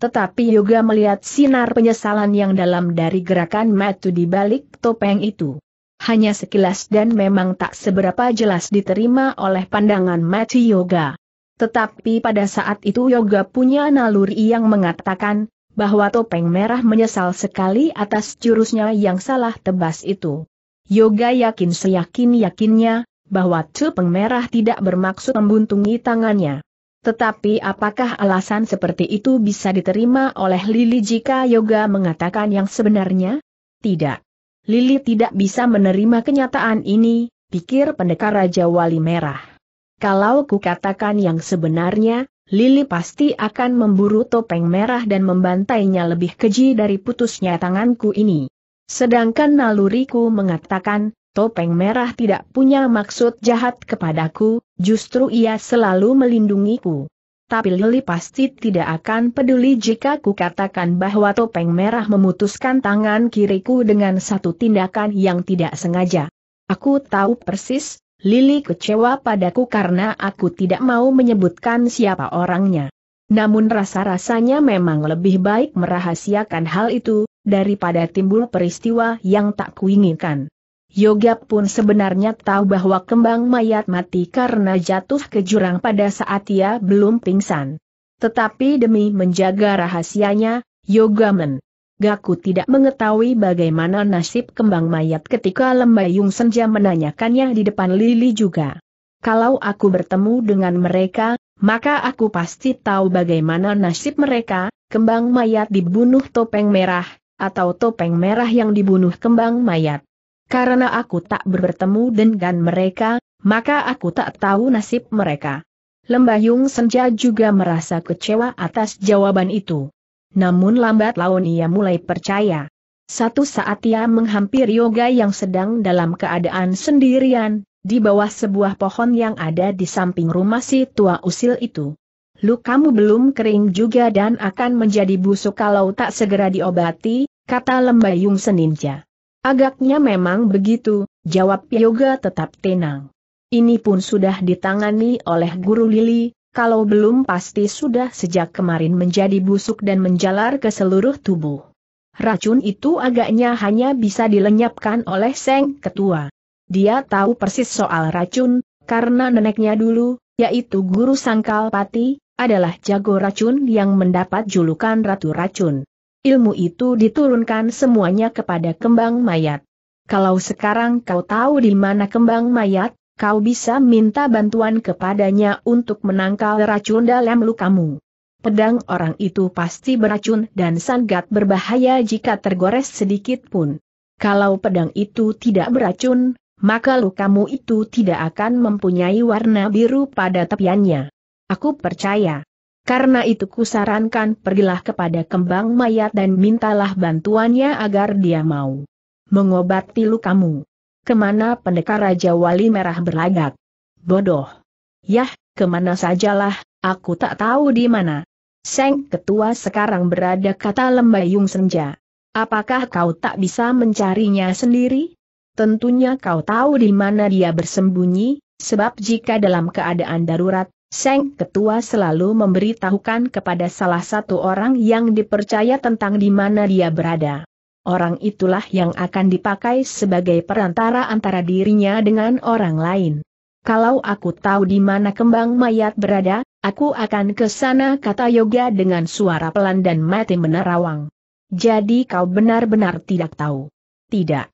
Tetapi Yoga melihat sinar penyesalan yang dalam dari gerakan matu di balik topeng itu. Hanya sekilas dan memang tak seberapa jelas diterima oleh pandangan mati Yoga. Tetapi pada saat itu Yoga punya naluri yang mengatakan, bahwa topeng merah menyesal sekali atas jurusnya yang salah tebas itu. Yoga yakin seyakin-yakinnya, bahwa topeng merah tidak bermaksud membuntungi tangannya. Tetapi apakah alasan seperti itu bisa diterima oleh Lili jika Yoga mengatakan yang sebenarnya? Tidak. Lili tidak bisa menerima kenyataan ini, pikir pendekar Raja Wali Merah. Kalau kukatakan yang sebenarnya, Lili pasti akan memburu topeng merah dan membantainya lebih keji dari putusnya tanganku ini. Sedangkan naluriku mengatakan, topeng merah tidak punya maksud jahat kepadaku, justru ia selalu melindungiku. Tapi Lili pasti tidak akan peduli jika kukatakan bahwa topeng merah memutuskan tangan kiriku dengan satu tindakan yang tidak sengaja. Aku tahu persis, Lili kecewa padaku karena aku tidak mau menyebutkan siapa orangnya. Namun rasa-rasanya memang lebih baik merahasiakan hal itu, daripada timbul peristiwa yang tak kuinginkan. Yoga pun sebenarnya tahu bahwa kembang mayat mati karena jatuh ke jurang pada saat ia belum pingsan. Tetapi demi menjaga rahasianya, Yoga men Gaku tidak mengetahui bagaimana nasib kembang mayat ketika Lembayung Senja menanyakannya di depan Lili juga. Kalau aku bertemu dengan mereka, maka aku pasti tahu bagaimana nasib mereka, kembang mayat dibunuh topeng merah, atau topeng merah yang dibunuh kembang mayat. Karena aku tak bertemu dengan mereka, maka aku tak tahu nasib mereka. Lembayung Senja juga merasa kecewa atas jawaban itu namun lambat laun ia mulai percaya. Satu saat ia menghampiri Yoga yang sedang dalam keadaan sendirian, di bawah sebuah pohon yang ada di samping rumah si tua usil itu. Lu kamu belum kering juga dan akan menjadi busuk kalau tak segera diobati, kata lembayung seninja. Agaknya memang begitu, jawab Yoga tetap tenang. Ini pun sudah ditangani oleh Guru Lili, kalau belum pasti sudah sejak kemarin menjadi busuk dan menjalar ke seluruh tubuh. Racun itu agaknya hanya bisa dilenyapkan oleh Seng Ketua. Dia tahu persis soal racun, karena neneknya dulu, yaitu Guru Sangkal Pati, adalah jago racun yang mendapat julukan Ratu Racun. Ilmu itu diturunkan semuanya kepada kembang mayat. Kalau sekarang kau tahu di mana kembang mayat, kau bisa minta bantuan kepadanya untuk menangkal racun dalam lukamu. Pedang orang itu pasti beracun dan sangat berbahaya jika tergores sedikit pun. Kalau pedang itu tidak beracun, maka lukamu itu tidak akan mempunyai warna biru pada tepiannya. Aku percaya. Karena itu kusarankan pergilah kepada kembang mayat dan mintalah bantuannya agar dia mau mengobati lukamu kemana pendekar Raja Wali Merah berlagak? Bodoh. Yah, kemana sajalah, aku tak tahu di mana. Seng ketua sekarang berada kata lembayung senja. Apakah kau tak bisa mencarinya sendiri? Tentunya kau tahu di mana dia bersembunyi, sebab jika dalam keadaan darurat, Seng Ketua selalu memberitahukan kepada salah satu orang yang dipercaya tentang di mana dia berada orang itulah yang akan dipakai sebagai perantara antara dirinya dengan orang lain. Kalau aku tahu di mana kembang mayat berada, aku akan ke sana kata Yoga dengan suara pelan dan mati menerawang. Jadi kau benar-benar tidak tahu? Tidak.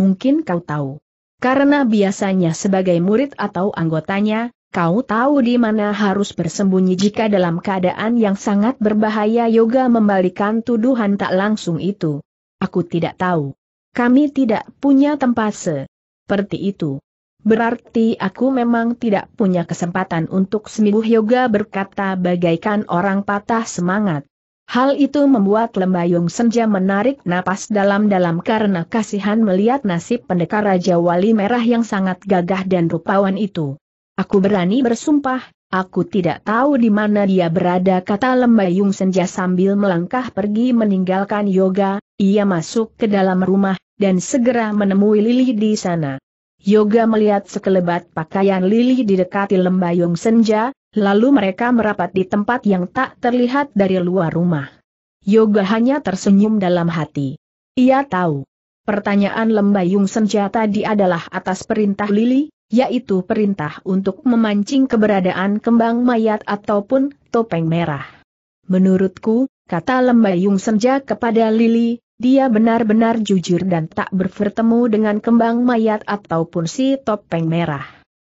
Mungkin kau tahu. Karena biasanya sebagai murid atau anggotanya, kau tahu di mana harus bersembunyi jika dalam keadaan yang sangat berbahaya Yoga membalikan tuduhan tak langsung itu. Aku tidak tahu. Kami tidak punya tempat seperti itu. Berarti aku memang tidak punya kesempatan untuk sembuh yoga berkata bagaikan orang patah semangat. Hal itu membuat Lembayung Senja menarik napas dalam-dalam karena kasihan melihat nasib pendekar Raja Wali Merah yang sangat gagah dan rupawan itu. Aku berani bersumpah, Aku tidak tahu di mana dia berada kata lembayung senja sambil melangkah pergi meninggalkan Yoga, ia masuk ke dalam rumah, dan segera menemui Lili di sana. Yoga melihat sekelebat pakaian Lili didekati lembayung senja, lalu mereka merapat di tempat yang tak terlihat dari luar rumah. Yoga hanya tersenyum dalam hati. Ia tahu. Pertanyaan lembayung senja tadi adalah atas perintah Lili, yaitu perintah untuk memancing keberadaan kembang mayat ataupun topeng merah. Menurutku, kata Lembayung Senja kepada Lili, dia benar-benar jujur dan tak bertemu dengan kembang mayat ataupun si topeng merah.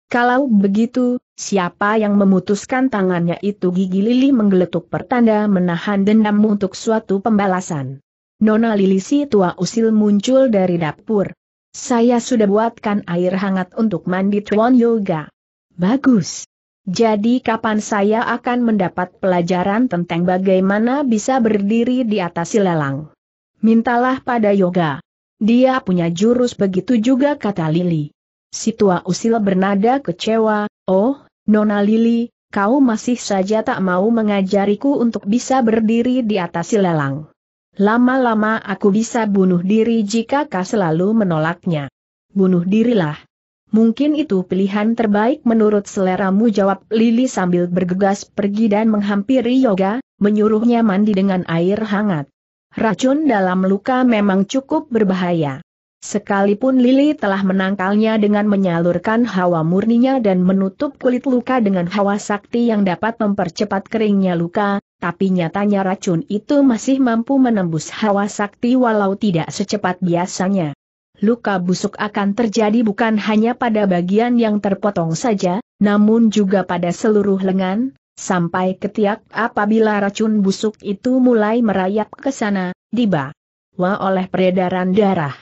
Kalau begitu, siapa yang memutuskan tangannya itu gigi Lili menggeletuk pertanda menahan dendam untuk suatu pembalasan. Nona Lili si tua usil muncul dari dapur, saya sudah buatkan air hangat untuk mandi Tuan Yoga. Bagus. Jadi kapan saya akan mendapat pelajaran tentang bagaimana bisa berdiri di atas silalang? Mintalah pada Yoga. Dia punya jurus begitu juga kata Lili. Si tua usil bernada kecewa, oh, Nona Lili, kau masih saja tak mau mengajariku untuk bisa berdiri di atas silalang. Lama-lama aku bisa bunuh diri jika kau selalu menolaknya. Bunuh dirilah. Mungkin itu pilihan terbaik menurut seleramu jawab Lili sambil bergegas pergi dan menghampiri Yoga, menyuruhnya mandi dengan air hangat. Racun dalam luka memang cukup berbahaya. Sekalipun Lili telah menangkalnya dengan menyalurkan hawa murninya dan menutup kulit luka dengan hawa sakti yang dapat mempercepat keringnya luka, tapi nyatanya racun itu masih mampu menembus hawa sakti walau tidak secepat biasanya. Luka busuk akan terjadi bukan hanya pada bagian yang terpotong saja, namun juga pada seluruh lengan, sampai ketiak apabila racun busuk itu mulai merayap ke sana, dibawa oleh peredaran darah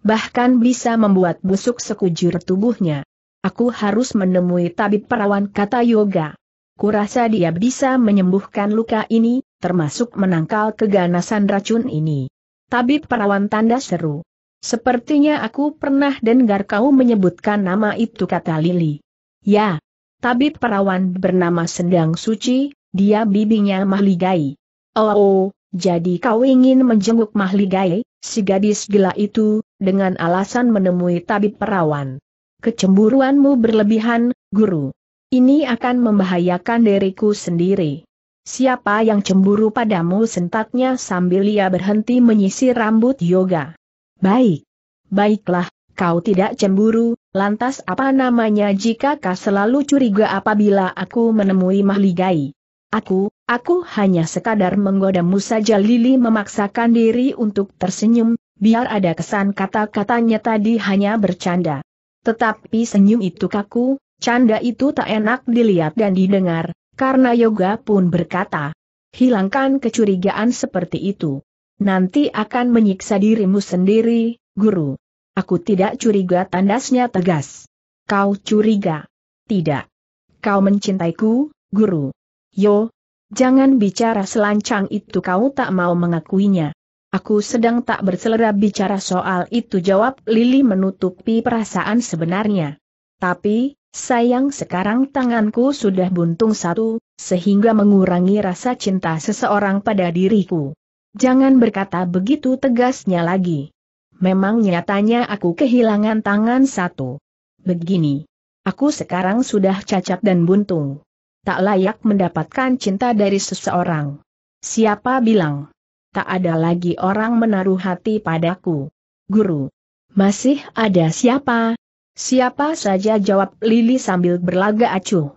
bahkan bisa membuat busuk sekujur tubuhnya. Aku harus menemui tabib perawan kata Yoga. Kurasa dia bisa menyembuhkan luka ini, termasuk menangkal keganasan racun ini. Tabib perawan tanda seru. Sepertinya aku pernah dengar kau menyebutkan nama itu kata Lili. Ya, tabib perawan bernama Sendang Suci, dia bibinya Mahligai. Oh, oh jadi kau ingin menjenguk Mahligai, si gadis gila itu, dengan alasan menemui tabib perawan. Kecemburuanmu berlebihan, guru. Ini akan membahayakan diriku sendiri. Siapa yang cemburu padamu sentaknya sambil ia berhenti menyisir rambut yoga. Baik. Baiklah, kau tidak cemburu, lantas apa namanya jika kau selalu curiga apabila aku menemui Mahligai? Aku, Aku hanya sekadar menggodamu saja Lili memaksakan diri untuk tersenyum, biar ada kesan kata-katanya tadi hanya bercanda. Tetapi senyum itu kaku, canda itu tak enak dilihat dan didengar, karena Yoga pun berkata, hilangkan kecurigaan seperti itu. Nanti akan menyiksa dirimu sendiri, guru. Aku tidak curiga tandasnya tegas. Kau curiga? Tidak. Kau mencintaiku, guru. Yo, Jangan bicara selancang itu kau tak mau mengakuinya. Aku sedang tak berselera bicara soal itu jawab Lili menutupi perasaan sebenarnya. Tapi, sayang sekarang tanganku sudah buntung satu, sehingga mengurangi rasa cinta seseorang pada diriku. Jangan berkata begitu tegasnya lagi. Memang nyatanya aku kehilangan tangan satu. Begini. Aku sekarang sudah cacat dan buntung tak layak mendapatkan cinta dari seseorang. Siapa bilang? Tak ada lagi orang menaruh hati padaku. Guru. Masih ada siapa? Siapa saja jawab Lili sambil berlaga acuh.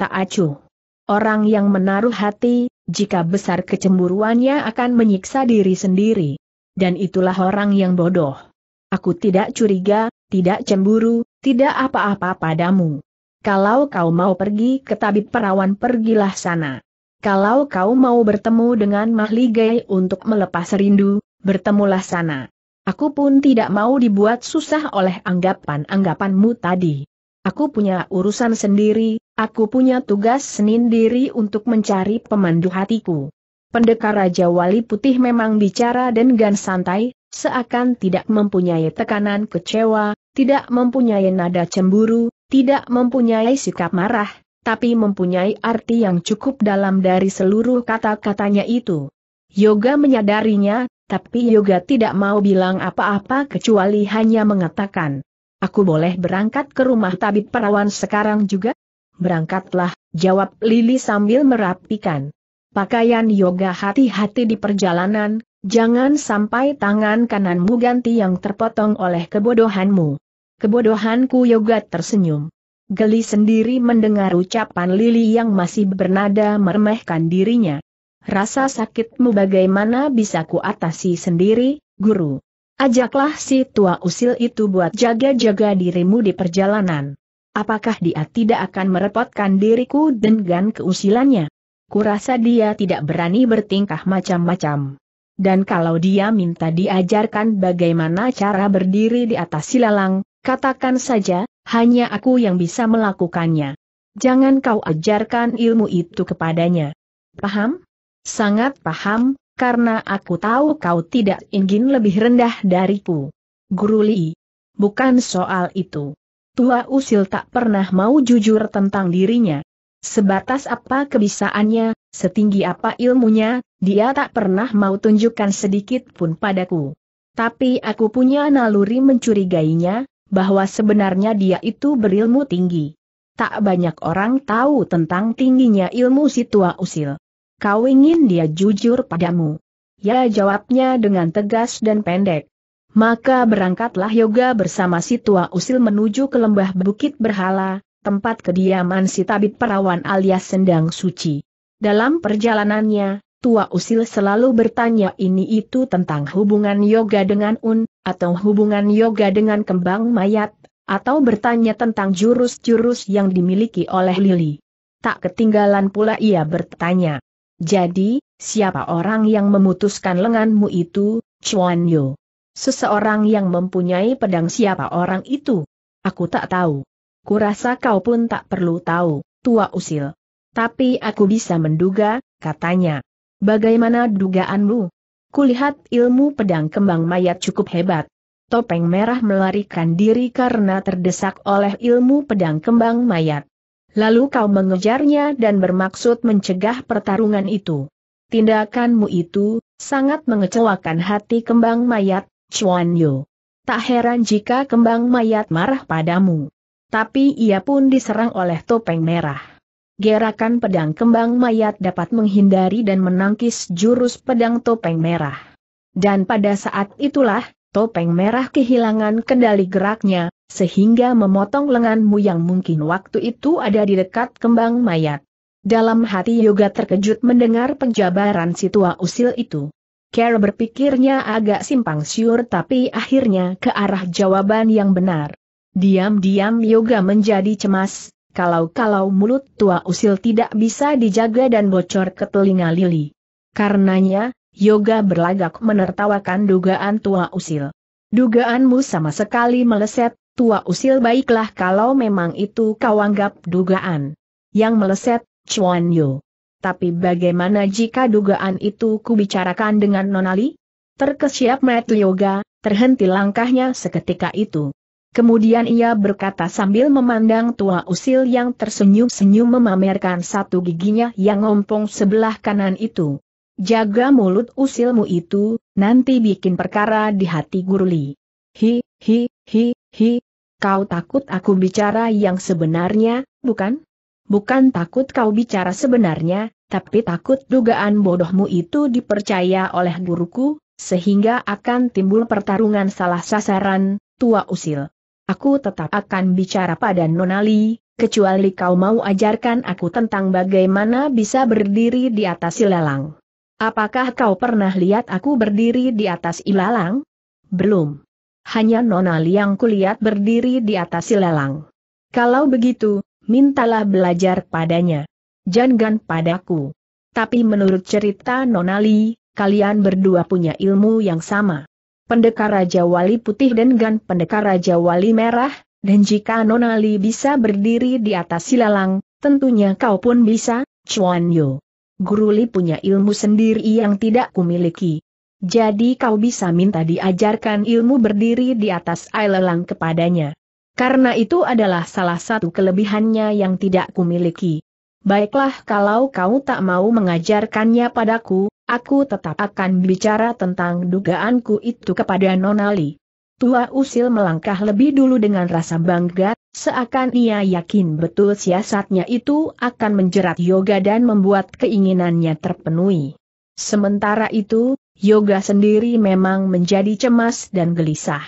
Tak acuh. Orang yang menaruh hati, jika besar kecemburuannya akan menyiksa diri sendiri. Dan itulah orang yang bodoh. Aku tidak curiga, tidak cemburu, tidak apa-apa padamu. Kalau kau mau pergi ke tabib perawan pergilah sana. Kalau kau mau bertemu dengan Mahligai untuk melepas rindu, bertemulah sana. Aku pun tidak mau dibuat susah oleh anggapan-anggapanmu tadi. Aku punya urusan sendiri, aku punya tugas sendiri untuk mencari pemandu hatiku. Pendekar Raja Wali Putih memang bicara dengan santai, seakan tidak mempunyai tekanan kecewa, tidak mempunyai nada cemburu, tidak mempunyai sikap marah, tapi mempunyai arti yang cukup dalam dari seluruh kata-katanya itu. Yoga menyadarinya, tapi Yoga tidak mau bilang apa-apa kecuali hanya mengatakan, Aku boleh berangkat ke rumah tabib perawan sekarang juga? Berangkatlah, jawab Lili sambil merapikan. Pakaian yoga hati-hati di perjalanan, jangan sampai tangan kananmu ganti yang terpotong oleh kebodohanmu. Kebodohanku Yoga tersenyum. Geli sendiri mendengar ucapan Lili yang masih bernada meremehkan dirinya. Rasa sakitmu bagaimana bisa kuatasi sendiri, guru? Ajaklah si tua usil itu buat jaga-jaga dirimu di perjalanan. Apakah dia tidak akan merepotkan diriku dengan keusilannya? Kurasa dia tidak berani bertingkah macam-macam. Dan kalau dia minta diajarkan bagaimana cara berdiri di atas silalang, Katakan saja, hanya aku yang bisa melakukannya. Jangan kau ajarkan ilmu itu kepadanya. Paham? Sangat paham, karena aku tahu kau tidak ingin lebih rendah dariku. Guru Li, bukan soal itu. Tua Usil tak pernah mau jujur tentang dirinya. Sebatas apa kebisaannya, setinggi apa ilmunya, dia tak pernah mau tunjukkan sedikit pun padaku. Tapi aku punya naluri mencurigainya, bahwa sebenarnya dia itu berilmu tinggi. Tak banyak orang tahu tentang tingginya ilmu si tua usil. Kau ingin dia jujur padamu. Ya jawabnya dengan tegas dan pendek. Maka berangkatlah Yoga bersama si tua usil menuju ke lembah Bukit Berhala, tempat kediaman si tabib perawan alias Sendang Suci. Dalam perjalanannya, Tua Usil selalu bertanya ini itu tentang hubungan yoga dengan Un, atau hubungan yoga dengan kembang mayat, atau bertanya tentang jurus-jurus yang dimiliki oleh Lili. Tak ketinggalan pula ia bertanya. Jadi, siapa orang yang memutuskan lenganmu itu, Chuan Yu? Seseorang yang mempunyai pedang siapa orang itu? Aku tak tahu. Kurasa kau pun tak perlu tahu, Tua Usil. Tapi aku bisa menduga, katanya. Bagaimana dugaanmu? Kulihat ilmu pedang kembang mayat cukup hebat. Topeng merah melarikan diri karena terdesak oleh ilmu pedang kembang mayat. Lalu kau mengejarnya dan bermaksud mencegah pertarungan itu. Tindakanmu itu, sangat mengecewakan hati kembang mayat, Chuan Yu. Tak heran jika kembang mayat marah padamu. Tapi ia pun diserang oleh topeng merah gerakan pedang kembang mayat dapat menghindari dan menangkis jurus pedang topeng merah. Dan pada saat itulah, topeng merah kehilangan kendali geraknya, sehingga memotong lenganmu yang mungkin waktu itu ada di dekat kembang mayat. Dalam hati Yoga terkejut mendengar penjabaran si tua usil itu. Care berpikirnya agak simpang siur tapi akhirnya ke arah jawaban yang benar. Diam-diam Yoga menjadi cemas, kalau-kalau mulut tua usil tidak bisa dijaga dan bocor ke telinga Lili. Karenanya, Yoga berlagak menertawakan dugaan tua usil. Dugaanmu sama sekali meleset, tua usil baiklah kalau memang itu kau anggap dugaan. Yang meleset, Chuan Yu. Tapi bagaimana jika dugaan itu kubicarakan dengan Nonali? Terkesiap Matt Yoga, terhenti langkahnya seketika itu. Kemudian ia berkata sambil memandang tua usil yang tersenyum-senyum memamerkan satu giginya yang ngompong sebelah kanan itu. Jaga mulut usilmu itu, nanti bikin perkara di hati guruli. Hi, hi, hi, hi. Kau takut aku bicara yang sebenarnya, bukan? Bukan takut kau bicara sebenarnya, tapi takut dugaan bodohmu itu dipercaya oleh guruku, sehingga akan timbul pertarungan salah sasaran, tua usil. Aku tetap akan bicara pada Nonali, kecuali kau mau ajarkan aku tentang bagaimana bisa berdiri di atas ilalang. Apakah kau pernah lihat aku berdiri di atas ilalang? Belum. Hanya Nonali yang kulihat berdiri di atas ilalang. Kalau begitu, mintalah belajar padanya. Jangan padaku. Tapi menurut cerita Nonali, kalian berdua punya ilmu yang sama. Pendekar Raja Wali Putih dan Gan Pendekar Raja Wali Merah, dan jika Nonali bisa berdiri di atas silalang, tentunya kau pun bisa, Chuan Yu. Guru Li punya ilmu sendiri yang tidak kumiliki. Jadi kau bisa minta diajarkan ilmu berdiri di atas lelang kepadanya. Karena itu adalah salah satu kelebihannya yang tidak kumiliki. Baiklah kalau kau tak mau mengajarkannya padaku, Aku tetap akan bicara tentang dugaanku itu kepada Nonali. Tua usil melangkah lebih dulu dengan rasa bangga, seakan ia yakin betul siasatnya itu akan menjerat Yoga dan membuat keinginannya terpenuhi. Sementara itu, Yoga sendiri memang menjadi cemas dan gelisah.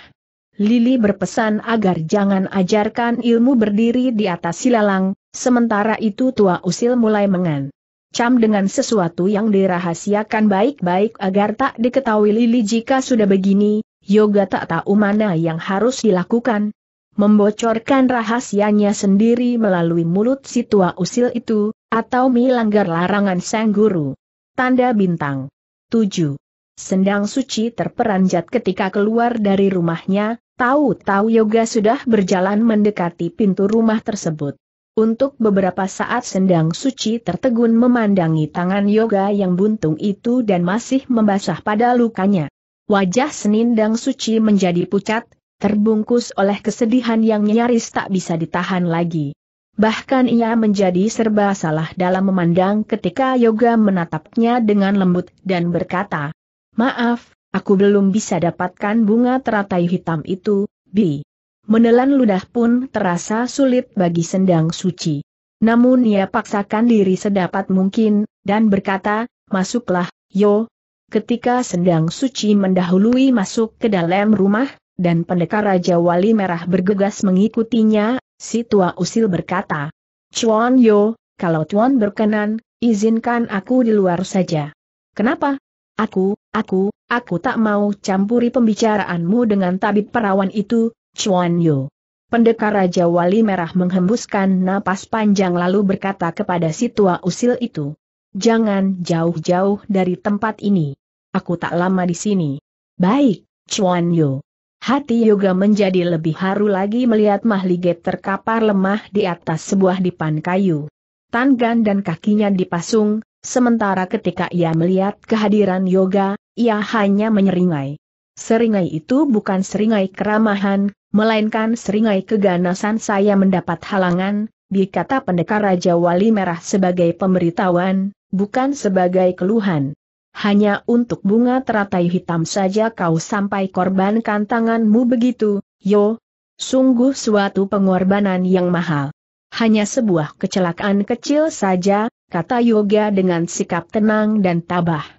Lili berpesan agar jangan ajarkan ilmu berdiri di atas silalang, sementara itu tua usil mulai mengan cam dengan sesuatu yang dirahasiakan baik-baik agar tak diketahui Lili jika sudah begini, Yoga tak tahu mana yang harus dilakukan. Membocorkan rahasianya sendiri melalui mulut si tua usil itu, atau melanggar larangan sang guru. Tanda bintang. 7. Sendang suci terperanjat ketika keluar dari rumahnya, tahu-tahu Yoga sudah berjalan mendekati pintu rumah tersebut. Untuk beberapa saat sendang suci tertegun memandangi tangan yoga yang buntung itu dan masih membasah pada lukanya. Wajah senindang suci menjadi pucat, terbungkus oleh kesedihan yang nyaris tak bisa ditahan lagi. Bahkan ia menjadi serba salah dalam memandang ketika yoga menatapnya dengan lembut dan berkata, Maaf, aku belum bisa dapatkan bunga teratai hitam itu, Bi menelan ludah pun terasa sulit bagi sendang suci. Namun ia paksakan diri sedapat mungkin, dan berkata, masuklah, yo. Ketika sendang suci mendahului masuk ke dalam rumah, dan pendekar Raja Wali Merah bergegas mengikutinya, si tua usil berkata, Chuan yo, kalau Tuan berkenan, izinkan aku di luar saja. Kenapa? Aku, aku, aku tak mau campuri pembicaraanmu dengan tabib perawan itu, Chuan Yu. Pendekar Raja Wali Merah menghembuskan napas panjang lalu berkata kepada si tua usil itu. Jangan jauh-jauh dari tempat ini. Aku tak lama di sini. Baik, Chuan Yu. Hati Yoga menjadi lebih haru lagi melihat Mahliget terkapar lemah di atas sebuah dipan kayu. Tangan dan kakinya dipasung, sementara ketika ia melihat kehadiran Yoga, ia hanya menyeringai. Seringai itu bukan seringai keramahan, melainkan seringai keganasan saya mendapat halangan, dikata pendekar Raja Wali Merah sebagai pemberitahuan, bukan sebagai keluhan. Hanya untuk bunga teratai hitam saja kau sampai korbankan tanganmu begitu, yo. Sungguh suatu pengorbanan yang mahal. Hanya sebuah kecelakaan kecil saja, kata Yoga dengan sikap tenang dan tabah.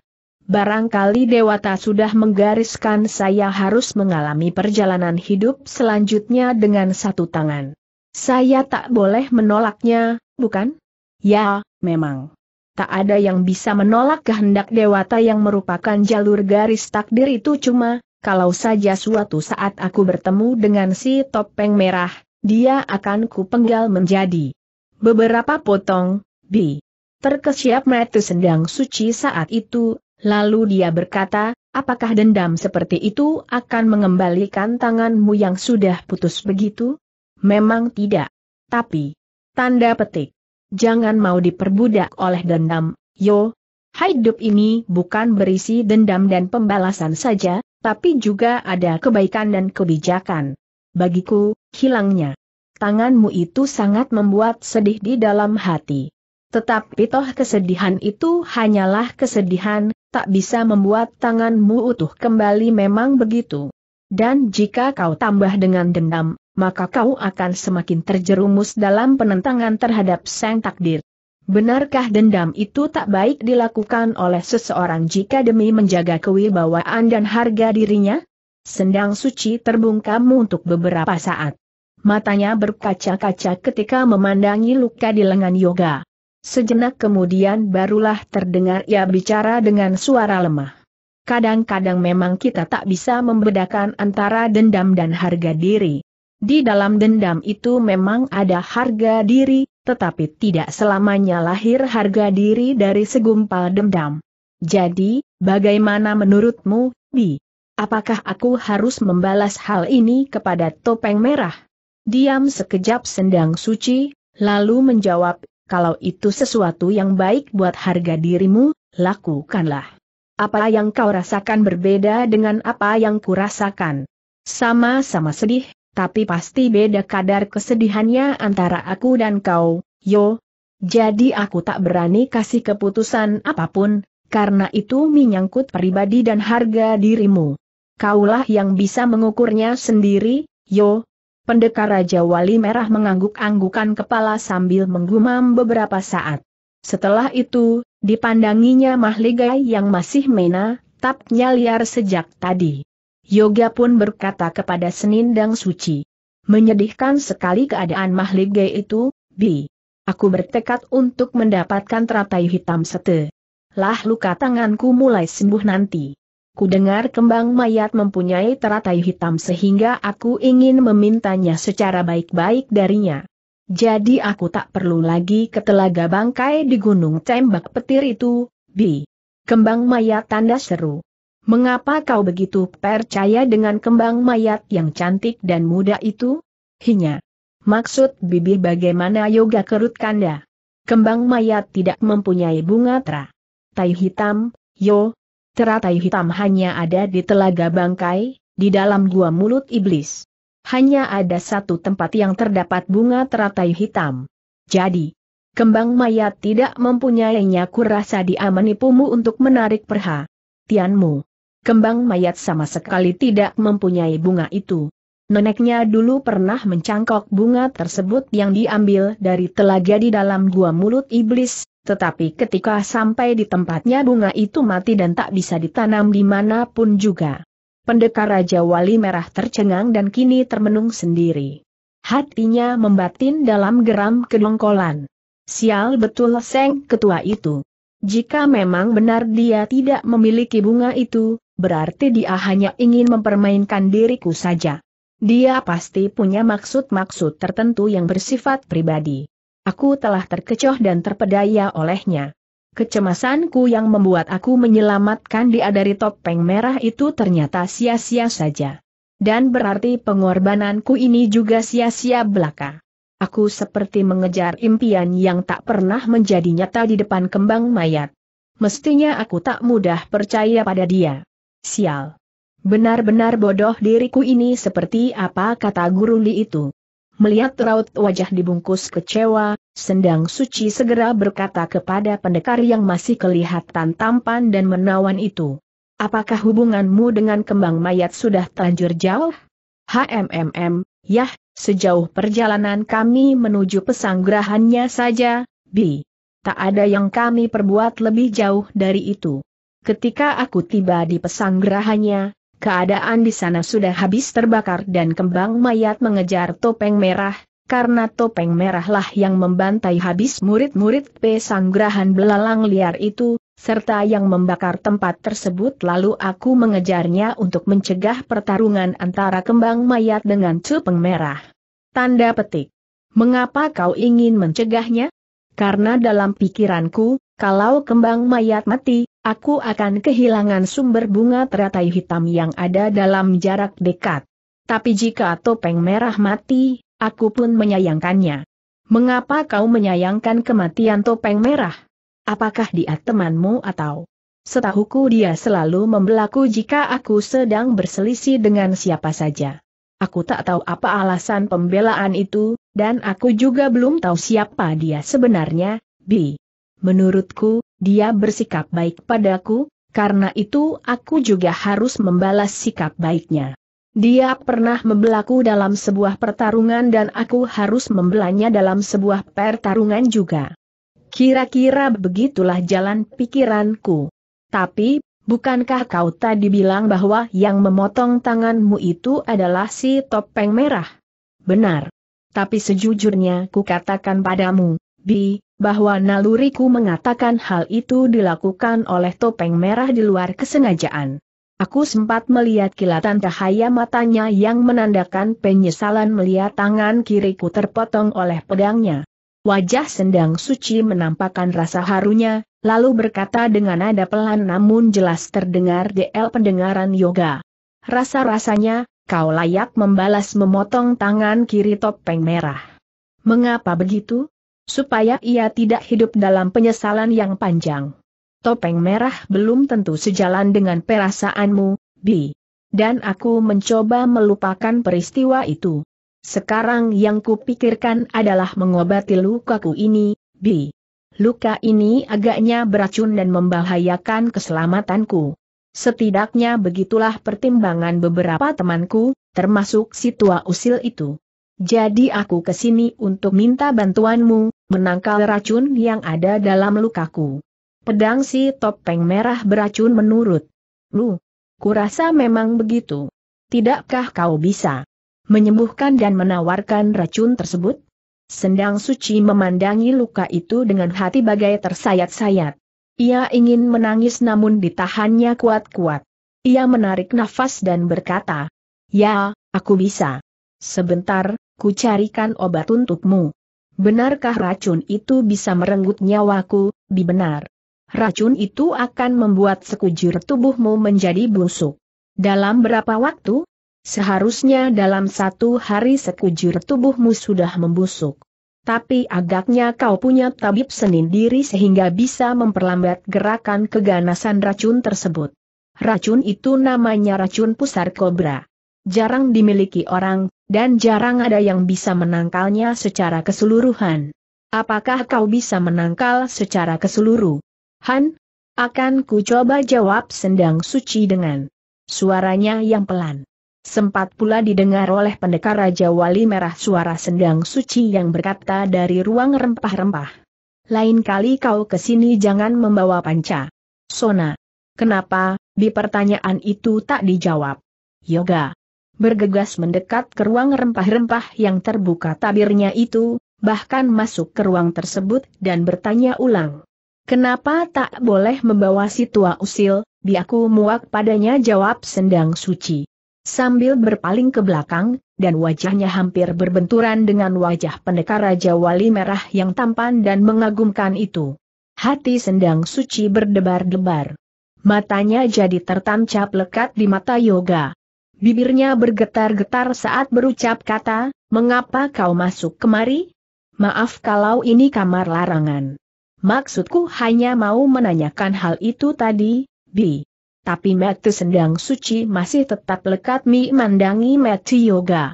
Barangkali Dewata sudah menggariskan saya harus mengalami perjalanan hidup selanjutnya dengan satu tangan. Saya tak boleh menolaknya, bukan? Ya, memang. Tak ada yang bisa menolak kehendak Dewata yang merupakan jalur garis takdir itu cuma, kalau saja suatu saat aku bertemu dengan si topeng merah, dia akan kupenggal menjadi beberapa potong, bi. Terkesiap metu sendang suci saat itu, Lalu dia berkata, apakah dendam seperti itu akan mengembalikan tanganmu yang sudah putus begitu? Memang tidak. Tapi, tanda petik. Jangan mau diperbudak oleh dendam, yo. Hidup ini bukan berisi dendam dan pembalasan saja, tapi juga ada kebaikan dan kebijakan. Bagiku, hilangnya. Tanganmu itu sangat membuat sedih di dalam hati. Tetapi toh kesedihan itu hanyalah kesedihan, tak bisa membuat tanganmu utuh kembali memang begitu. Dan jika kau tambah dengan dendam, maka kau akan semakin terjerumus dalam penentangan terhadap sang takdir. Benarkah dendam itu tak baik dilakukan oleh seseorang jika demi menjaga kewibawaan dan harga dirinya? Sendang suci terbungkam untuk beberapa saat. Matanya berkaca-kaca ketika memandangi luka di lengan Yoga. Sejenak kemudian barulah terdengar ia bicara dengan suara lemah. Kadang-kadang memang kita tak bisa membedakan antara dendam dan harga diri. Di dalam dendam itu memang ada harga diri, tetapi tidak selamanya lahir harga diri dari segumpal dendam. Jadi, bagaimana menurutmu, Bi? Apakah aku harus membalas hal ini kepada topeng merah? Diam sekejap sendang suci, lalu menjawab, kalau itu sesuatu yang baik buat harga dirimu, lakukanlah. Apa yang kau rasakan berbeda dengan apa yang kurasakan. Sama-sama sedih, tapi pasti beda kadar kesedihannya antara aku dan kau, yo. Jadi aku tak berani kasih keputusan apapun, karena itu menyangkut pribadi dan harga dirimu. Kaulah yang bisa mengukurnya sendiri, yo, Pendekar Raja Wali Merah mengangguk-anggukan kepala sambil menggumam beberapa saat. Setelah itu, dipandanginya mahligai yang masih mena, tapnya liar sejak tadi. Yoga pun berkata kepada Senindang Suci. Menyedihkan sekali keadaan mahligai itu, Bi. Aku bertekad untuk mendapatkan teratai hitam sete. Lah luka tanganku mulai sembuh nanti. Ku dengar kembang mayat mempunyai teratai hitam sehingga aku ingin memintanya secara baik-baik darinya. Jadi aku tak perlu lagi ke telaga bangkai di gunung tembak petir itu, Bi. Kembang mayat tanda seru. Mengapa kau begitu percaya dengan kembang mayat yang cantik dan muda itu? Hinya. Maksud Bibi bagaimana yoga kerut kanda? Kembang mayat tidak mempunyai bunga tra. Tai hitam, yo, teratai hitam hanya ada di telaga bangkai, di dalam gua mulut iblis. Hanya ada satu tempat yang terdapat bunga teratai hitam. Jadi, kembang mayat tidak mempunyainya kurasa dia menipumu untuk menarik perha. Tianmu. Kembang mayat sama sekali tidak mempunyai bunga itu. Neneknya dulu pernah mencangkok bunga tersebut yang diambil dari telaga di dalam gua mulut iblis, tetapi ketika sampai di tempatnya bunga itu mati dan tak bisa ditanam dimanapun juga. Pendekar Raja Wali Merah tercengang dan kini termenung sendiri. Hatinya membatin dalam geram kedongkolan. Sial betul Seng Ketua itu. Jika memang benar dia tidak memiliki bunga itu, berarti dia hanya ingin mempermainkan diriku saja. Dia pasti punya maksud-maksud tertentu yang bersifat pribadi. Aku telah terkecoh dan terpedaya olehnya. Kecemasanku yang membuat aku menyelamatkan dia dari topeng merah itu ternyata sia-sia saja. Dan berarti pengorbananku ini juga sia-sia belaka. Aku seperti mengejar impian yang tak pernah menjadi nyata di depan kembang mayat. Mestinya aku tak mudah percaya pada dia. Sial. Benar-benar bodoh diriku ini seperti apa kata guru Li itu. Melihat raut wajah dibungkus kecewa, Sendang Suci segera berkata kepada pendekar yang masih kelihatan tampan dan menawan itu. Apakah hubunganmu dengan kembang mayat sudah terlanjur jauh? HMMM, yah, sejauh perjalanan kami menuju pesanggrahannya saja, bi. Tak ada yang kami perbuat lebih jauh dari itu. Ketika aku tiba di pesanggrahannya, Keadaan di sana sudah habis terbakar dan kembang mayat mengejar topeng merah, karena topeng merahlah yang membantai habis murid-murid pesanggrahan belalang liar itu, serta yang membakar tempat tersebut lalu aku mengejarnya untuk mencegah pertarungan antara kembang mayat dengan topeng merah. Tanda petik. Mengapa kau ingin mencegahnya? Karena dalam pikiranku, kalau kembang mayat mati, aku akan kehilangan sumber bunga teratai hitam yang ada dalam jarak dekat. Tapi jika topeng merah mati, aku pun menyayangkannya. Mengapa kau menyayangkan kematian topeng merah? Apakah dia temanmu atau... Setahuku dia selalu membelaku jika aku sedang berselisih dengan siapa saja. Aku tak tahu apa alasan pembelaan itu, dan aku juga belum tahu siapa dia sebenarnya, Bi. Menurutku, dia bersikap baik padaku, karena itu aku juga harus membalas sikap baiknya. Dia pernah membelaku dalam sebuah pertarungan dan aku harus membelanya dalam sebuah pertarungan juga. Kira-kira begitulah jalan pikiranku. Tapi, bukankah kau tadi bilang bahwa yang memotong tanganmu itu adalah si topeng merah? Benar. Tapi sejujurnya ku katakan padamu, Bi, bahwa naluriku mengatakan hal itu dilakukan oleh topeng merah di luar kesengajaan. Aku sempat melihat kilatan cahaya matanya yang menandakan penyesalan melihat tangan kiriku terpotong oleh pedangnya. Wajah sendang suci menampakkan rasa harunya, lalu berkata dengan nada pelan namun jelas terdengar DL pendengaran yoga. Rasa-rasanya, kau layak membalas memotong tangan kiri topeng merah. Mengapa begitu? supaya ia tidak hidup dalam penyesalan yang panjang. Topeng merah belum tentu sejalan dengan perasaanmu, Bi. Dan aku mencoba melupakan peristiwa itu. Sekarang yang kupikirkan adalah mengobati lukaku ini, Bi. Luka ini agaknya beracun dan membahayakan keselamatanku. Setidaknya begitulah pertimbangan beberapa temanku, termasuk si tua usil itu. Jadi aku kesini untuk minta bantuanmu, menangkal racun yang ada dalam lukaku. Pedang si topeng merah beracun menurut. Lu, kurasa memang begitu. Tidakkah kau bisa menyembuhkan dan menawarkan racun tersebut? Sendang suci memandangi luka itu dengan hati bagai tersayat-sayat. Ia ingin menangis namun ditahannya kuat-kuat. Ia menarik nafas dan berkata, Ya, aku bisa. Sebentar, ku carikan obat untukmu. Benarkah racun itu bisa merenggut nyawaku, bi benar? Racun itu akan membuat sekujur tubuhmu menjadi busuk. Dalam berapa waktu? Seharusnya dalam satu hari sekujur tubuhmu sudah membusuk. Tapi agaknya kau punya tabib senin diri sehingga bisa memperlambat gerakan keganasan racun tersebut. Racun itu namanya racun pusar kobra jarang dimiliki orang, dan jarang ada yang bisa menangkalnya secara keseluruhan. Apakah kau bisa menangkal secara keseluruhan? Akan ku coba jawab sendang suci dengan suaranya yang pelan. Sempat pula didengar oleh pendekar Raja Wali Merah suara sendang suci yang berkata dari ruang rempah-rempah. Lain kali kau kesini jangan membawa panca. Sona. Kenapa, di pertanyaan itu tak dijawab. Yoga bergegas mendekat ke ruang rempah-rempah yang terbuka tabirnya itu, bahkan masuk ke ruang tersebut dan bertanya ulang. Kenapa tak boleh membawa si tua usil, biaku muak padanya jawab sendang suci. Sambil berpaling ke belakang, dan wajahnya hampir berbenturan dengan wajah pendekar Raja Wali Merah yang tampan dan mengagumkan itu. Hati sendang suci berdebar-debar. Matanya jadi tertancap lekat di mata Yoga. Bibirnya bergetar-getar saat berucap kata, mengapa kau masuk kemari? Maaf kalau ini kamar larangan. Maksudku hanya mau menanyakan hal itu tadi, Bi. Tapi mata sendang suci masih tetap lekat mi mandangi mata yoga.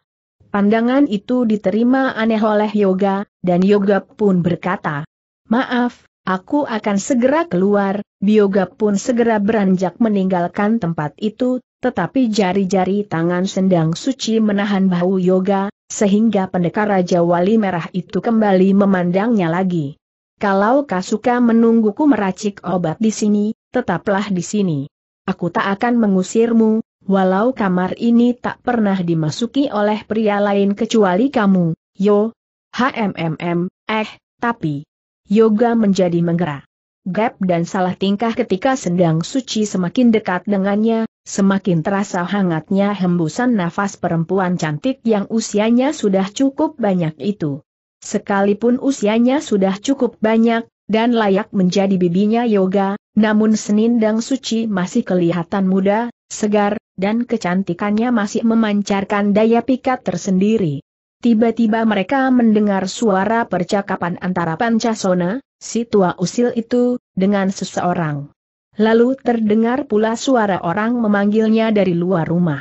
Pandangan itu diterima aneh oleh yoga, dan yoga pun berkata, Maaf, aku akan segera keluar, Bi Yoga pun segera beranjak meninggalkan tempat itu, tetapi jari-jari tangan sendang suci menahan bahu yoga, sehingga pendekar Raja Wali Merah itu kembali memandangnya lagi. Kalau Kasuka menungguku meracik obat di sini, tetaplah di sini. Aku tak akan mengusirmu, walau kamar ini tak pernah dimasuki oleh pria lain kecuali kamu, yo. HMMM, eh, tapi. Yoga menjadi menggerak. Gap dan salah tingkah ketika sendang suci semakin dekat dengannya, semakin terasa hangatnya hembusan nafas perempuan cantik yang usianya sudah cukup banyak itu. Sekalipun usianya sudah cukup banyak, dan layak menjadi bibinya yoga, namun senindang suci masih kelihatan muda, segar, dan kecantikannya masih memancarkan daya pikat tersendiri. Tiba-tiba mereka mendengar suara percakapan antara Pancasona, si tua usil itu, dengan seseorang. Lalu terdengar pula suara orang memanggilnya dari luar rumah.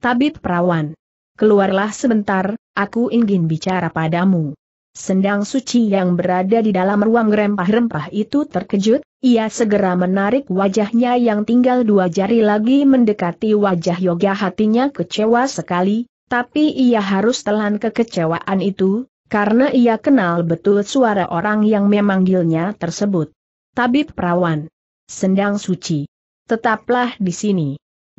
Tabib perawan. Keluarlah sebentar, aku ingin bicara padamu. Sendang suci yang berada di dalam ruang rempah-rempah itu terkejut, ia segera menarik wajahnya yang tinggal dua jari lagi mendekati wajah yoga hatinya kecewa sekali, tapi ia harus telan kekecewaan itu, karena ia kenal betul suara orang yang memanggilnya tersebut. Tabib perawan. Sendang suci. Tetaplah di sini.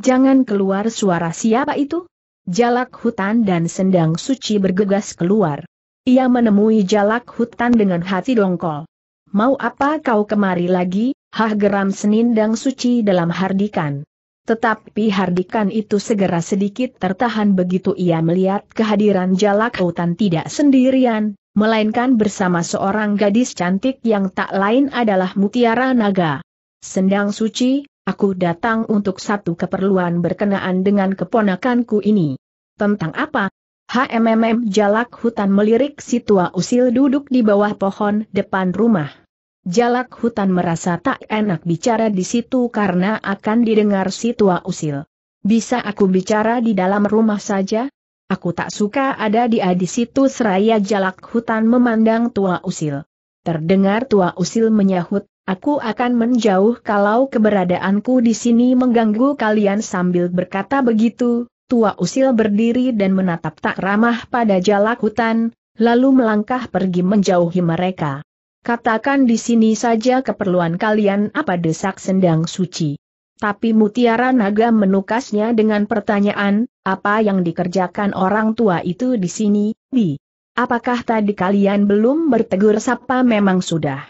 Jangan keluar suara siapa itu? Jalak hutan dan sendang suci bergegas keluar. Ia menemui jalak hutan dengan hati dongkol. Mau apa kau kemari lagi, hah geram senindang suci dalam hardikan. Tetapi hardikan itu segera sedikit tertahan begitu ia melihat kehadiran jalak hutan tidak sendirian, melainkan bersama seorang gadis cantik yang tak lain adalah Mutiara Naga. Sendang suci, aku datang untuk satu keperluan berkenaan dengan keponakanku ini. Tentang apa? HMMM Jalak Hutan melirik si tua usil duduk di bawah pohon depan rumah. Jalak hutan merasa tak enak bicara di situ karena akan didengar si tua usil. Bisa aku bicara di dalam rumah saja? Aku tak suka ada dia di situ seraya jalak hutan memandang tua usil. Terdengar tua usil menyahut, aku akan menjauh kalau keberadaanku di sini mengganggu kalian sambil berkata begitu. Tua usil berdiri dan menatap tak ramah pada jalak hutan, lalu melangkah pergi menjauhi mereka. Katakan di sini saja keperluan kalian apa desak sendang suci. Tapi mutiara naga menukasnya dengan pertanyaan, apa yang dikerjakan orang tua itu di sini, di? Apakah tadi kalian belum bertegur sapa memang sudah?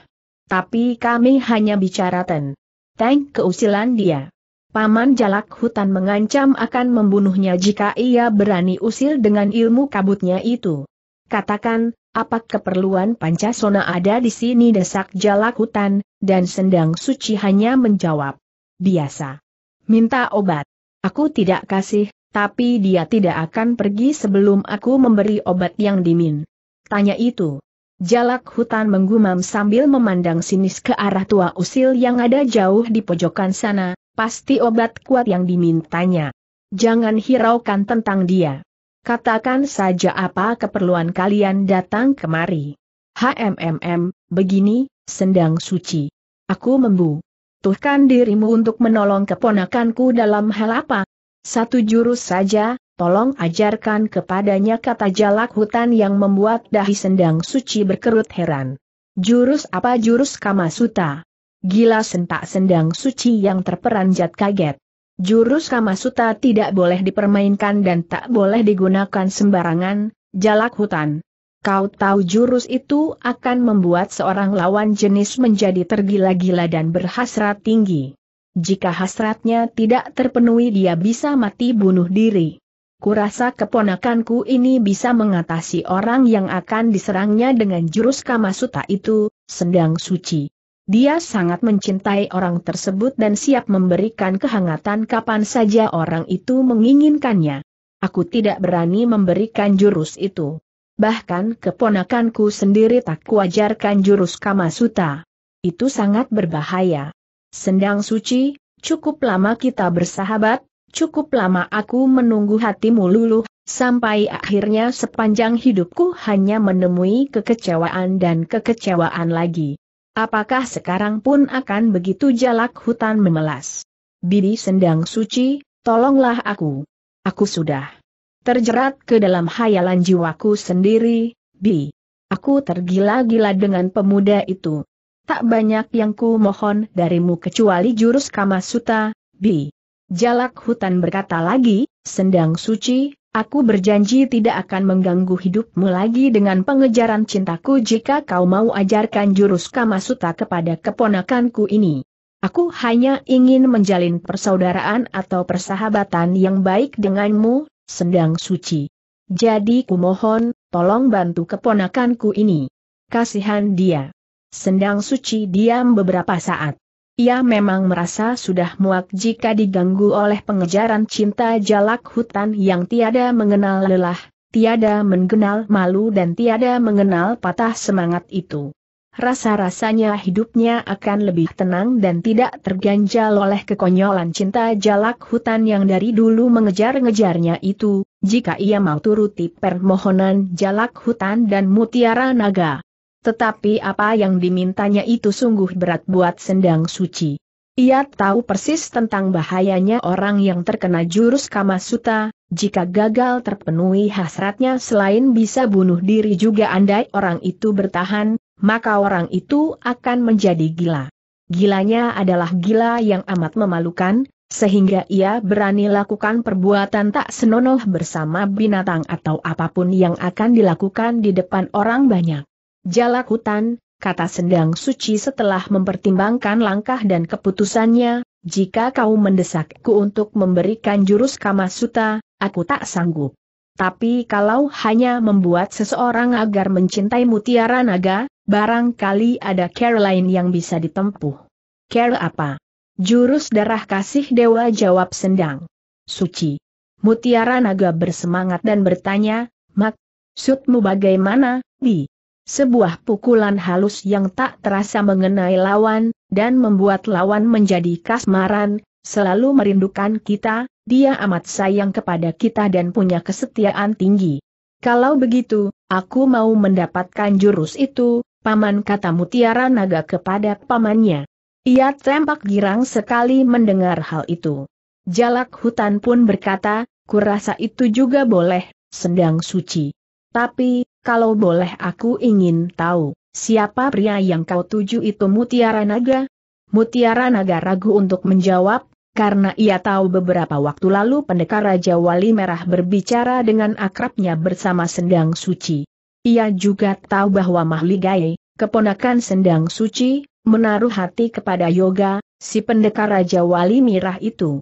Tapi kami hanya bicara ten. Tank keusilan dia. Paman Jalak Hutan mengancam akan membunuhnya jika ia berani usil dengan ilmu kabutnya itu. Katakan, apa keperluan Pancasona ada di sini desak jalak hutan, dan sendang suci hanya menjawab. Biasa. Minta obat. Aku tidak kasih, tapi dia tidak akan pergi sebelum aku memberi obat yang dimin. Tanya itu. Jalak hutan menggumam sambil memandang sinis ke arah tua usil yang ada jauh di pojokan sana, pasti obat kuat yang dimintanya. Jangan hiraukan tentang dia. Katakan saja apa keperluan kalian datang kemari. HMMM, begini, sendang suci. Aku membu. Tuhkan dirimu untuk menolong keponakanku dalam hal apa? Satu jurus saja, tolong ajarkan kepadanya kata jalak hutan yang membuat dahi sendang suci berkerut heran. Jurus apa jurus Kamasuta? Gila sentak sendang suci yang terperanjat kaget. Jurus Kamasuta tidak boleh dipermainkan dan tak boleh digunakan sembarangan, jalak hutan. Kau tahu jurus itu akan membuat seorang lawan jenis menjadi tergila-gila dan berhasrat tinggi. Jika hasratnya tidak terpenuhi dia bisa mati bunuh diri. Kurasa keponakanku ini bisa mengatasi orang yang akan diserangnya dengan jurus Kamasuta itu, sendang suci. Dia sangat mencintai orang tersebut dan siap memberikan kehangatan kapan saja orang itu menginginkannya. Aku tidak berani memberikan jurus itu. Bahkan keponakanku sendiri tak kuajarkan jurus Kamasuta. Itu sangat berbahaya. Sendang suci, cukup lama kita bersahabat, cukup lama aku menunggu hatimu luluh, sampai akhirnya sepanjang hidupku hanya menemui kekecewaan dan kekecewaan lagi. Apakah sekarang pun akan begitu jalak hutan memelas? Bibi sendang suci, tolonglah aku. Aku sudah terjerat ke dalam hayalan jiwaku sendiri, Bi. Aku tergila-gila dengan pemuda itu. Tak banyak yang ku mohon darimu kecuali jurus Kamasuta, Bi. Jalak hutan berkata lagi, sendang suci, Aku berjanji tidak akan mengganggu hidupmu lagi dengan pengejaran cintaku jika kau mau ajarkan jurus Kamasuta kepada keponakanku ini. Aku hanya ingin menjalin persaudaraan atau persahabatan yang baik denganmu, sedang suci. Jadi kumohon, tolong bantu keponakanku ini. Kasihan dia. Sendang suci diam beberapa saat. Ia memang merasa sudah muak jika diganggu oleh pengejaran cinta jalak hutan yang tiada mengenal lelah, tiada mengenal malu dan tiada mengenal patah semangat itu. Rasa-rasanya hidupnya akan lebih tenang dan tidak terganjal oleh kekonyolan cinta jalak hutan yang dari dulu mengejar-ngejarnya itu, jika ia mau turuti permohonan jalak hutan dan mutiara naga. Tetapi apa yang dimintanya itu sungguh berat buat sendang suci. Ia tahu persis tentang bahayanya orang yang terkena jurus Kamasuta, jika gagal terpenuhi hasratnya selain bisa bunuh diri juga andai orang itu bertahan, maka orang itu akan menjadi gila. Gilanya adalah gila yang amat memalukan, sehingga ia berani lakukan perbuatan tak senonoh bersama binatang atau apapun yang akan dilakukan di depan orang banyak. Jalak hutan, kata Sendang Suci setelah mempertimbangkan langkah dan keputusannya, jika kau mendesakku untuk memberikan jurus Kamasuta, aku tak sanggup. Tapi kalau hanya membuat seseorang agar mencintai mutiara naga, barangkali ada care lain yang bisa ditempuh. Care apa? Jurus darah kasih dewa jawab sendang. Suci. Mutiara naga bersemangat dan bertanya, Mak, sudmu bagaimana, Bi? sebuah pukulan halus yang tak terasa mengenai lawan, dan membuat lawan menjadi kasmaran, selalu merindukan kita, dia amat sayang kepada kita dan punya kesetiaan tinggi. Kalau begitu, aku mau mendapatkan jurus itu, paman kata mutiara naga kepada pamannya. Ia tampak girang sekali mendengar hal itu. Jalak hutan pun berkata, kurasa itu juga boleh, sendang suci. Tapi, kalau boleh aku ingin tahu, siapa pria yang kau tuju itu Mutiara Naga? Mutiara Naga ragu untuk menjawab, karena ia tahu beberapa waktu lalu pendekar Raja Wali Merah berbicara dengan akrabnya bersama Sendang Suci. Ia juga tahu bahwa Mahligai, keponakan Sendang Suci, menaruh hati kepada Yoga, si pendekar Raja Wali Merah itu.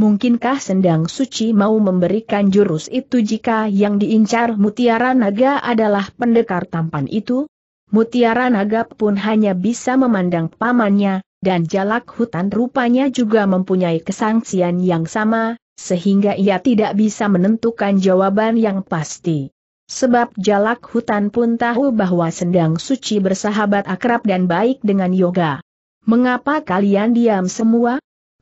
Mungkinkah Sendang Suci mau memberikan jurus itu jika yang diincar Mutiara Naga adalah pendekar tampan itu? Mutiara Naga pun hanya bisa memandang pamannya, dan jalak hutan rupanya juga mempunyai kesangsian yang sama, sehingga ia tidak bisa menentukan jawaban yang pasti. Sebab jalak hutan pun tahu bahwa Sendang Suci bersahabat akrab dan baik dengan Yoga. Mengapa kalian diam semua?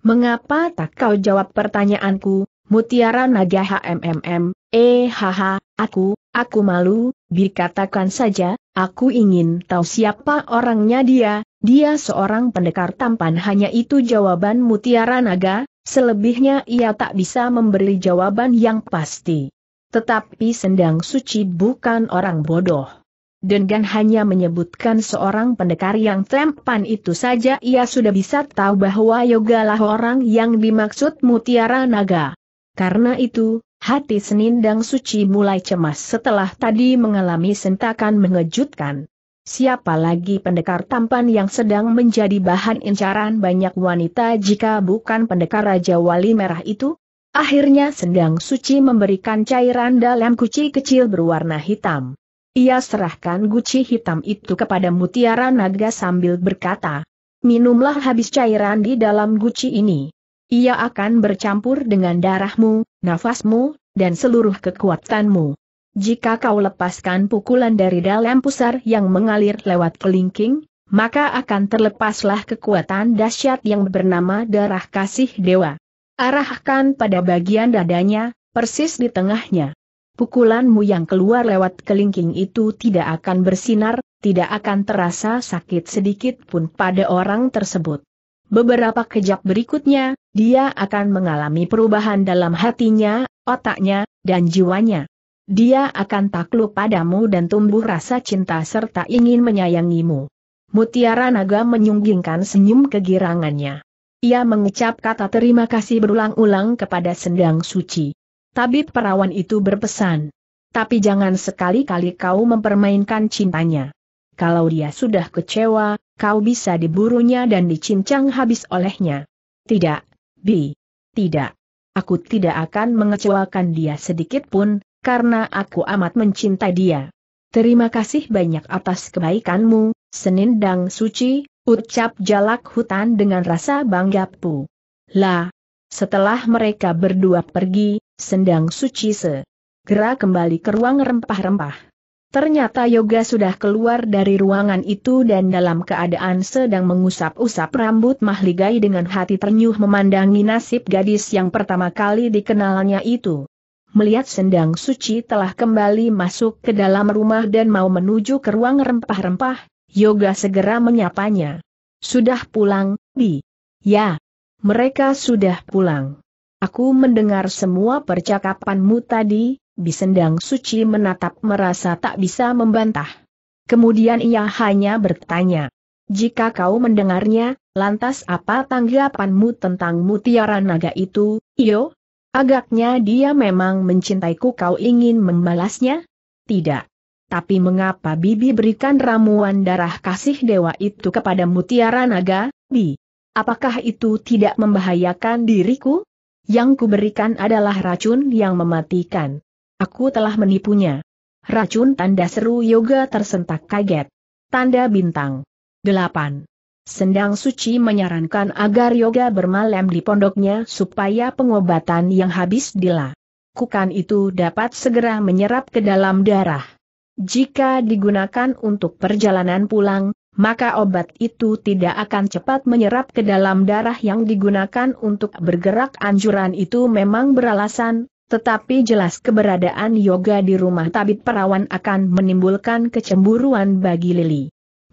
Mengapa tak kau jawab pertanyaanku, mutiara naga HMMM, eh haha, aku, aku malu, dikatakan saja, aku ingin tahu siapa orangnya dia, dia seorang pendekar tampan hanya itu jawaban mutiara naga, selebihnya ia tak bisa memberi jawaban yang pasti. Tetapi sendang suci bukan orang bodoh. Denggan hanya menyebutkan seorang pendekar yang tempan itu saja ia sudah bisa tahu bahwa Yoga Yogalah orang yang dimaksud mutiara naga. Karena itu, hati Senindang Suci mulai cemas setelah tadi mengalami sentakan mengejutkan. Siapa lagi pendekar tampan yang sedang menjadi bahan incaran banyak wanita jika bukan pendekar Raja Wali Merah itu? Akhirnya Sendang Suci memberikan cairan dalam kuci kecil berwarna hitam. Ia serahkan guci hitam itu kepada mutiara naga sambil berkata, Minumlah habis cairan di dalam guci ini. Ia akan bercampur dengan darahmu, nafasmu, dan seluruh kekuatanmu. Jika kau lepaskan pukulan dari dalam pusar yang mengalir lewat kelingking, maka akan terlepaslah kekuatan dahsyat yang bernama darah kasih dewa. Arahkan pada bagian dadanya, persis di tengahnya pukulanmu yang keluar lewat kelingking itu tidak akan bersinar, tidak akan terasa sakit sedikit pun pada orang tersebut. Beberapa kejap berikutnya, dia akan mengalami perubahan dalam hatinya, otaknya, dan jiwanya. Dia akan takluk padamu dan tumbuh rasa cinta serta ingin menyayangimu. Mutiara naga menyunggingkan senyum kegirangannya. Ia mengucap kata terima kasih berulang-ulang kepada sendang suci tabib perawan itu berpesan. Tapi jangan sekali-kali kau mempermainkan cintanya. Kalau dia sudah kecewa, kau bisa diburunya dan dicincang habis olehnya. Tidak, Bi. Tidak. Aku tidak akan mengecewakan dia sedikit pun, karena aku amat mencintai dia. Terima kasih banyak atas kebaikanmu, Senindang Suci, ucap jalak hutan dengan rasa bangga pu. Lah. Setelah mereka berdua pergi, Sendang suci segera kembali ke ruang rempah-rempah. Ternyata Yoga sudah keluar dari ruangan itu dan dalam keadaan sedang mengusap-usap rambut Mahligai dengan hati ternyuh memandangi nasib gadis yang pertama kali dikenalnya itu. Melihat sendang suci telah kembali masuk ke dalam rumah dan mau menuju ke ruang rempah-rempah, Yoga segera menyapanya. Sudah pulang, Bi? Ya. Mereka sudah pulang. Aku mendengar semua percakapanmu tadi, Bisendang Suci menatap merasa tak bisa membantah. Kemudian ia hanya bertanya. Jika kau mendengarnya, lantas apa tanggapanmu tentang mutiara naga itu, Iyo? Agaknya dia memang mencintaiku kau ingin membalasnya? Tidak. Tapi mengapa Bibi berikan ramuan darah kasih dewa itu kepada mutiara naga, Bi? Apakah itu tidak membahayakan diriku? Yang kuberikan adalah racun yang mematikan. Aku telah menipunya. Racun tanda seru yoga tersentak kaget. Tanda bintang. 8. Sendang Suci menyarankan agar yoga bermalam di pondoknya supaya pengobatan yang habis dilakukan itu dapat segera menyerap ke dalam darah. Jika digunakan untuk perjalanan pulang, maka obat itu tidak akan cepat menyerap ke dalam darah yang digunakan untuk bergerak anjuran itu memang beralasan, tetapi jelas keberadaan yoga di rumah tabib perawan akan menimbulkan kecemburuan bagi Lili.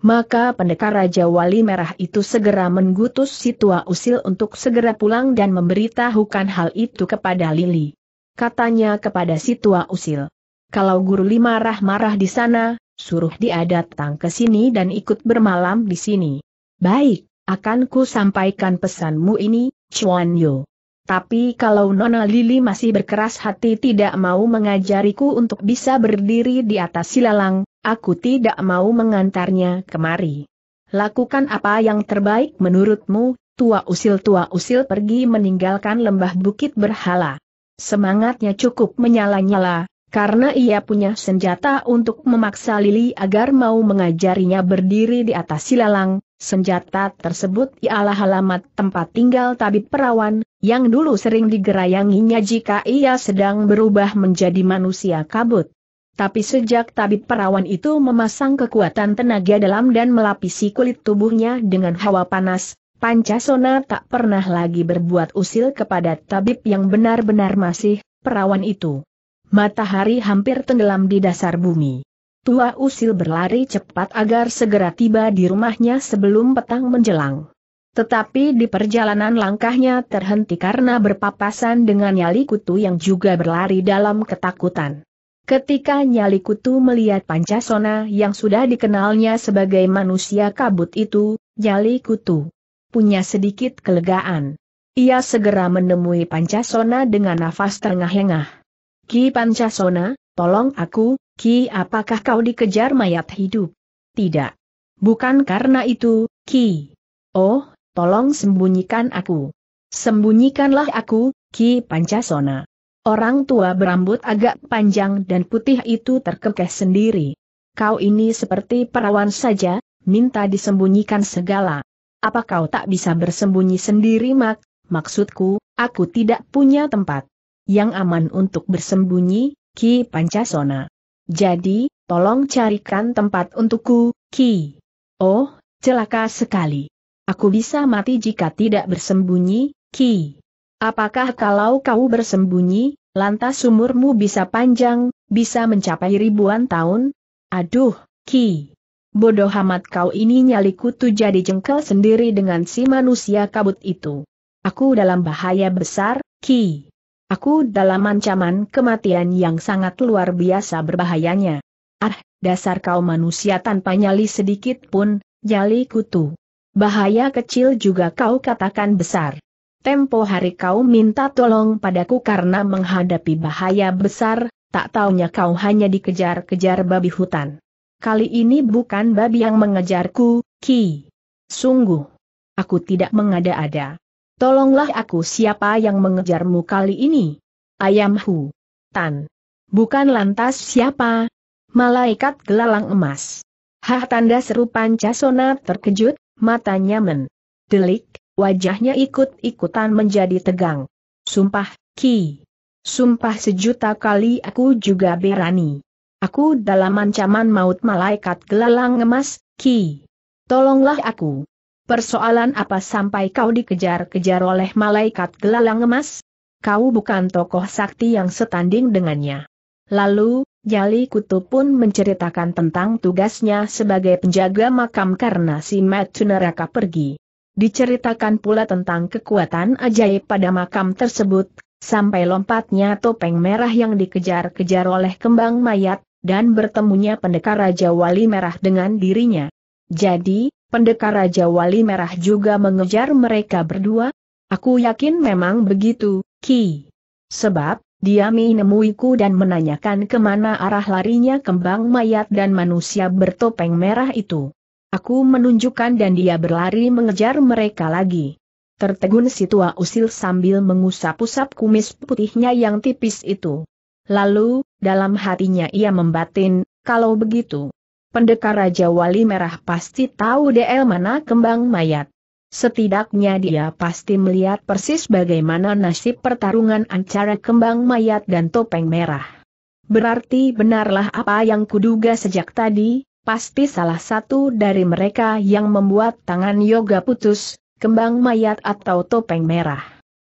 Maka pendekar Raja Wali Merah itu segera menggutus si tua usil untuk segera pulang dan memberitahukan hal itu kepada Lili. Katanya kepada si tua usil, kalau Guru Lima marah-marah di sana, Suruh dia datang ke sini dan ikut bermalam di sini. Baik, akan ku sampaikan pesanmu ini, Chuan Yu. Tapi kalau Nona Lili masih berkeras hati tidak mau mengajariku untuk bisa berdiri di atas silalang, aku tidak mau mengantarnya kemari. Lakukan apa yang terbaik menurutmu, tua usil-tua usil pergi meninggalkan lembah bukit berhala. Semangatnya cukup menyala-nyala, karena ia punya senjata untuk memaksa Lili agar mau mengajarinya berdiri di atas silalang, senjata tersebut ialah alamat tempat tinggal tabib perawan, yang dulu sering digerayanginya jika ia sedang berubah menjadi manusia kabut. Tapi sejak tabib perawan itu memasang kekuatan tenaga dalam dan melapisi kulit tubuhnya dengan hawa panas, Pancasona tak pernah lagi berbuat usil kepada tabib yang benar-benar masih perawan itu matahari hampir tenggelam di dasar bumi. Tua usil berlari cepat agar segera tiba di rumahnya sebelum petang menjelang. Tetapi di perjalanan langkahnya terhenti karena berpapasan dengan nyali kutu yang juga berlari dalam ketakutan. Ketika nyali kutu melihat Pancasona yang sudah dikenalnya sebagai manusia kabut itu, nyali kutu punya sedikit kelegaan. Ia segera menemui Pancasona dengan nafas terengah-engah. Ki Pancasona, tolong aku, Ki apakah kau dikejar mayat hidup? Tidak. Bukan karena itu, Ki. Oh, tolong sembunyikan aku. Sembunyikanlah aku, Ki Pancasona. Orang tua berambut agak panjang dan putih itu terkekeh sendiri. Kau ini seperti perawan saja, minta disembunyikan segala. Apa kau tak bisa bersembunyi sendiri mak? Maksudku, aku tidak punya tempat yang aman untuk bersembunyi, Ki Pancasona. Jadi, tolong carikan tempat untukku, Ki. Oh, celaka sekali. Aku bisa mati jika tidak bersembunyi, Ki. Apakah kalau kau bersembunyi, lantas umurmu bisa panjang, bisa mencapai ribuan tahun? Aduh, Ki. Bodoh amat kau ini nyaliku tuh jadi jengkel sendiri dengan si manusia kabut itu. Aku dalam bahaya besar, Ki. Aku dalam ancaman kematian yang sangat luar biasa berbahayanya. Ah, dasar kau manusia tanpa nyali sedikit pun, jali kutu. Bahaya kecil juga kau katakan besar. Tempo hari kau minta tolong padaku karena menghadapi bahaya besar, tak taunya kau hanya dikejar-kejar babi hutan. Kali ini bukan babi yang mengejarku, Ki. Sungguh. Aku tidak mengada-ada. Tolonglah aku siapa yang mengejarmu kali ini? Ayam Hu. Tan. Bukan lantas siapa? Malaikat gelalang emas. Hah tanda seru Pancasona terkejut, matanya men. Delik, wajahnya ikut-ikutan menjadi tegang. Sumpah, Ki. Sumpah sejuta kali aku juga berani. Aku dalam ancaman maut malaikat gelalang emas, Ki. Tolonglah aku. Persoalan apa sampai kau dikejar-kejar oleh malaikat gelalang emas? Kau bukan tokoh sakti yang setanding dengannya. Lalu, Jali Kutu pun menceritakan tentang tugasnya sebagai penjaga makam karena si Matu neraka pergi. Diceritakan pula tentang kekuatan ajaib pada makam tersebut, sampai lompatnya topeng merah yang dikejar-kejar oleh kembang mayat, dan bertemunya pendekar Raja Wali Merah dengan dirinya. Jadi, Pendekar Raja Wali Merah juga mengejar mereka berdua? Aku yakin memang begitu, Ki. Sebab, dia menemuiku dan menanyakan kemana arah larinya kembang mayat dan manusia bertopeng merah itu. Aku menunjukkan dan dia berlari mengejar mereka lagi. Tertegun si tua usil sambil mengusap-usap kumis putihnya yang tipis itu. Lalu, dalam hatinya ia membatin, kalau begitu, pendekar Raja Wali Merah pasti tahu DL mana kembang mayat. Setidaknya dia pasti melihat persis bagaimana nasib pertarungan antara kembang mayat dan topeng merah. Berarti benarlah apa yang kuduga sejak tadi, pasti salah satu dari mereka yang membuat tangan yoga putus, kembang mayat atau topeng merah.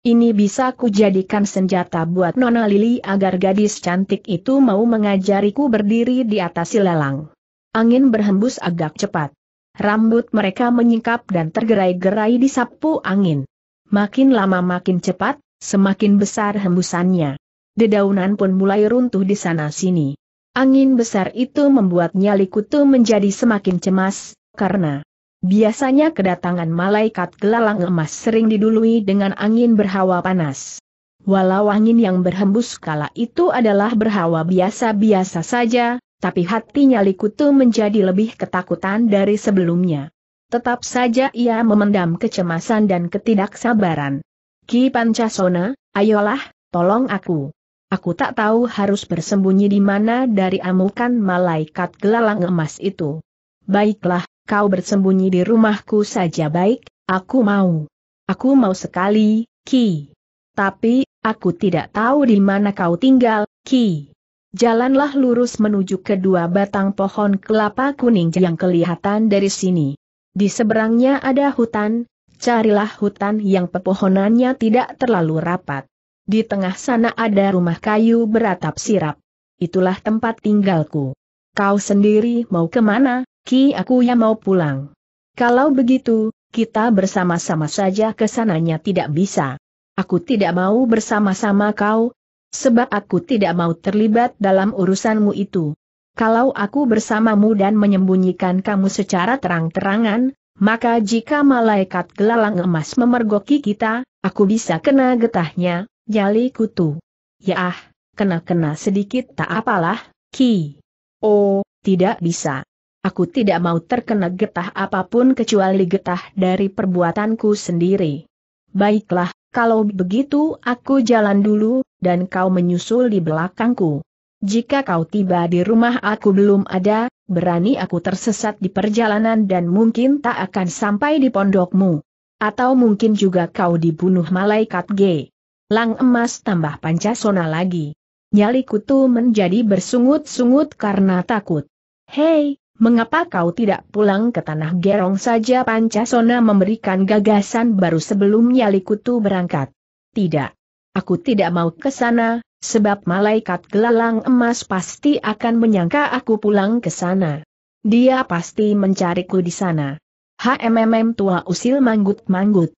Ini bisa kujadikan senjata buat Nona Lili agar gadis cantik itu mau mengajariku berdiri di atas silalang. Angin berhembus agak cepat. Rambut mereka menyingkap dan tergerai-gerai di sapu angin. Makin lama makin cepat, semakin besar hembusannya. Dedaunan pun mulai runtuh di sana-sini. Angin besar itu membuat nyali kutu menjadi semakin cemas, karena biasanya kedatangan malaikat gelalang emas sering didului dengan angin berhawa panas. Walau angin yang berhembus kala itu adalah berhawa biasa-biasa saja, tapi hatinya Likutu menjadi lebih ketakutan dari sebelumnya. Tetap saja ia memendam kecemasan dan ketidaksabaran. Ki Pancasona, ayolah, tolong aku. Aku tak tahu harus bersembunyi di mana dari amukan malaikat gelalang emas itu. Baiklah, kau bersembunyi di rumahku saja baik, aku mau. Aku mau sekali, Ki. Tapi, aku tidak tahu di mana kau tinggal, Ki. Jalanlah lurus menuju kedua batang pohon kelapa kuning yang kelihatan dari sini. Di seberangnya ada hutan, carilah hutan yang pepohonannya tidak terlalu rapat. Di tengah sana ada rumah kayu beratap sirap. Itulah tempat tinggalku. Kau sendiri mau kemana, Ki aku yang mau pulang. Kalau begitu, kita bersama-sama saja kesananya tidak bisa. Aku tidak mau bersama-sama kau, Sebab aku tidak mau terlibat dalam urusanmu itu. Kalau aku bersamamu dan menyembunyikan kamu secara terang-terangan, maka jika malaikat gelalang emas memergoki kita, aku bisa kena getahnya, jali kutu. Ya ah, kena-kena sedikit tak apalah, Ki. Oh, tidak bisa. Aku tidak mau terkena getah apapun kecuali getah dari perbuatanku sendiri. Baiklah, kalau begitu aku jalan dulu, dan kau menyusul di belakangku. Jika kau tiba di rumah aku belum ada, berani aku tersesat di perjalanan dan mungkin tak akan sampai di pondokmu. Atau mungkin juga kau dibunuh malaikat G. Lang emas tambah pancasona lagi. Nyali kutu menjadi bersungut-sungut karena takut. Hei, Mengapa kau tidak pulang ke tanah gerong saja Pancasona memberikan gagasan baru sebelum Nyali kutu berangkat? Tidak. Aku tidak mau ke sana, sebab malaikat gelalang emas pasti akan menyangka aku pulang ke sana. Dia pasti mencariku di sana. HMMM tua usil manggut-manggut.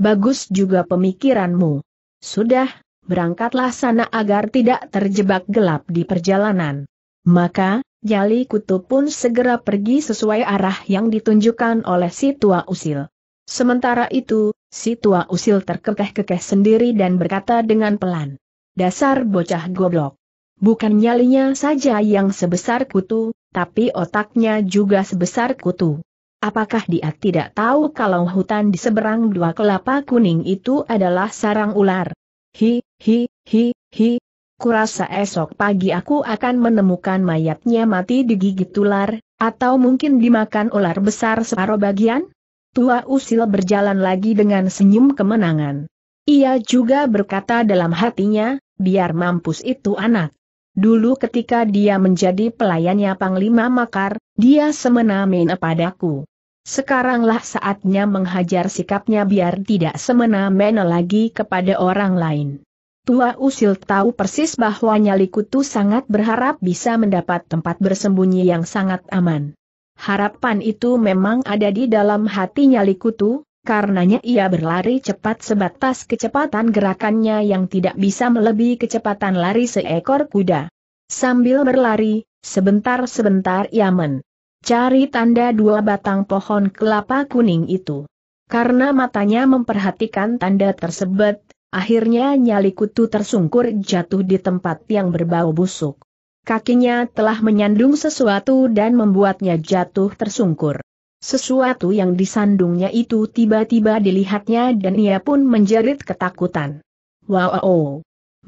Bagus juga pemikiranmu. Sudah, berangkatlah sana agar tidak terjebak gelap di perjalanan. Maka, Jali Kutu pun segera pergi sesuai arah yang ditunjukkan oleh si tua usil. Sementara itu, Si tua usil terkekeh-kekeh sendiri dan berkata dengan pelan. Dasar bocah goblok. Bukan nyalinya saja yang sebesar kutu, tapi otaknya juga sebesar kutu. Apakah dia tidak tahu kalau hutan di seberang dua kelapa kuning itu adalah sarang ular? Hi, hi, hi, hi. Kurasa esok pagi aku akan menemukan mayatnya mati digigit ular, atau mungkin dimakan ular besar separuh bagian? Tua Usil berjalan lagi dengan senyum kemenangan. Ia juga berkata dalam hatinya, biar mampus itu anak. Dulu ketika dia menjadi pelayannya Panglima Makar, dia semena-mena padaku. Sekaranglah saatnya menghajar sikapnya biar tidak semena-mena lagi kepada orang lain. Tua Usil tahu persis bahwa Nyali Kutu sangat berharap bisa mendapat tempat bersembunyi yang sangat aman. Harapan itu memang ada di dalam hatinya Likutu, karenanya ia berlari cepat sebatas kecepatan gerakannya yang tidak bisa melebihi kecepatan lari seekor kuda. Sambil berlari, sebentar-sebentar ia mencari tanda dua batang pohon kelapa kuning itu. Karena matanya memperhatikan tanda tersebut, akhirnya nyali kutu tersungkur jatuh di tempat yang berbau busuk. Kakinya telah menyandung sesuatu dan membuatnya jatuh tersungkur. Sesuatu yang disandungnya itu tiba-tiba dilihatnya dan ia pun menjerit ketakutan. Wow! wow.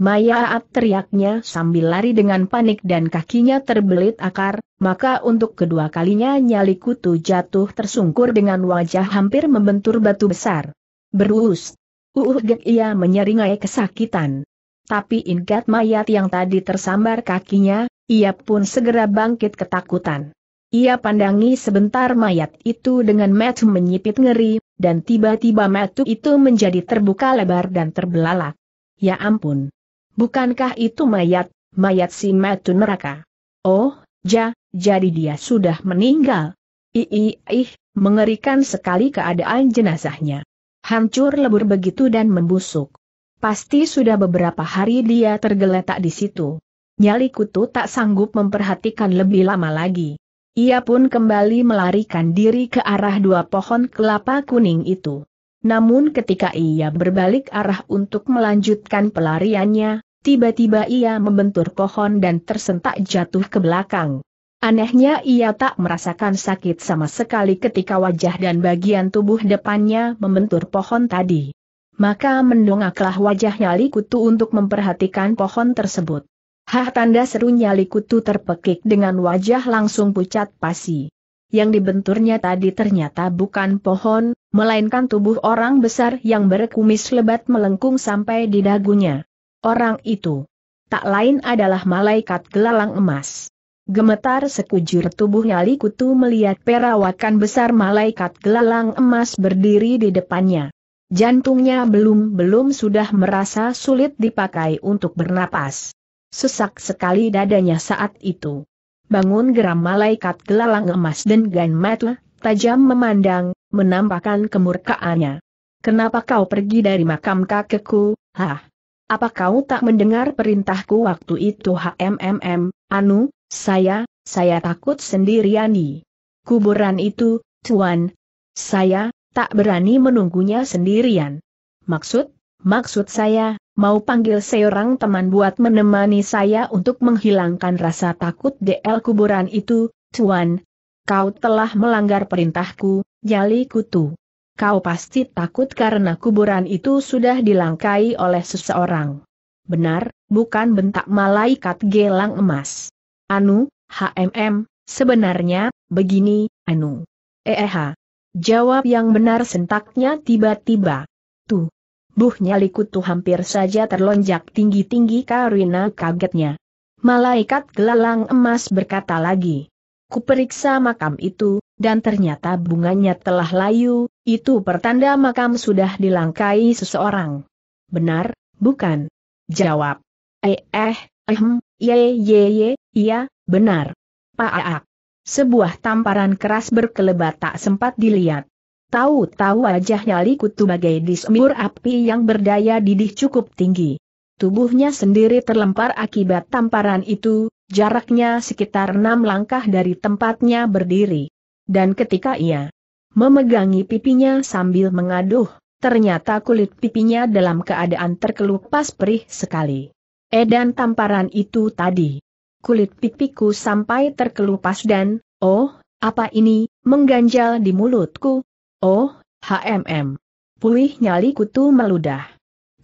Mayaat teriaknya sambil lari dengan panik dan kakinya terbelit akar, maka untuk kedua kalinya nyali kutu jatuh tersungkur dengan wajah hampir membentur batu besar. Berus. uh, ia menyeringai kesakitan tapi ingat mayat yang tadi tersambar kakinya, ia pun segera bangkit ketakutan. Ia pandangi sebentar mayat itu dengan metu menyipit ngeri, dan tiba-tiba metu itu menjadi terbuka lebar dan terbelalak. Ya ampun! Bukankah itu mayat, mayat si metu neraka? Oh, ja, jadi dia sudah meninggal. Iih, ih, mengerikan sekali keadaan jenazahnya. Hancur lebur begitu dan membusuk. Pasti sudah beberapa hari dia tergeletak di situ. Nyali kutu tak sanggup memperhatikan lebih lama lagi. Ia pun kembali melarikan diri ke arah dua pohon kelapa kuning itu. Namun ketika ia berbalik arah untuk melanjutkan pelariannya, tiba-tiba ia membentur pohon dan tersentak jatuh ke belakang. Anehnya ia tak merasakan sakit sama sekali ketika wajah dan bagian tubuh depannya membentur pohon tadi maka mendongaklah wajahnya Kutu untuk memperhatikan pohon tersebut. Hah tanda serunya Kutu terpekik dengan wajah langsung pucat pasi. Yang dibenturnya tadi ternyata bukan pohon, melainkan tubuh orang besar yang berkumis lebat melengkung sampai di dagunya. Orang itu tak lain adalah malaikat gelalang emas. Gemetar sekujur tubuhnya Kutu melihat perawakan besar malaikat gelalang emas berdiri di depannya. Jantungnya belum-belum sudah merasa sulit dipakai untuk bernapas. Sesak sekali dadanya saat itu. Bangun geram malaikat gelalang emas dan Gan Matla, tajam memandang, menampakkan kemurkaannya. Kenapa kau pergi dari makam kakekku, hah? Apa kau tak mendengar perintahku waktu itu HMMM, Anu, saya, saya takut sendirian di kuburan itu, Tuan. Saya, tak berani menunggunya sendirian. Maksud? Maksud saya, mau panggil seorang teman buat menemani saya untuk menghilangkan rasa takut DL kuburan itu, Tuan. Kau telah melanggar perintahku, Jali Kutu. Kau pasti takut karena kuburan itu sudah dilangkai oleh seseorang. Benar, bukan bentak malaikat gelang emas. Anu, HMM, sebenarnya, begini, Anu. Eh, EEH, Jawab yang benar sentaknya tiba-tiba. Tuh. Buhnya tuh hampir saja terlonjak tinggi-tinggi karena kagetnya. Malaikat gelalang emas berkata lagi. Kuperiksa makam itu, dan ternyata bunganya telah layu, itu pertanda makam sudah dilangkai seseorang. Benar, bukan? Jawab. Eh, eh, ehm, ye, ye, ye, iya, benar. Pak Aak. Sebuah tamparan keras berkelebat tak sempat dilihat. Tahu-tahu wajahnya likutu bagai disemur api yang berdaya didih cukup tinggi. Tubuhnya sendiri terlempar akibat tamparan itu, jaraknya sekitar enam langkah dari tempatnya berdiri. Dan ketika ia memegangi pipinya sambil mengaduh, ternyata kulit pipinya dalam keadaan terkelupas perih sekali. Edan tamparan itu tadi kulit pipiku sampai terkelupas dan, oh, apa ini, mengganjal di mulutku? Oh, HMM. Pulih nyali kutu meludah.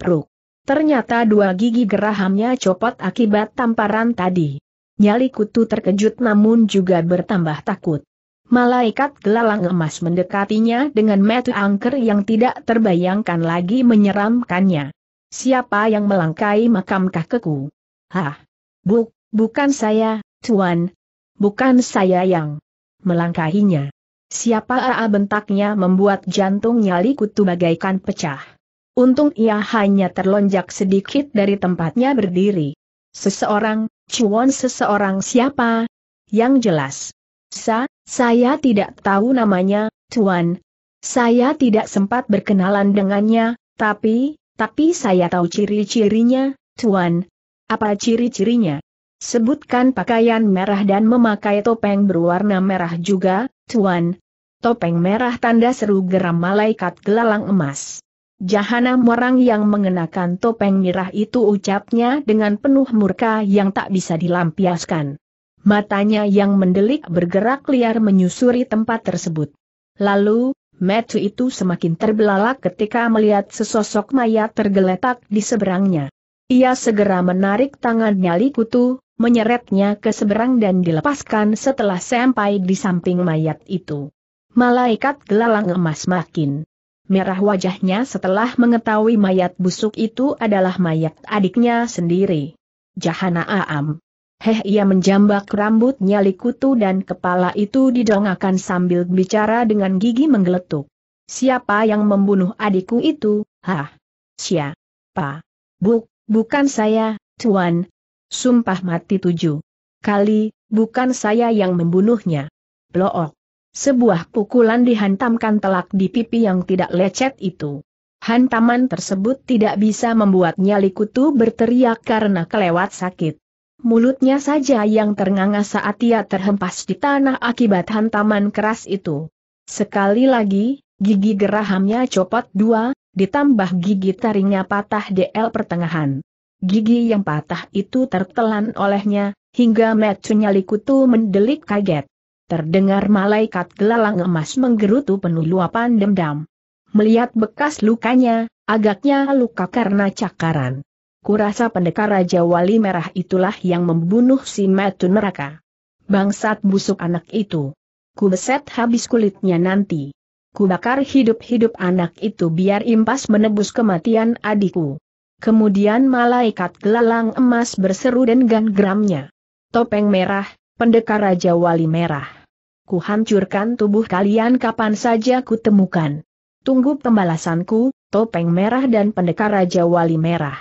Pruk. Ternyata dua gigi gerahamnya copot akibat tamparan tadi. Nyali kutu terkejut namun juga bertambah takut. Malaikat gelalang emas mendekatinya dengan metu angker yang tidak terbayangkan lagi menyeramkannya. Siapa yang melangkai makam keku? Hah! Buk! Bukan saya, Tuan. Bukan saya yang melangkahinya. Siapa AA bentaknya membuat jantungnya nyali kutu bagaikan pecah. Untung ia hanya terlonjak sedikit dari tempatnya berdiri. Seseorang, cuan seseorang siapa? Yang jelas. Sa, saya tidak tahu namanya, Tuan. Saya tidak sempat berkenalan dengannya, tapi, tapi saya tahu ciri-cirinya, Tuan. Apa ciri-cirinya? Sebutkan pakaian merah dan memakai topeng berwarna merah juga, Tuan. Topeng merah tanda seru geram malaikat gelalang emas. Jahanam orang yang mengenakan topeng merah itu ucapnya dengan penuh murka yang tak bisa dilampiaskan. Matanya yang mendelik bergerak liar menyusuri tempat tersebut. Lalu, Metu itu semakin terbelalak ketika melihat sesosok mayat tergeletak di seberangnya. Ia segera menarik tangannya likutu, menyeretnya ke seberang dan dilepaskan setelah sampai di samping mayat itu. Malaikat gelalang emas makin merah wajahnya setelah mengetahui mayat busuk itu adalah mayat adiknya sendiri. Jahana Aam. Heh ia menjambak rambutnya likutu dan kepala itu didongakan sambil bicara dengan gigi menggeletuk. Siapa yang membunuh adikku itu, hah? Siapa? Buk, bukan saya, Tuan, Sumpah mati tujuh. Kali, bukan saya yang membunuhnya. Blook. Sebuah pukulan dihantamkan telak di pipi yang tidak lecet itu. Hantaman tersebut tidak bisa membuatnya nyali berteriak karena kelewat sakit. Mulutnya saja yang ternganga saat ia terhempas di tanah akibat hantaman keras itu. Sekali lagi, gigi gerahamnya copot dua, ditambah gigi taringnya patah DL pertengahan. Gigi yang patah itu tertelan olehnya, hingga mecunya likutu mendelik kaget. Terdengar malaikat gelalang emas menggerutu penuh luapan dendam. Melihat bekas lukanya, agaknya luka karena cakaran. Kurasa pendekar Raja Wali Merah itulah yang membunuh si Metu neraka. Bangsat busuk anak itu. Ku beset habis kulitnya nanti. Ku bakar hidup-hidup anak itu biar impas menebus kematian adikku. Kemudian malaikat gelalang emas berseru dan genggamnya. Topeng merah, pendekar Raja Wali Merah. Kuhancurkan tubuh kalian kapan saja kutemukan. Tunggu pembalasanku, topeng merah dan pendekar Raja Wali Merah.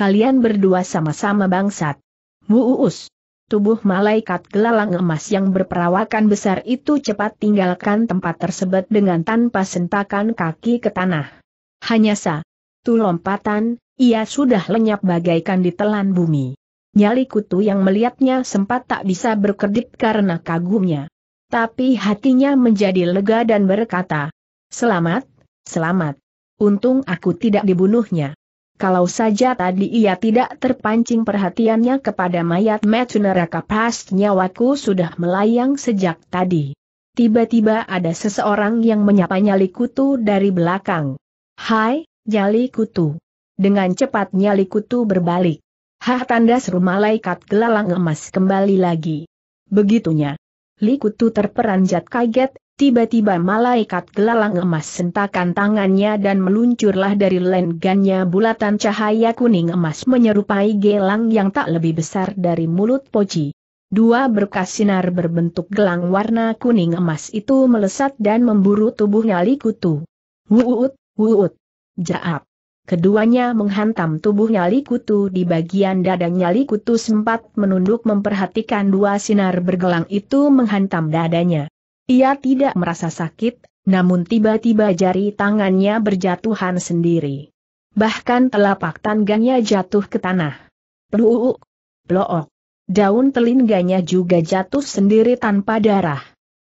Kalian berdua sama-sama bangsat. Wuus. Tubuh malaikat gelalang emas yang berperawakan besar itu cepat tinggalkan tempat tersebut dengan tanpa sentakan kaki ke tanah. Hanya sa. Tu lompatan, ia sudah lenyap bagaikan ditelan bumi. Nyali kutu yang melihatnya sempat tak bisa berkedip karena kagumnya. Tapi hatinya menjadi lega dan berkata, Selamat, selamat. Untung aku tidak dibunuhnya. Kalau saja tadi ia tidak terpancing perhatiannya kepada mayat metu neraka pas nyawaku sudah melayang sejak tadi. Tiba-tiba ada seseorang yang menyapa Nyali Kutu dari belakang. Hai, Nyali Kutu. Dengan cepatnya Likutu berbalik. Hah tanda seru malaikat gelalang emas kembali lagi. Begitunya. Likutu terperanjat kaget, tiba-tiba malaikat gelalang emas sentakan tangannya dan meluncurlah dari lengannya bulatan cahaya kuning emas menyerupai gelang yang tak lebih besar dari mulut poci. Dua berkas sinar berbentuk gelang warna kuning emas itu melesat dan memburu tubuhnya Likutu. Wuut, wuut. Jaap. Keduanya menghantam tubuh nyali kutu di bagian dada nyali kutu sempat menunduk memperhatikan dua sinar bergelang itu menghantam dadanya. Ia tidak merasa sakit, namun tiba-tiba jari tangannya berjatuhan sendiri. Bahkan telapak tangannya jatuh ke tanah. Pluuk, plook. Daun telinganya juga jatuh sendiri tanpa darah.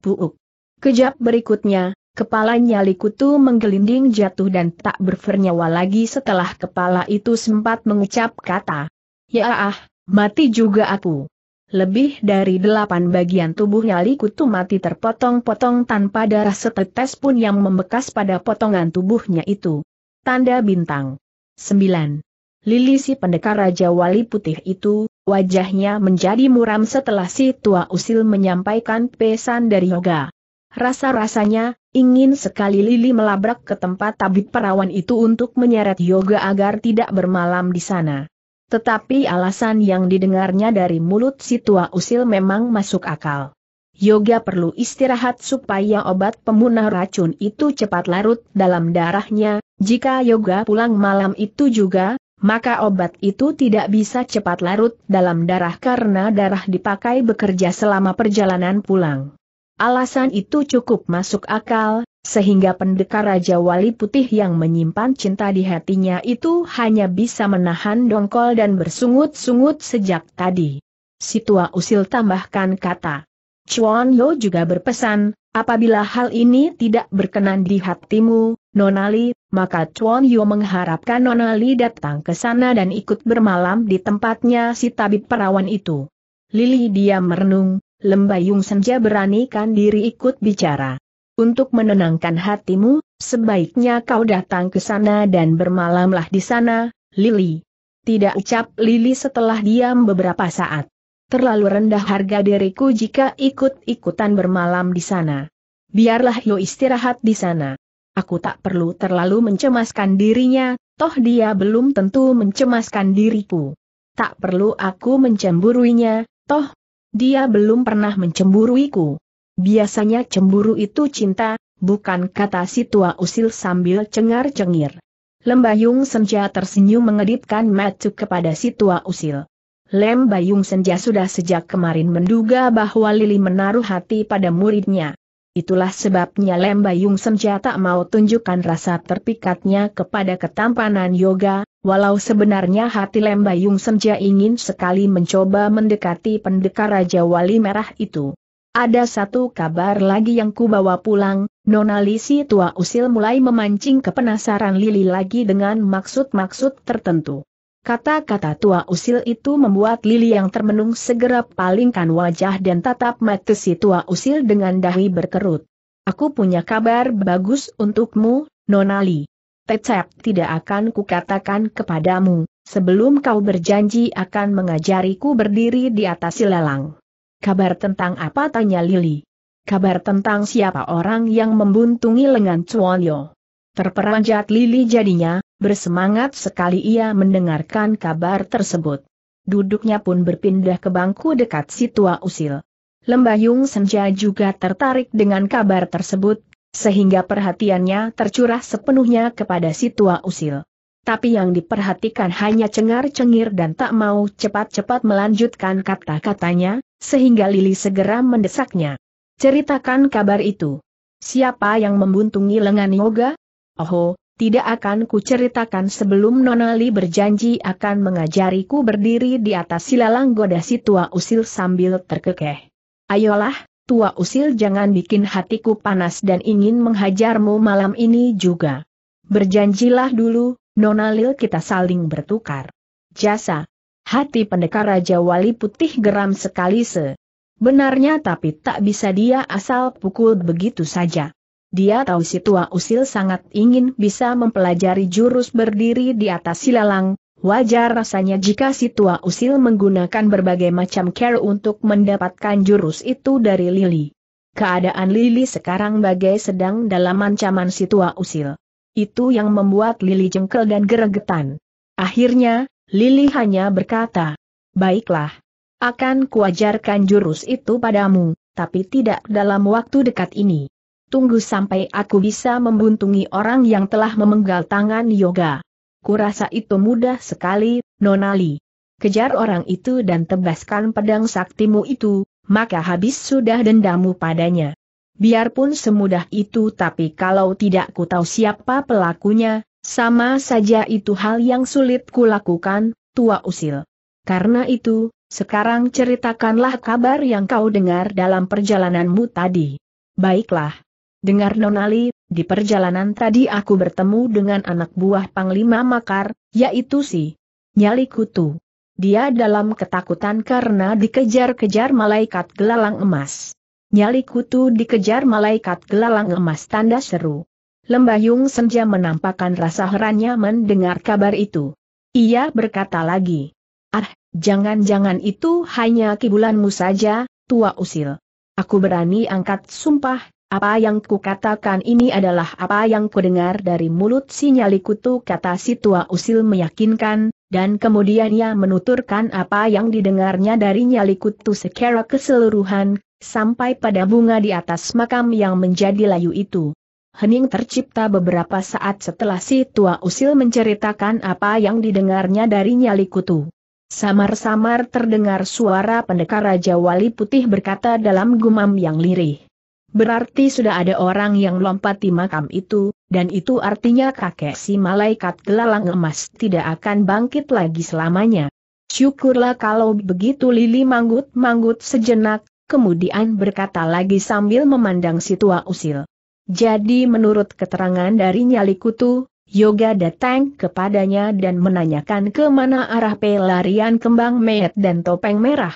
Puuk. Kejap berikutnya, Kepalanya Likutu menggelinding jatuh dan tak bernyawa lagi setelah kepala itu sempat mengucap kata. Ya ah, mati juga aku. Lebih dari delapan bagian tubuhnya Likutu mati terpotong-potong tanpa darah setetes pun yang membekas pada potongan tubuhnya itu. Tanda bintang. 9. Lili si pendekar Raja Wali Putih itu, wajahnya menjadi muram setelah si tua usil menyampaikan pesan dari Yoga. Rasa-rasanya, Ingin sekali Lili melabrak ke tempat tabib perawan itu untuk menyeret Yoga agar tidak bermalam di sana. Tetapi alasan yang didengarnya dari mulut si tua usil memang masuk akal. Yoga perlu istirahat supaya obat pemunah racun itu cepat larut dalam darahnya, jika Yoga pulang malam itu juga, maka obat itu tidak bisa cepat larut dalam darah karena darah dipakai bekerja selama perjalanan pulang. Alasan itu cukup masuk akal, sehingga pendekar Raja Wali Putih yang menyimpan cinta di hatinya itu hanya bisa menahan dongkol dan bersungut-sungut sejak tadi. Si tua usil tambahkan kata. Chuan Yo juga berpesan, apabila hal ini tidak berkenan di hatimu, Nonali, maka Chuan Yo mengharapkan Nonali datang ke sana dan ikut bermalam di tempatnya si tabib perawan itu. Lili diam merenung, Lembayung Senja beranikan diri ikut bicara. Untuk menenangkan hatimu, sebaiknya kau datang ke sana dan bermalamlah di sana, Lili. Tidak ucap Lili setelah diam beberapa saat. Terlalu rendah harga diriku jika ikut-ikutan bermalam di sana. Biarlah yo istirahat di sana. Aku tak perlu terlalu mencemaskan dirinya, toh dia belum tentu mencemaskan diriku. Tak perlu aku mencemburuinya, toh dia belum pernah mencemburuiku. Biasanya cemburu itu cinta, bukan kata si tua usil sambil cengar-cengir. Lembayung Senja tersenyum mengedipkan mata kepada si tua usil. Lembayung Senja sudah sejak kemarin menduga bahwa Lili menaruh hati pada muridnya. Itulah sebabnya Lembayung Senja tak mau tunjukkan rasa terpikatnya kepada ketampanan yoga, walau sebenarnya hati Lembayung Senja ingin sekali mencoba mendekati pendekar Raja Wali Merah itu. Ada satu kabar lagi yang kubawa pulang, Nona tua usil mulai memancing kepenasaran Lili lagi dengan maksud-maksud tertentu. Kata-kata tua usil itu membuat Lili yang termenung segera palingkan wajah dan tatap mata si tua usil dengan dahi berkerut. Aku punya kabar bagus untukmu, Nonali. Tetap tidak akan kukatakan kepadamu, sebelum kau berjanji akan mengajariku berdiri di atas silalang. Kabar tentang apa tanya Lili? Kabar tentang siapa orang yang membuntungi lengan Cuolio. Terperanjat Lili jadinya, Bersemangat sekali ia mendengarkan kabar tersebut. Duduknya pun berpindah ke bangku dekat si tua usil. Lembayung Senja juga tertarik dengan kabar tersebut, sehingga perhatiannya tercurah sepenuhnya kepada si tua usil. Tapi yang diperhatikan hanya cengar-cengir dan tak mau cepat-cepat melanjutkan kata-katanya, sehingga Lili segera mendesaknya. Ceritakan kabar itu. Siapa yang membuntungi lengan Yoga? Oh, tidak akan kuceritakan sebelum Nonali berjanji akan mengajariku berdiri di atas silalang goda si tua usil sambil terkekeh. Ayolah, tua usil jangan bikin hatiku panas dan ingin menghajarmu malam ini juga. Berjanjilah dulu, Nonalil kita saling bertukar. Jasa. Hati pendekar Raja Wali Putih geram sekali se. Benarnya tapi tak bisa dia asal pukul begitu saja. Dia tahu si tua usil sangat ingin bisa mempelajari jurus berdiri di atas silalang, wajar rasanya jika si tua usil menggunakan berbagai macam care untuk mendapatkan jurus itu dari Lili. Keadaan Lili sekarang bagai sedang dalam ancaman si tua usil. Itu yang membuat Lili jengkel dan geregetan. Akhirnya, Lili hanya berkata, Baiklah, akan kuajarkan jurus itu padamu, tapi tidak dalam waktu dekat ini tunggu sampai aku bisa membuntungi orang yang telah memenggal tangan Yoga. Kurasa itu mudah sekali, Nonali. Kejar orang itu dan tebaskan pedang saktimu itu, maka habis sudah dendamu padanya. Biarpun semudah itu tapi kalau tidak ku tahu siapa pelakunya, sama saja itu hal yang sulit kulakukan, tua usil. Karena itu, sekarang ceritakanlah kabar yang kau dengar dalam perjalananmu tadi. Baiklah, Dengar Nonali, di perjalanan tadi aku bertemu dengan anak buah Panglima Makar, yaitu si Nyali Kutu. Dia dalam ketakutan karena dikejar-kejar malaikat gelalang emas. Nyali Kutu dikejar malaikat gelalang emas tanda seru. Lembayung Senja menampakkan rasa herannya mendengar kabar itu. Ia berkata lagi, Ah, jangan-jangan itu hanya kibulanmu saja, tua usil. Aku berani angkat sumpah apa yang kukatakan ini adalah apa yang kudengar dari mulut sinyali kutu kata si tua usil meyakinkan, dan kemudian ia menuturkan apa yang didengarnya dari nyali kutu secara keseluruhan, sampai pada bunga di atas makam yang menjadi layu itu. Hening tercipta beberapa saat setelah si tua usil menceritakan apa yang didengarnya dari nyali kutu. Samar-samar terdengar suara pendekar Raja Wali Putih berkata dalam gumam yang lirih. Berarti sudah ada orang yang lompati makam itu, dan itu artinya kakek si malaikat gelalang emas tidak akan bangkit lagi selamanya. Syukurlah kalau begitu Lili manggut-manggut sejenak, kemudian berkata lagi sambil memandang si tua usil. Jadi menurut keterangan dari nyali kutu, Yoga datang kepadanya dan menanyakan ke mana arah pelarian kembang meyet dan topeng merah.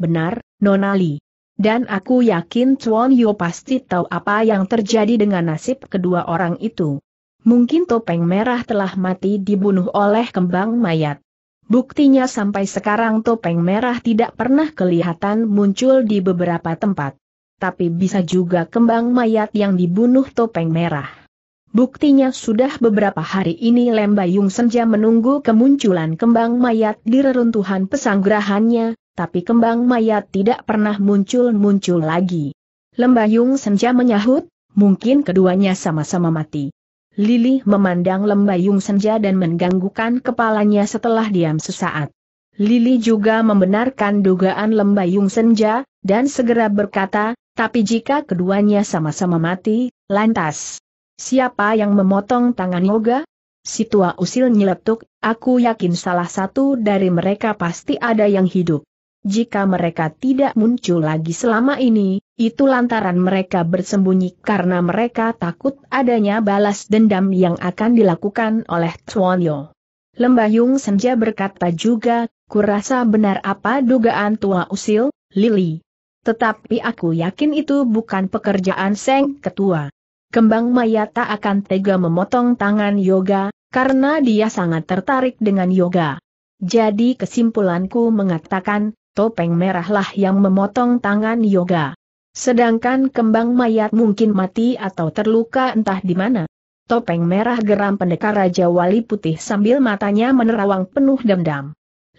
Benar, Nonali. Dan aku yakin Chuan Yu pasti tahu apa yang terjadi dengan nasib kedua orang itu. Mungkin topeng merah telah mati dibunuh oleh kembang mayat. Buktinya sampai sekarang topeng merah tidak pernah kelihatan muncul di beberapa tempat. Tapi bisa juga kembang mayat yang dibunuh topeng merah. Buktinya sudah beberapa hari ini Lembayung Senja menunggu kemunculan kembang mayat di reruntuhan pesanggrahannya, tapi kembang mayat tidak pernah muncul-muncul lagi. Lembayung senja menyahut, mungkin keduanya sama-sama mati. Lili memandang lembayung senja dan mengganggukan kepalanya setelah diam sesaat. Lili juga membenarkan dugaan lembayung senja, dan segera berkata, tapi jika keduanya sama-sama mati, lantas, siapa yang memotong tangan Yoga? Si tua usil nyeletuk, aku yakin salah satu dari mereka pasti ada yang hidup. Jika mereka tidak muncul lagi selama ini, itu lantaran mereka bersembunyi karena mereka takut adanya balas dendam yang akan dilakukan oleh Tuanyo. Lembayung Senja berkata juga, kurasa benar apa dugaan tua usil, Lili. Tetapi aku yakin itu bukan pekerjaan Seng Ketua. Kembang Maya tak akan tega memotong tangan Yoga, karena dia sangat tertarik dengan Yoga. Jadi kesimpulanku mengatakan, topeng merahlah yang memotong tangan Yoga. Sedangkan kembang mayat mungkin mati atau terluka entah di mana. Topeng merah geram pendekar Raja Wali Putih sambil matanya menerawang penuh dendam.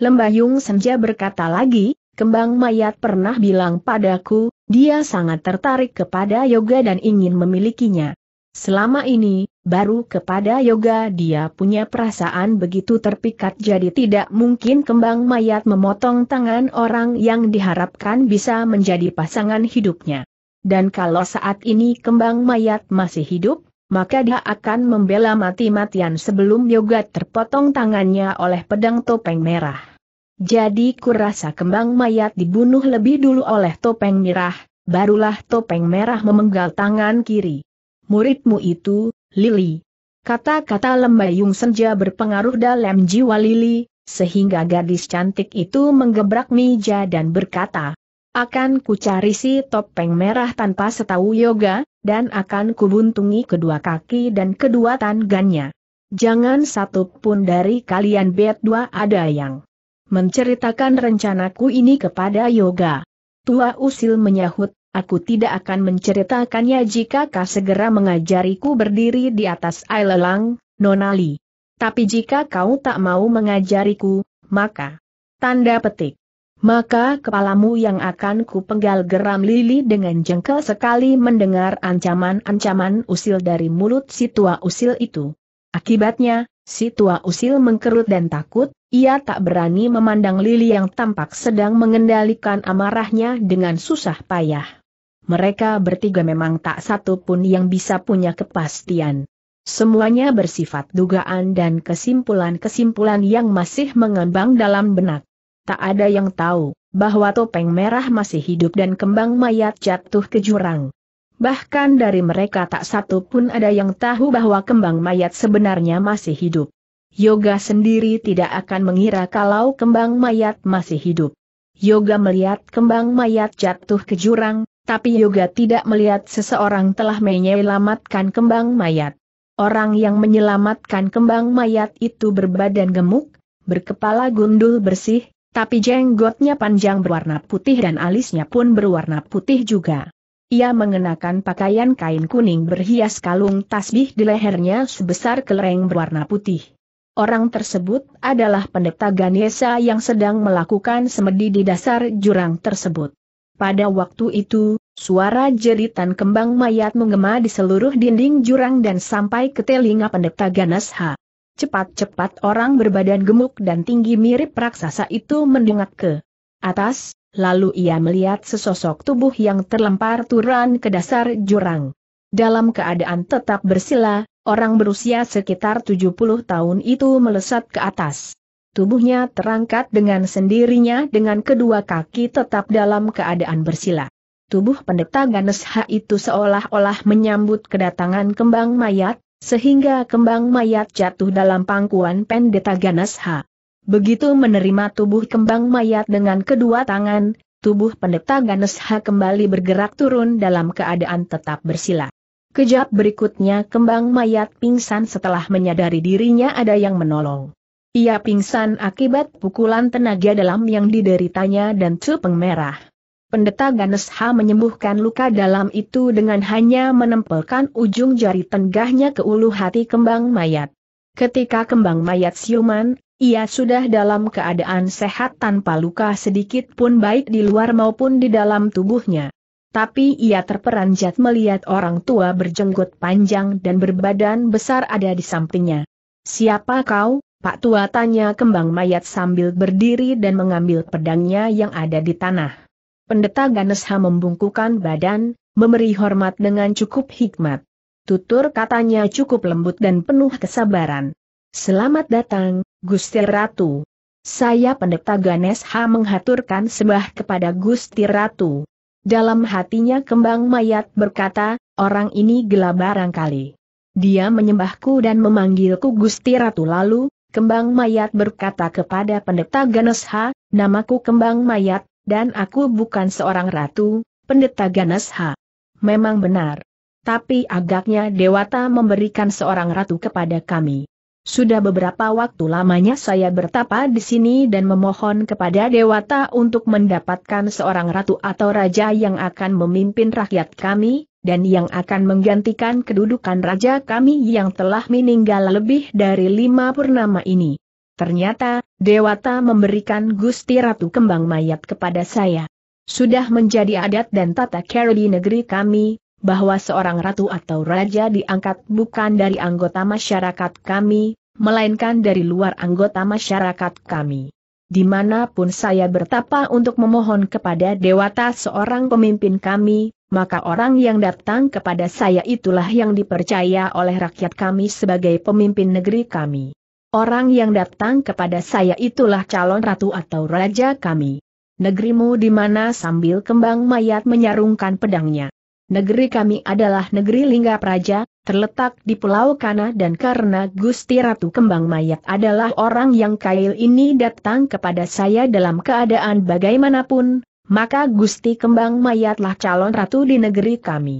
Lembayung Senja berkata lagi, kembang mayat pernah bilang padaku, dia sangat tertarik kepada yoga dan ingin memilikinya. Selama ini, baru kepada yoga dia punya perasaan begitu terpikat jadi tidak mungkin kembang mayat memotong tangan orang yang diharapkan bisa menjadi pasangan hidupnya. Dan kalau saat ini kembang mayat masih hidup, maka dia akan membela mati-matian sebelum yoga terpotong tangannya oleh pedang topeng merah. Jadi kurasa kembang mayat dibunuh lebih dulu oleh topeng merah, barulah topeng merah memenggal tangan kiri muridmu itu, Lili. Kata-kata lembayung senja berpengaruh dalam jiwa Lili, sehingga gadis cantik itu menggebrak meja dan berkata, akan ku cari si topeng merah tanpa setahu yoga, dan akan kubuntungi kedua kaki dan kedua tangannya. Jangan satu pun dari kalian berdua ada yang menceritakan rencanaku ini kepada yoga. Tua usil menyahut, Aku tidak akan menceritakannya jika kau segera mengajariku berdiri di atas air lelang, Nonali. Tapi jika kau tak mau mengajariku, maka... Tanda petik. Maka kepalamu yang akan ku penggal geram Lili dengan jengkel sekali mendengar ancaman-ancaman usil dari mulut si tua usil itu. Akibatnya, si tua usil mengkerut dan takut, ia tak berani memandang Lili yang tampak sedang mengendalikan amarahnya dengan susah payah mereka bertiga memang tak satu pun yang bisa punya kepastian. Semuanya bersifat dugaan dan kesimpulan-kesimpulan yang masih mengembang dalam benak. Tak ada yang tahu bahwa topeng merah masih hidup dan kembang mayat jatuh ke jurang. Bahkan dari mereka tak satu pun ada yang tahu bahwa kembang mayat sebenarnya masih hidup. Yoga sendiri tidak akan mengira kalau kembang mayat masih hidup. Yoga melihat kembang mayat jatuh ke jurang, tapi Yoga tidak melihat seseorang telah menyelamatkan kembang mayat. Orang yang menyelamatkan kembang mayat itu berbadan gemuk, berkepala gundul bersih, tapi jenggotnya panjang berwarna putih dan alisnya pun berwarna putih juga. Ia mengenakan pakaian kain kuning berhias kalung tasbih di lehernya sebesar kelereng berwarna putih. Orang tersebut adalah pendeta Ganesa yang sedang melakukan semedi di dasar jurang tersebut. Pada waktu itu, suara jeritan kembang mayat menggema di seluruh dinding jurang dan sampai ke telinga pendeta Ganas Cepat-cepat orang berbadan gemuk dan tinggi mirip raksasa itu mendengak ke atas, lalu ia melihat sesosok tubuh yang terlempar turun ke dasar jurang. Dalam keadaan tetap bersila, orang berusia sekitar 70 tahun itu melesat ke atas. Tubuhnya terangkat dengan sendirinya dengan kedua kaki tetap dalam keadaan bersila. Tubuh pendeta Ganesha itu seolah-olah menyambut kedatangan kembang mayat, sehingga kembang mayat jatuh dalam pangkuan pendeta Ganesha. Begitu menerima tubuh kembang mayat dengan kedua tangan, tubuh pendeta Ganesha kembali bergerak turun dalam keadaan tetap bersila. Kejap berikutnya kembang mayat pingsan setelah menyadari dirinya ada yang menolong. Ia pingsan akibat pukulan tenaga dalam yang dideritanya dan cupeng merah. Pendeta Ganesha menyembuhkan luka dalam itu dengan hanya menempelkan ujung jari tengahnya ke ulu hati kembang mayat. Ketika kembang mayat siuman, ia sudah dalam keadaan sehat tanpa luka sedikit pun baik di luar maupun di dalam tubuhnya. Tapi ia terperanjat melihat orang tua berjenggot panjang dan berbadan besar ada di sampingnya. Siapa kau, Pak Tua tanya kembang mayat sambil berdiri dan mengambil pedangnya yang ada di tanah. Pendeta Ganesha membungkukan badan, memberi hormat dengan cukup hikmat. Tutur katanya cukup lembut dan penuh kesabaran. Selamat datang, Gusti Ratu. Saya pendeta Ganesha menghaturkan sembah kepada Gusti Ratu. Dalam hatinya kembang mayat berkata, orang ini gela barangkali. Dia menyembahku dan memanggilku Gusti Ratu lalu, Kembang Mayat berkata kepada pendeta Ganesha, namaku Kembang Mayat, dan aku bukan seorang ratu, pendeta Ganesha. Memang benar. Tapi agaknya Dewata memberikan seorang ratu kepada kami. Sudah beberapa waktu lamanya saya bertapa di sini dan memohon kepada Dewata untuk mendapatkan seorang ratu atau raja yang akan memimpin rakyat kami, dan yang akan menggantikan kedudukan raja kami yang telah meninggal lebih dari lima purnama ini. Ternyata, Dewata memberikan Gusti Ratu Kembang Mayat kepada saya. Sudah menjadi adat dan tata cara di negeri kami, bahwa seorang ratu atau raja diangkat bukan dari anggota masyarakat kami, melainkan dari luar anggota masyarakat kami dimanapun saya bertapa untuk memohon kepada Dewata seorang pemimpin kami, maka orang yang datang kepada saya itulah yang dipercaya oleh rakyat kami sebagai pemimpin negeri kami. Orang yang datang kepada saya itulah calon ratu atau raja kami. Negerimu di mana sambil kembang mayat menyarungkan pedangnya. Negeri kami adalah negeri Lingga Praja, terletak di Pulau Kana dan karena Gusti Ratu Kembang Mayat adalah orang yang kail ini datang kepada saya dalam keadaan bagaimanapun, maka Gusti Kembang Mayatlah calon ratu di negeri kami.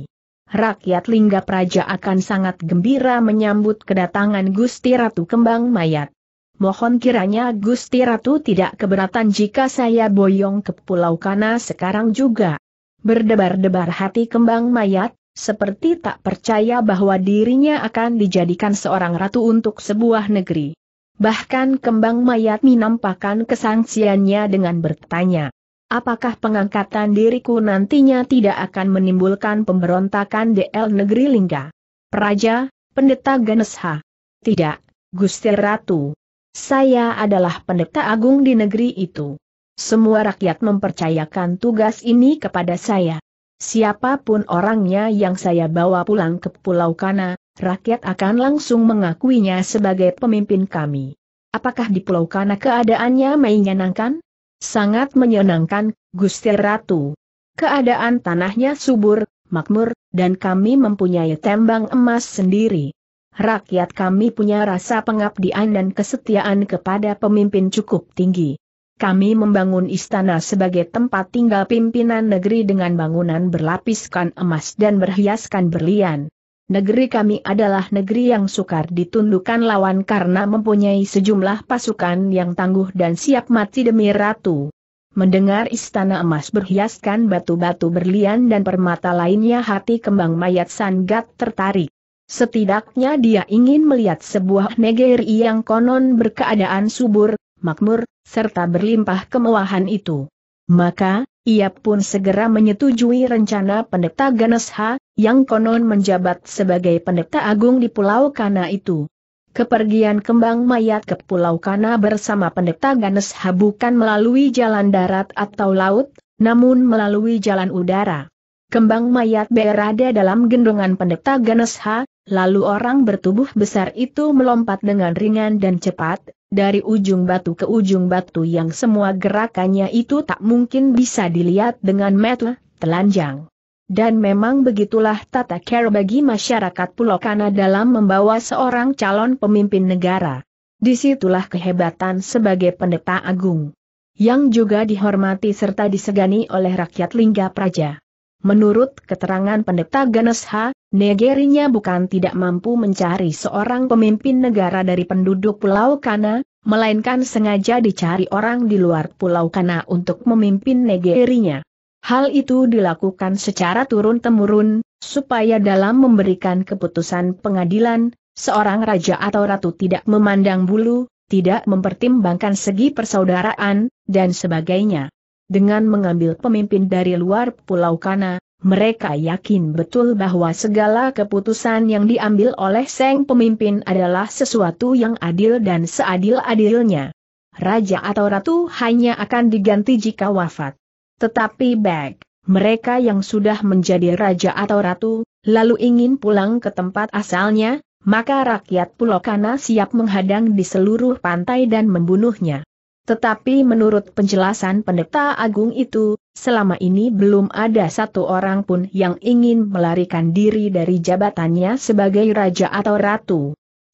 Rakyat Lingga Praja akan sangat gembira menyambut kedatangan Gusti Ratu Kembang Mayat. Mohon kiranya Gusti Ratu tidak keberatan jika saya boyong ke Pulau Kana sekarang juga. Berdebar-debar hati Kembang Mayat, seperti tak percaya bahwa dirinya akan dijadikan seorang ratu untuk sebuah negeri. Bahkan kembang mayat menampakkan kesangsiannya dengan bertanya, Apakah pengangkatan diriku nantinya tidak akan menimbulkan pemberontakan DL Negeri Lingga? Praja, Pendeta Ganesha. Tidak, Gusti Ratu. Saya adalah pendeta agung di negeri itu. Semua rakyat mempercayakan tugas ini kepada saya. Siapapun orangnya yang saya bawa pulang ke Pulau Kana, rakyat akan langsung mengakuinya sebagai pemimpin kami. Apakah di Pulau Kana keadaannya menyenangkan? Sangat menyenangkan, Gusti Ratu. Keadaan tanahnya subur, makmur, dan kami mempunyai tembang emas sendiri. Rakyat kami punya rasa pengabdian dan kesetiaan kepada pemimpin cukup tinggi. Kami membangun istana sebagai tempat tinggal pimpinan negeri dengan bangunan berlapiskan emas dan berhiaskan berlian negeri kami adalah negeri yang sukar ditundukkan lawan karena mempunyai sejumlah pasukan yang tangguh dan siap mati demi ratu. Mendengar istana emas berhiaskan batu-batu berlian dan permata lainnya hati kembang mayat Sanggat tertarik. Setidaknya dia ingin melihat sebuah negeri yang konon berkeadaan subur, makmur, serta berlimpah kemewahan itu. Maka, ia pun segera menyetujui rencana pendeta Ganesha, yang konon menjabat sebagai pendeta agung di Pulau Kana itu. Kepergian kembang mayat ke Pulau Kana bersama pendeta Ganesha bukan melalui jalan darat atau laut, namun melalui jalan udara. Kembang mayat berada dalam gendongan pendeta Ganesha, lalu orang bertubuh besar itu melompat dengan ringan dan cepat, dari ujung batu ke ujung batu yang semua gerakannya itu tak mungkin bisa dilihat dengan mata telanjang. Dan memang begitulah tata cara bagi masyarakat Pulau Kana dalam membawa seorang calon pemimpin negara. Disitulah kehebatan sebagai pendeta agung. Yang juga dihormati serta disegani oleh rakyat Lingga Praja. Menurut keterangan pendeta Ganesha, H, negerinya bukan tidak mampu mencari seorang pemimpin negara dari penduduk Pulau Kana, melainkan sengaja dicari orang di luar Pulau Kana untuk memimpin negerinya. Hal itu dilakukan secara turun-temurun, supaya dalam memberikan keputusan pengadilan, seorang raja atau ratu tidak memandang bulu, tidak mempertimbangkan segi persaudaraan, dan sebagainya dengan mengambil pemimpin dari luar Pulau Kana, mereka yakin betul bahwa segala keputusan yang diambil oleh Seng pemimpin adalah sesuatu yang adil dan seadil-adilnya. Raja atau ratu hanya akan diganti jika wafat. Tetapi baik, mereka yang sudah menjadi raja atau ratu, lalu ingin pulang ke tempat asalnya, maka rakyat Pulau Kana siap menghadang di seluruh pantai dan membunuhnya. Tetapi menurut penjelasan pendeta agung itu, selama ini belum ada satu orang pun yang ingin melarikan diri dari jabatannya sebagai raja atau ratu.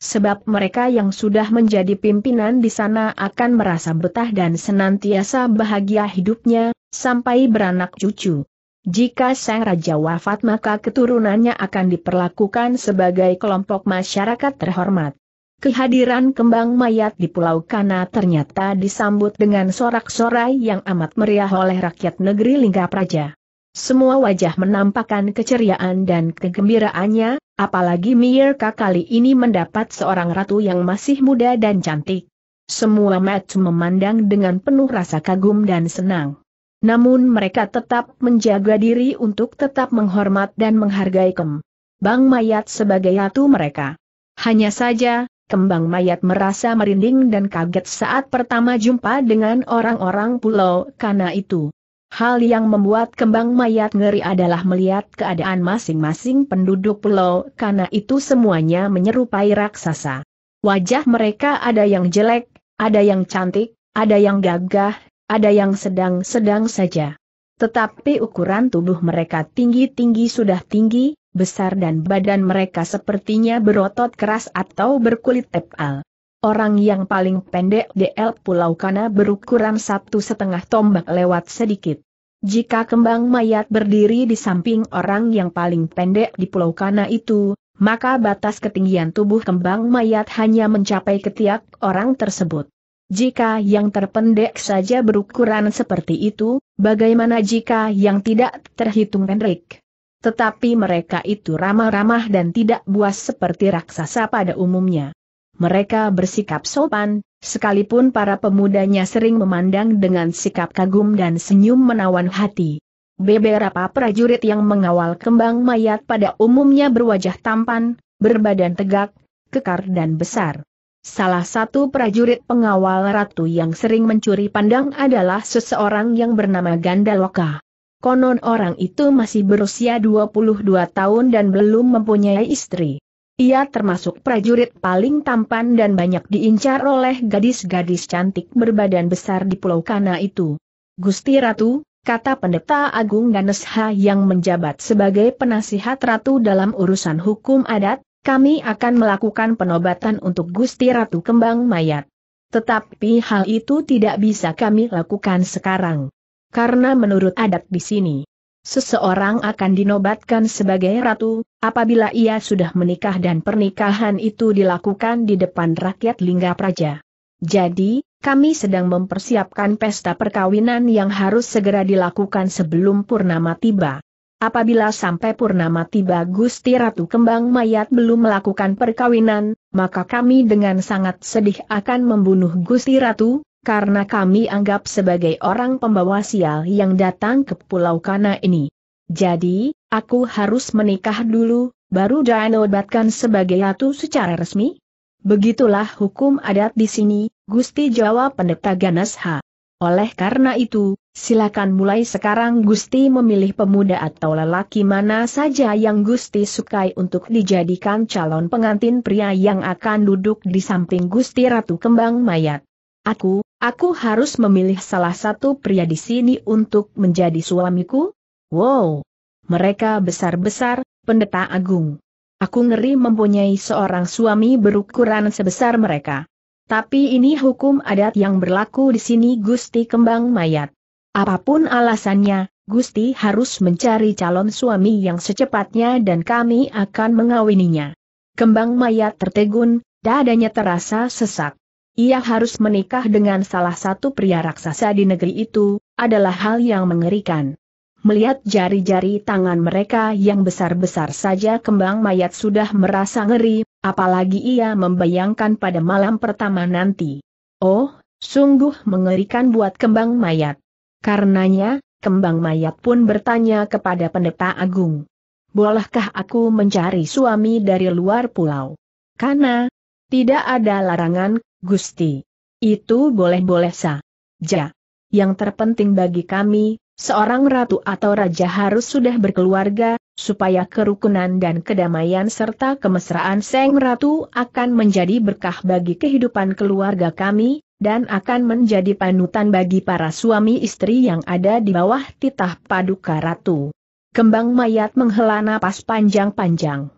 Sebab mereka yang sudah menjadi pimpinan di sana akan merasa betah dan senantiasa bahagia hidupnya, sampai beranak cucu. Jika sang raja wafat maka keturunannya akan diperlakukan sebagai kelompok masyarakat terhormat. Kehadiran kembang mayat di Pulau Kana ternyata disambut dengan sorak-sorai yang amat meriah oleh rakyat negeri Lingga Praja. Semua wajah menampakkan keceriaan dan kegembiraannya, apalagi Mirka kali ini mendapat seorang ratu yang masih muda dan cantik. Semua mata memandang dengan penuh rasa kagum dan senang. Namun mereka tetap menjaga diri untuk tetap menghormat dan menghargai Kem. Bang Mayat sebagai ratu mereka. Hanya saja, Kembang mayat merasa merinding dan kaget saat pertama jumpa dengan orang-orang pulau Kana itu. Hal yang membuat kembang mayat ngeri adalah melihat keadaan masing-masing penduduk pulau Kana itu semuanya menyerupai raksasa. Wajah mereka ada yang jelek, ada yang cantik, ada yang gagah, ada yang sedang-sedang saja. Tetapi ukuran tubuh mereka tinggi-tinggi sudah tinggi, besar dan badan mereka sepertinya berotot keras atau berkulit tebal. Orang yang paling pendek di El Pulau Kana berukuran satu setengah tombak lewat sedikit. Jika kembang mayat berdiri di samping orang yang paling pendek di Pulau Kana itu, maka batas ketinggian tubuh kembang mayat hanya mencapai ketiak orang tersebut. Jika yang terpendek saja berukuran seperti itu, bagaimana jika yang tidak terhitung pendek? Tetapi mereka itu ramah-ramah dan tidak buas seperti raksasa pada umumnya. Mereka bersikap sopan, sekalipun para pemudanya sering memandang dengan sikap kagum dan senyum menawan hati. Beberapa prajurit yang mengawal kembang mayat pada umumnya berwajah tampan, berbadan tegak, kekar dan besar. Salah satu prajurit pengawal ratu yang sering mencuri pandang adalah seseorang yang bernama Gandaloka. Konon orang itu masih berusia 22 tahun dan belum mempunyai istri. Ia termasuk prajurit paling tampan dan banyak diincar oleh gadis-gadis cantik berbadan besar di Pulau Kana itu. Gusti Ratu, kata pendeta Agung Ganesha yang menjabat sebagai penasihat Ratu dalam urusan hukum adat, kami akan melakukan penobatan untuk Gusti Ratu Kembang Mayat. Tetapi hal itu tidak bisa kami lakukan sekarang karena menurut adat di sini, seseorang akan dinobatkan sebagai ratu, apabila ia sudah menikah dan pernikahan itu dilakukan di depan rakyat Lingga Praja. Jadi, kami sedang mempersiapkan pesta perkawinan yang harus segera dilakukan sebelum purnama tiba. Apabila sampai purnama tiba Gusti Ratu Kembang Mayat belum melakukan perkawinan, maka kami dengan sangat sedih akan membunuh Gusti Ratu, karena kami anggap sebagai orang pembawa sial yang datang ke Pulau Kana ini. Jadi, aku harus menikah dulu, baru dianobatkan sebagai ratu secara resmi? Begitulah hukum adat di sini, Gusti jawab pendeta Ganas H. Oleh karena itu, silakan mulai sekarang Gusti memilih pemuda atau lelaki mana saja yang Gusti sukai untuk dijadikan calon pengantin pria yang akan duduk di samping Gusti Ratu Kembang Mayat. Aku, Aku harus memilih salah satu pria di sini untuk menjadi suamiku? Wow! Mereka besar-besar, pendeta agung. Aku ngeri mempunyai seorang suami berukuran sebesar mereka. Tapi ini hukum adat yang berlaku di sini Gusti Kembang Mayat. Apapun alasannya, Gusti harus mencari calon suami yang secepatnya dan kami akan mengawininya. Kembang mayat tertegun, dadanya terasa sesak ia harus menikah dengan salah satu pria raksasa di negeri itu, adalah hal yang mengerikan. Melihat jari-jari tangan mereka yang besar-besar saja kembang mayat sudah merasa ngeri, apalagi ia membayangkan pada malam pertama nanti. Oh, sungguh mengerikan buat kembang mayat. Karenanya, kembang mayat pun bertanya kepada pendeta agung. Bolehkah aku mencari suami dari luar pulau? Karena tidak ada larangan Gusti. Itu boleh-boleh saja. Yang terpenting bagi kami, seorang ratu atau raja harus sudah berkeluarga, supaya kerukunan dan kedamaian serta kemesraan Seng Ratu akan menjadi berkah bagi kehidupan keluarga kami, dan akan menjadi panutan bagi para suami istri yang ada di bawah titah paduka ratu. Kembang mayat menghela napas panjang-panjang.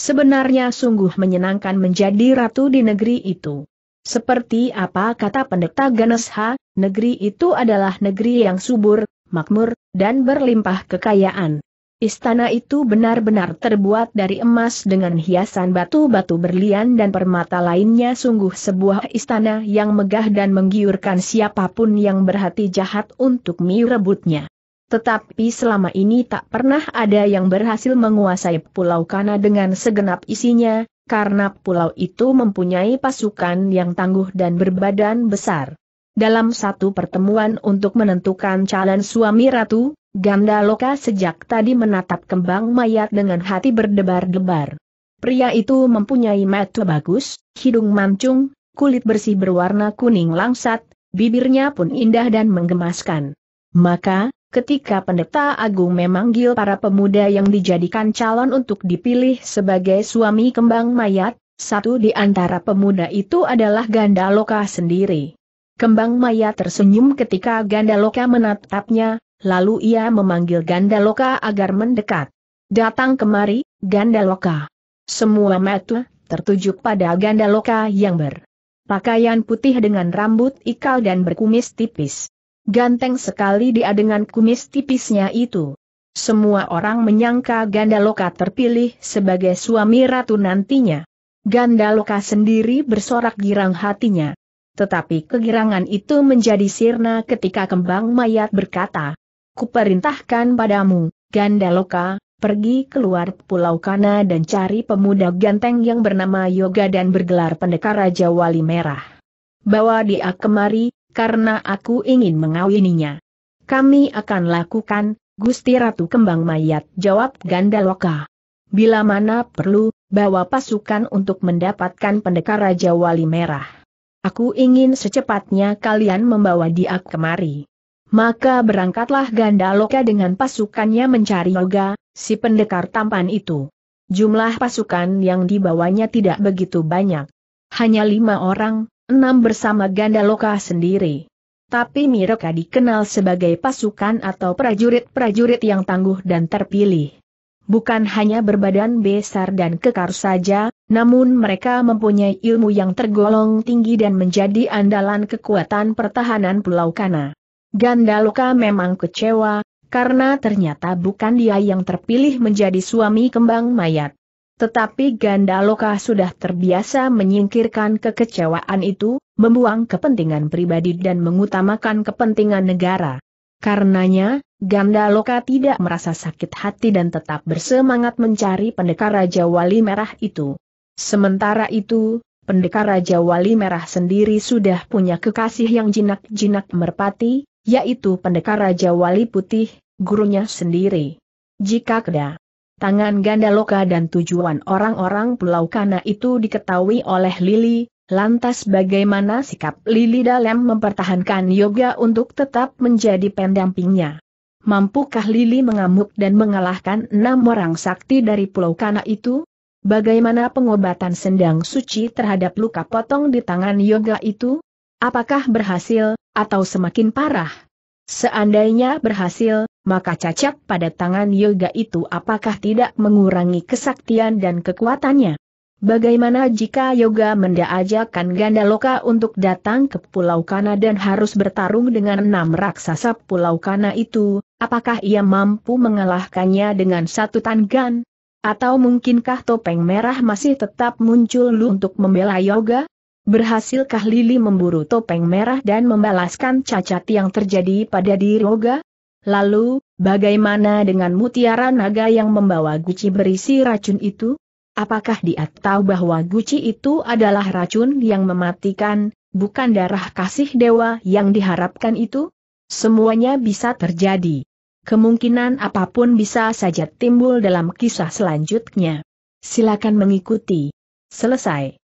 Sebenarnya sungguh menyenangkan menjadi ratu di negeri itu. Seperti apa kata pendeta Ganesha, negeri itu adalah negeri yang subur, makmur, dan berlimpah kekayaan. Istana itu benar-benar terbuat dari emas dengan hiasan batu-batu berlian dan permata lainnya sungguh sebuah istana yang megah dan menggiurkan siapapun yang berhati jahat untuk merebutnya. Tetapi selama ini tak pernah ada yang berhasil menguasai Pulau Kana dengan segenap isinya, karena pulau itu mempunyai pasukan yang tangguh dan berbadan besar. Dalam satu pertemuan untuk menentukan calon suami ratu, Gandaloka sejak tadi menatap kembang mayat dengan hati berdebar-debar. Pria itu mempunyai mata bagus, hidung mancung, kulit bersih berwarna kuning langsat, bibirnya pun indah dan menggemaskan. Maka, ketika pendeta agung memanggil para pemuda yang dijadikan calon untuk dipilih sebagai suami kembang mayat, satu di antara pemuda itu adalah Gandaloka sendiri. Kembang mayat tersenyum ketika Gandaloka menatapnya, lalu ia memanggil Gandaloka agar mendekat. Datang kemari, Gandaloka. Semua mata tertuju pada Gandaloka yang berpakaian putih dengan rambut ikal dan berkumis tipis. Ganteng sekali dia dengan kumis tipisnya itu. Semua orang menyangka Gandaloka terpilih sebagai suami ratu nantinya. Gandaloka sendiri bersorak girang hatinya. Tetapi kegirangan itu menjadi sirna ketika kembang mayat berkata, Kuperintahkan padamu, Gandaloka, pergi keluar Pulau Kana dan cari pemuda ganteng yang bernama Yoga dan bergelar pendekar Raja Wali Merah. Bawa dia kemari, karena aku ingin mengawininya. Kami akan lakukan, Gusti Ratu Kembang Mayat, jawab Gandaloka. Bila mana perlu, bawa pasukan untuk mendapatkan pendekar Raja Wali Merah. Aku ingin secepatnya kalian membawa dia kemari. Maka berangkatlah Gandaloka dengan pasukannya mencari Yoga, si pendekar tampan itu. Jumlah pasukan yang dibawanya tidak begitu banyak. Hanya lima orang, enam bersama Gandaloka sendiri. Tapi mereka dikenal sebagai pasukan atau prajurit-prajurit yang tangguh dan terpilih. Bukan hanya berbadan besar dan kekar saja, namun mereka mempunyai ilmu yang tergolong tinggi dan menjadi andalan kekuatan pertahanan Pulau Kana. Gandaloka memang kecewa, karena ternyata bukan dia yang terpilih menjadi suami kembang mayat. Tetapi Gandaloka sudah terbiasa menyingkirkan kekecewaan itu, membuang kepentingan pribadi dan mengutamakan kepentingan negara. Karenanya, Gandaloka tidak merasa sakit hati dan tetap bersemangat mencari pendekar Raja Wali Merah itu. Sementara itu, pendekar Raja Wali Merah sendiri sudah punya kekasih yang jinak-jinak merpati, yaitu pendekar Raja Wali Putih, gurunya sendiri. Jika Keda Tangan ganda loka dan tujuan orang-orang Pulau Kana itu diketahui oleh Lili, lantas bagaimana sikap Lili dalam mempertahankan Yoga untuk tetap menjadi pendampingnya? Mampukah Lili mengamuk dan mengalahkan enam orang sakti dari Pulau Kana itu? Bagaimana pengobatan sendang suci terhadap luka potong di tangan yoga itu? Apakah berhasil, atau semakin parah? Seandainya berhasil, maka cacat pada tangan yoga itu apakah tidak mengurangi kesaktian dan kekuatannya? Bagaimana jika yoga mendaajakan Gandaloka untuk datang ke Pulau Kana dan harus bertarung dengan enam raksasa Pulau Kana itu, apakah ia mampu mengalahkannya dengan satu tangan? Atau mungkinkah topeng merah masih tetap muncul lu untuk membela yoga? Berhasilkah Lili memburu topeng merah dan membalaskan cacat yang terjadi pada diri yoga? Lalu, bagaimana dengan mutiara naga yang membawa guci berisi racun itu? Apakah dia tahu bahwa guci itu adalah racun yang mematikan, bukan darah kasih dewa yang diharapkan itu? Semuanya bisa terjadi. Kemungkinan apapun bisa saja timbul dalam kisah selanjutnya. Silakan mengikuti. Selesai.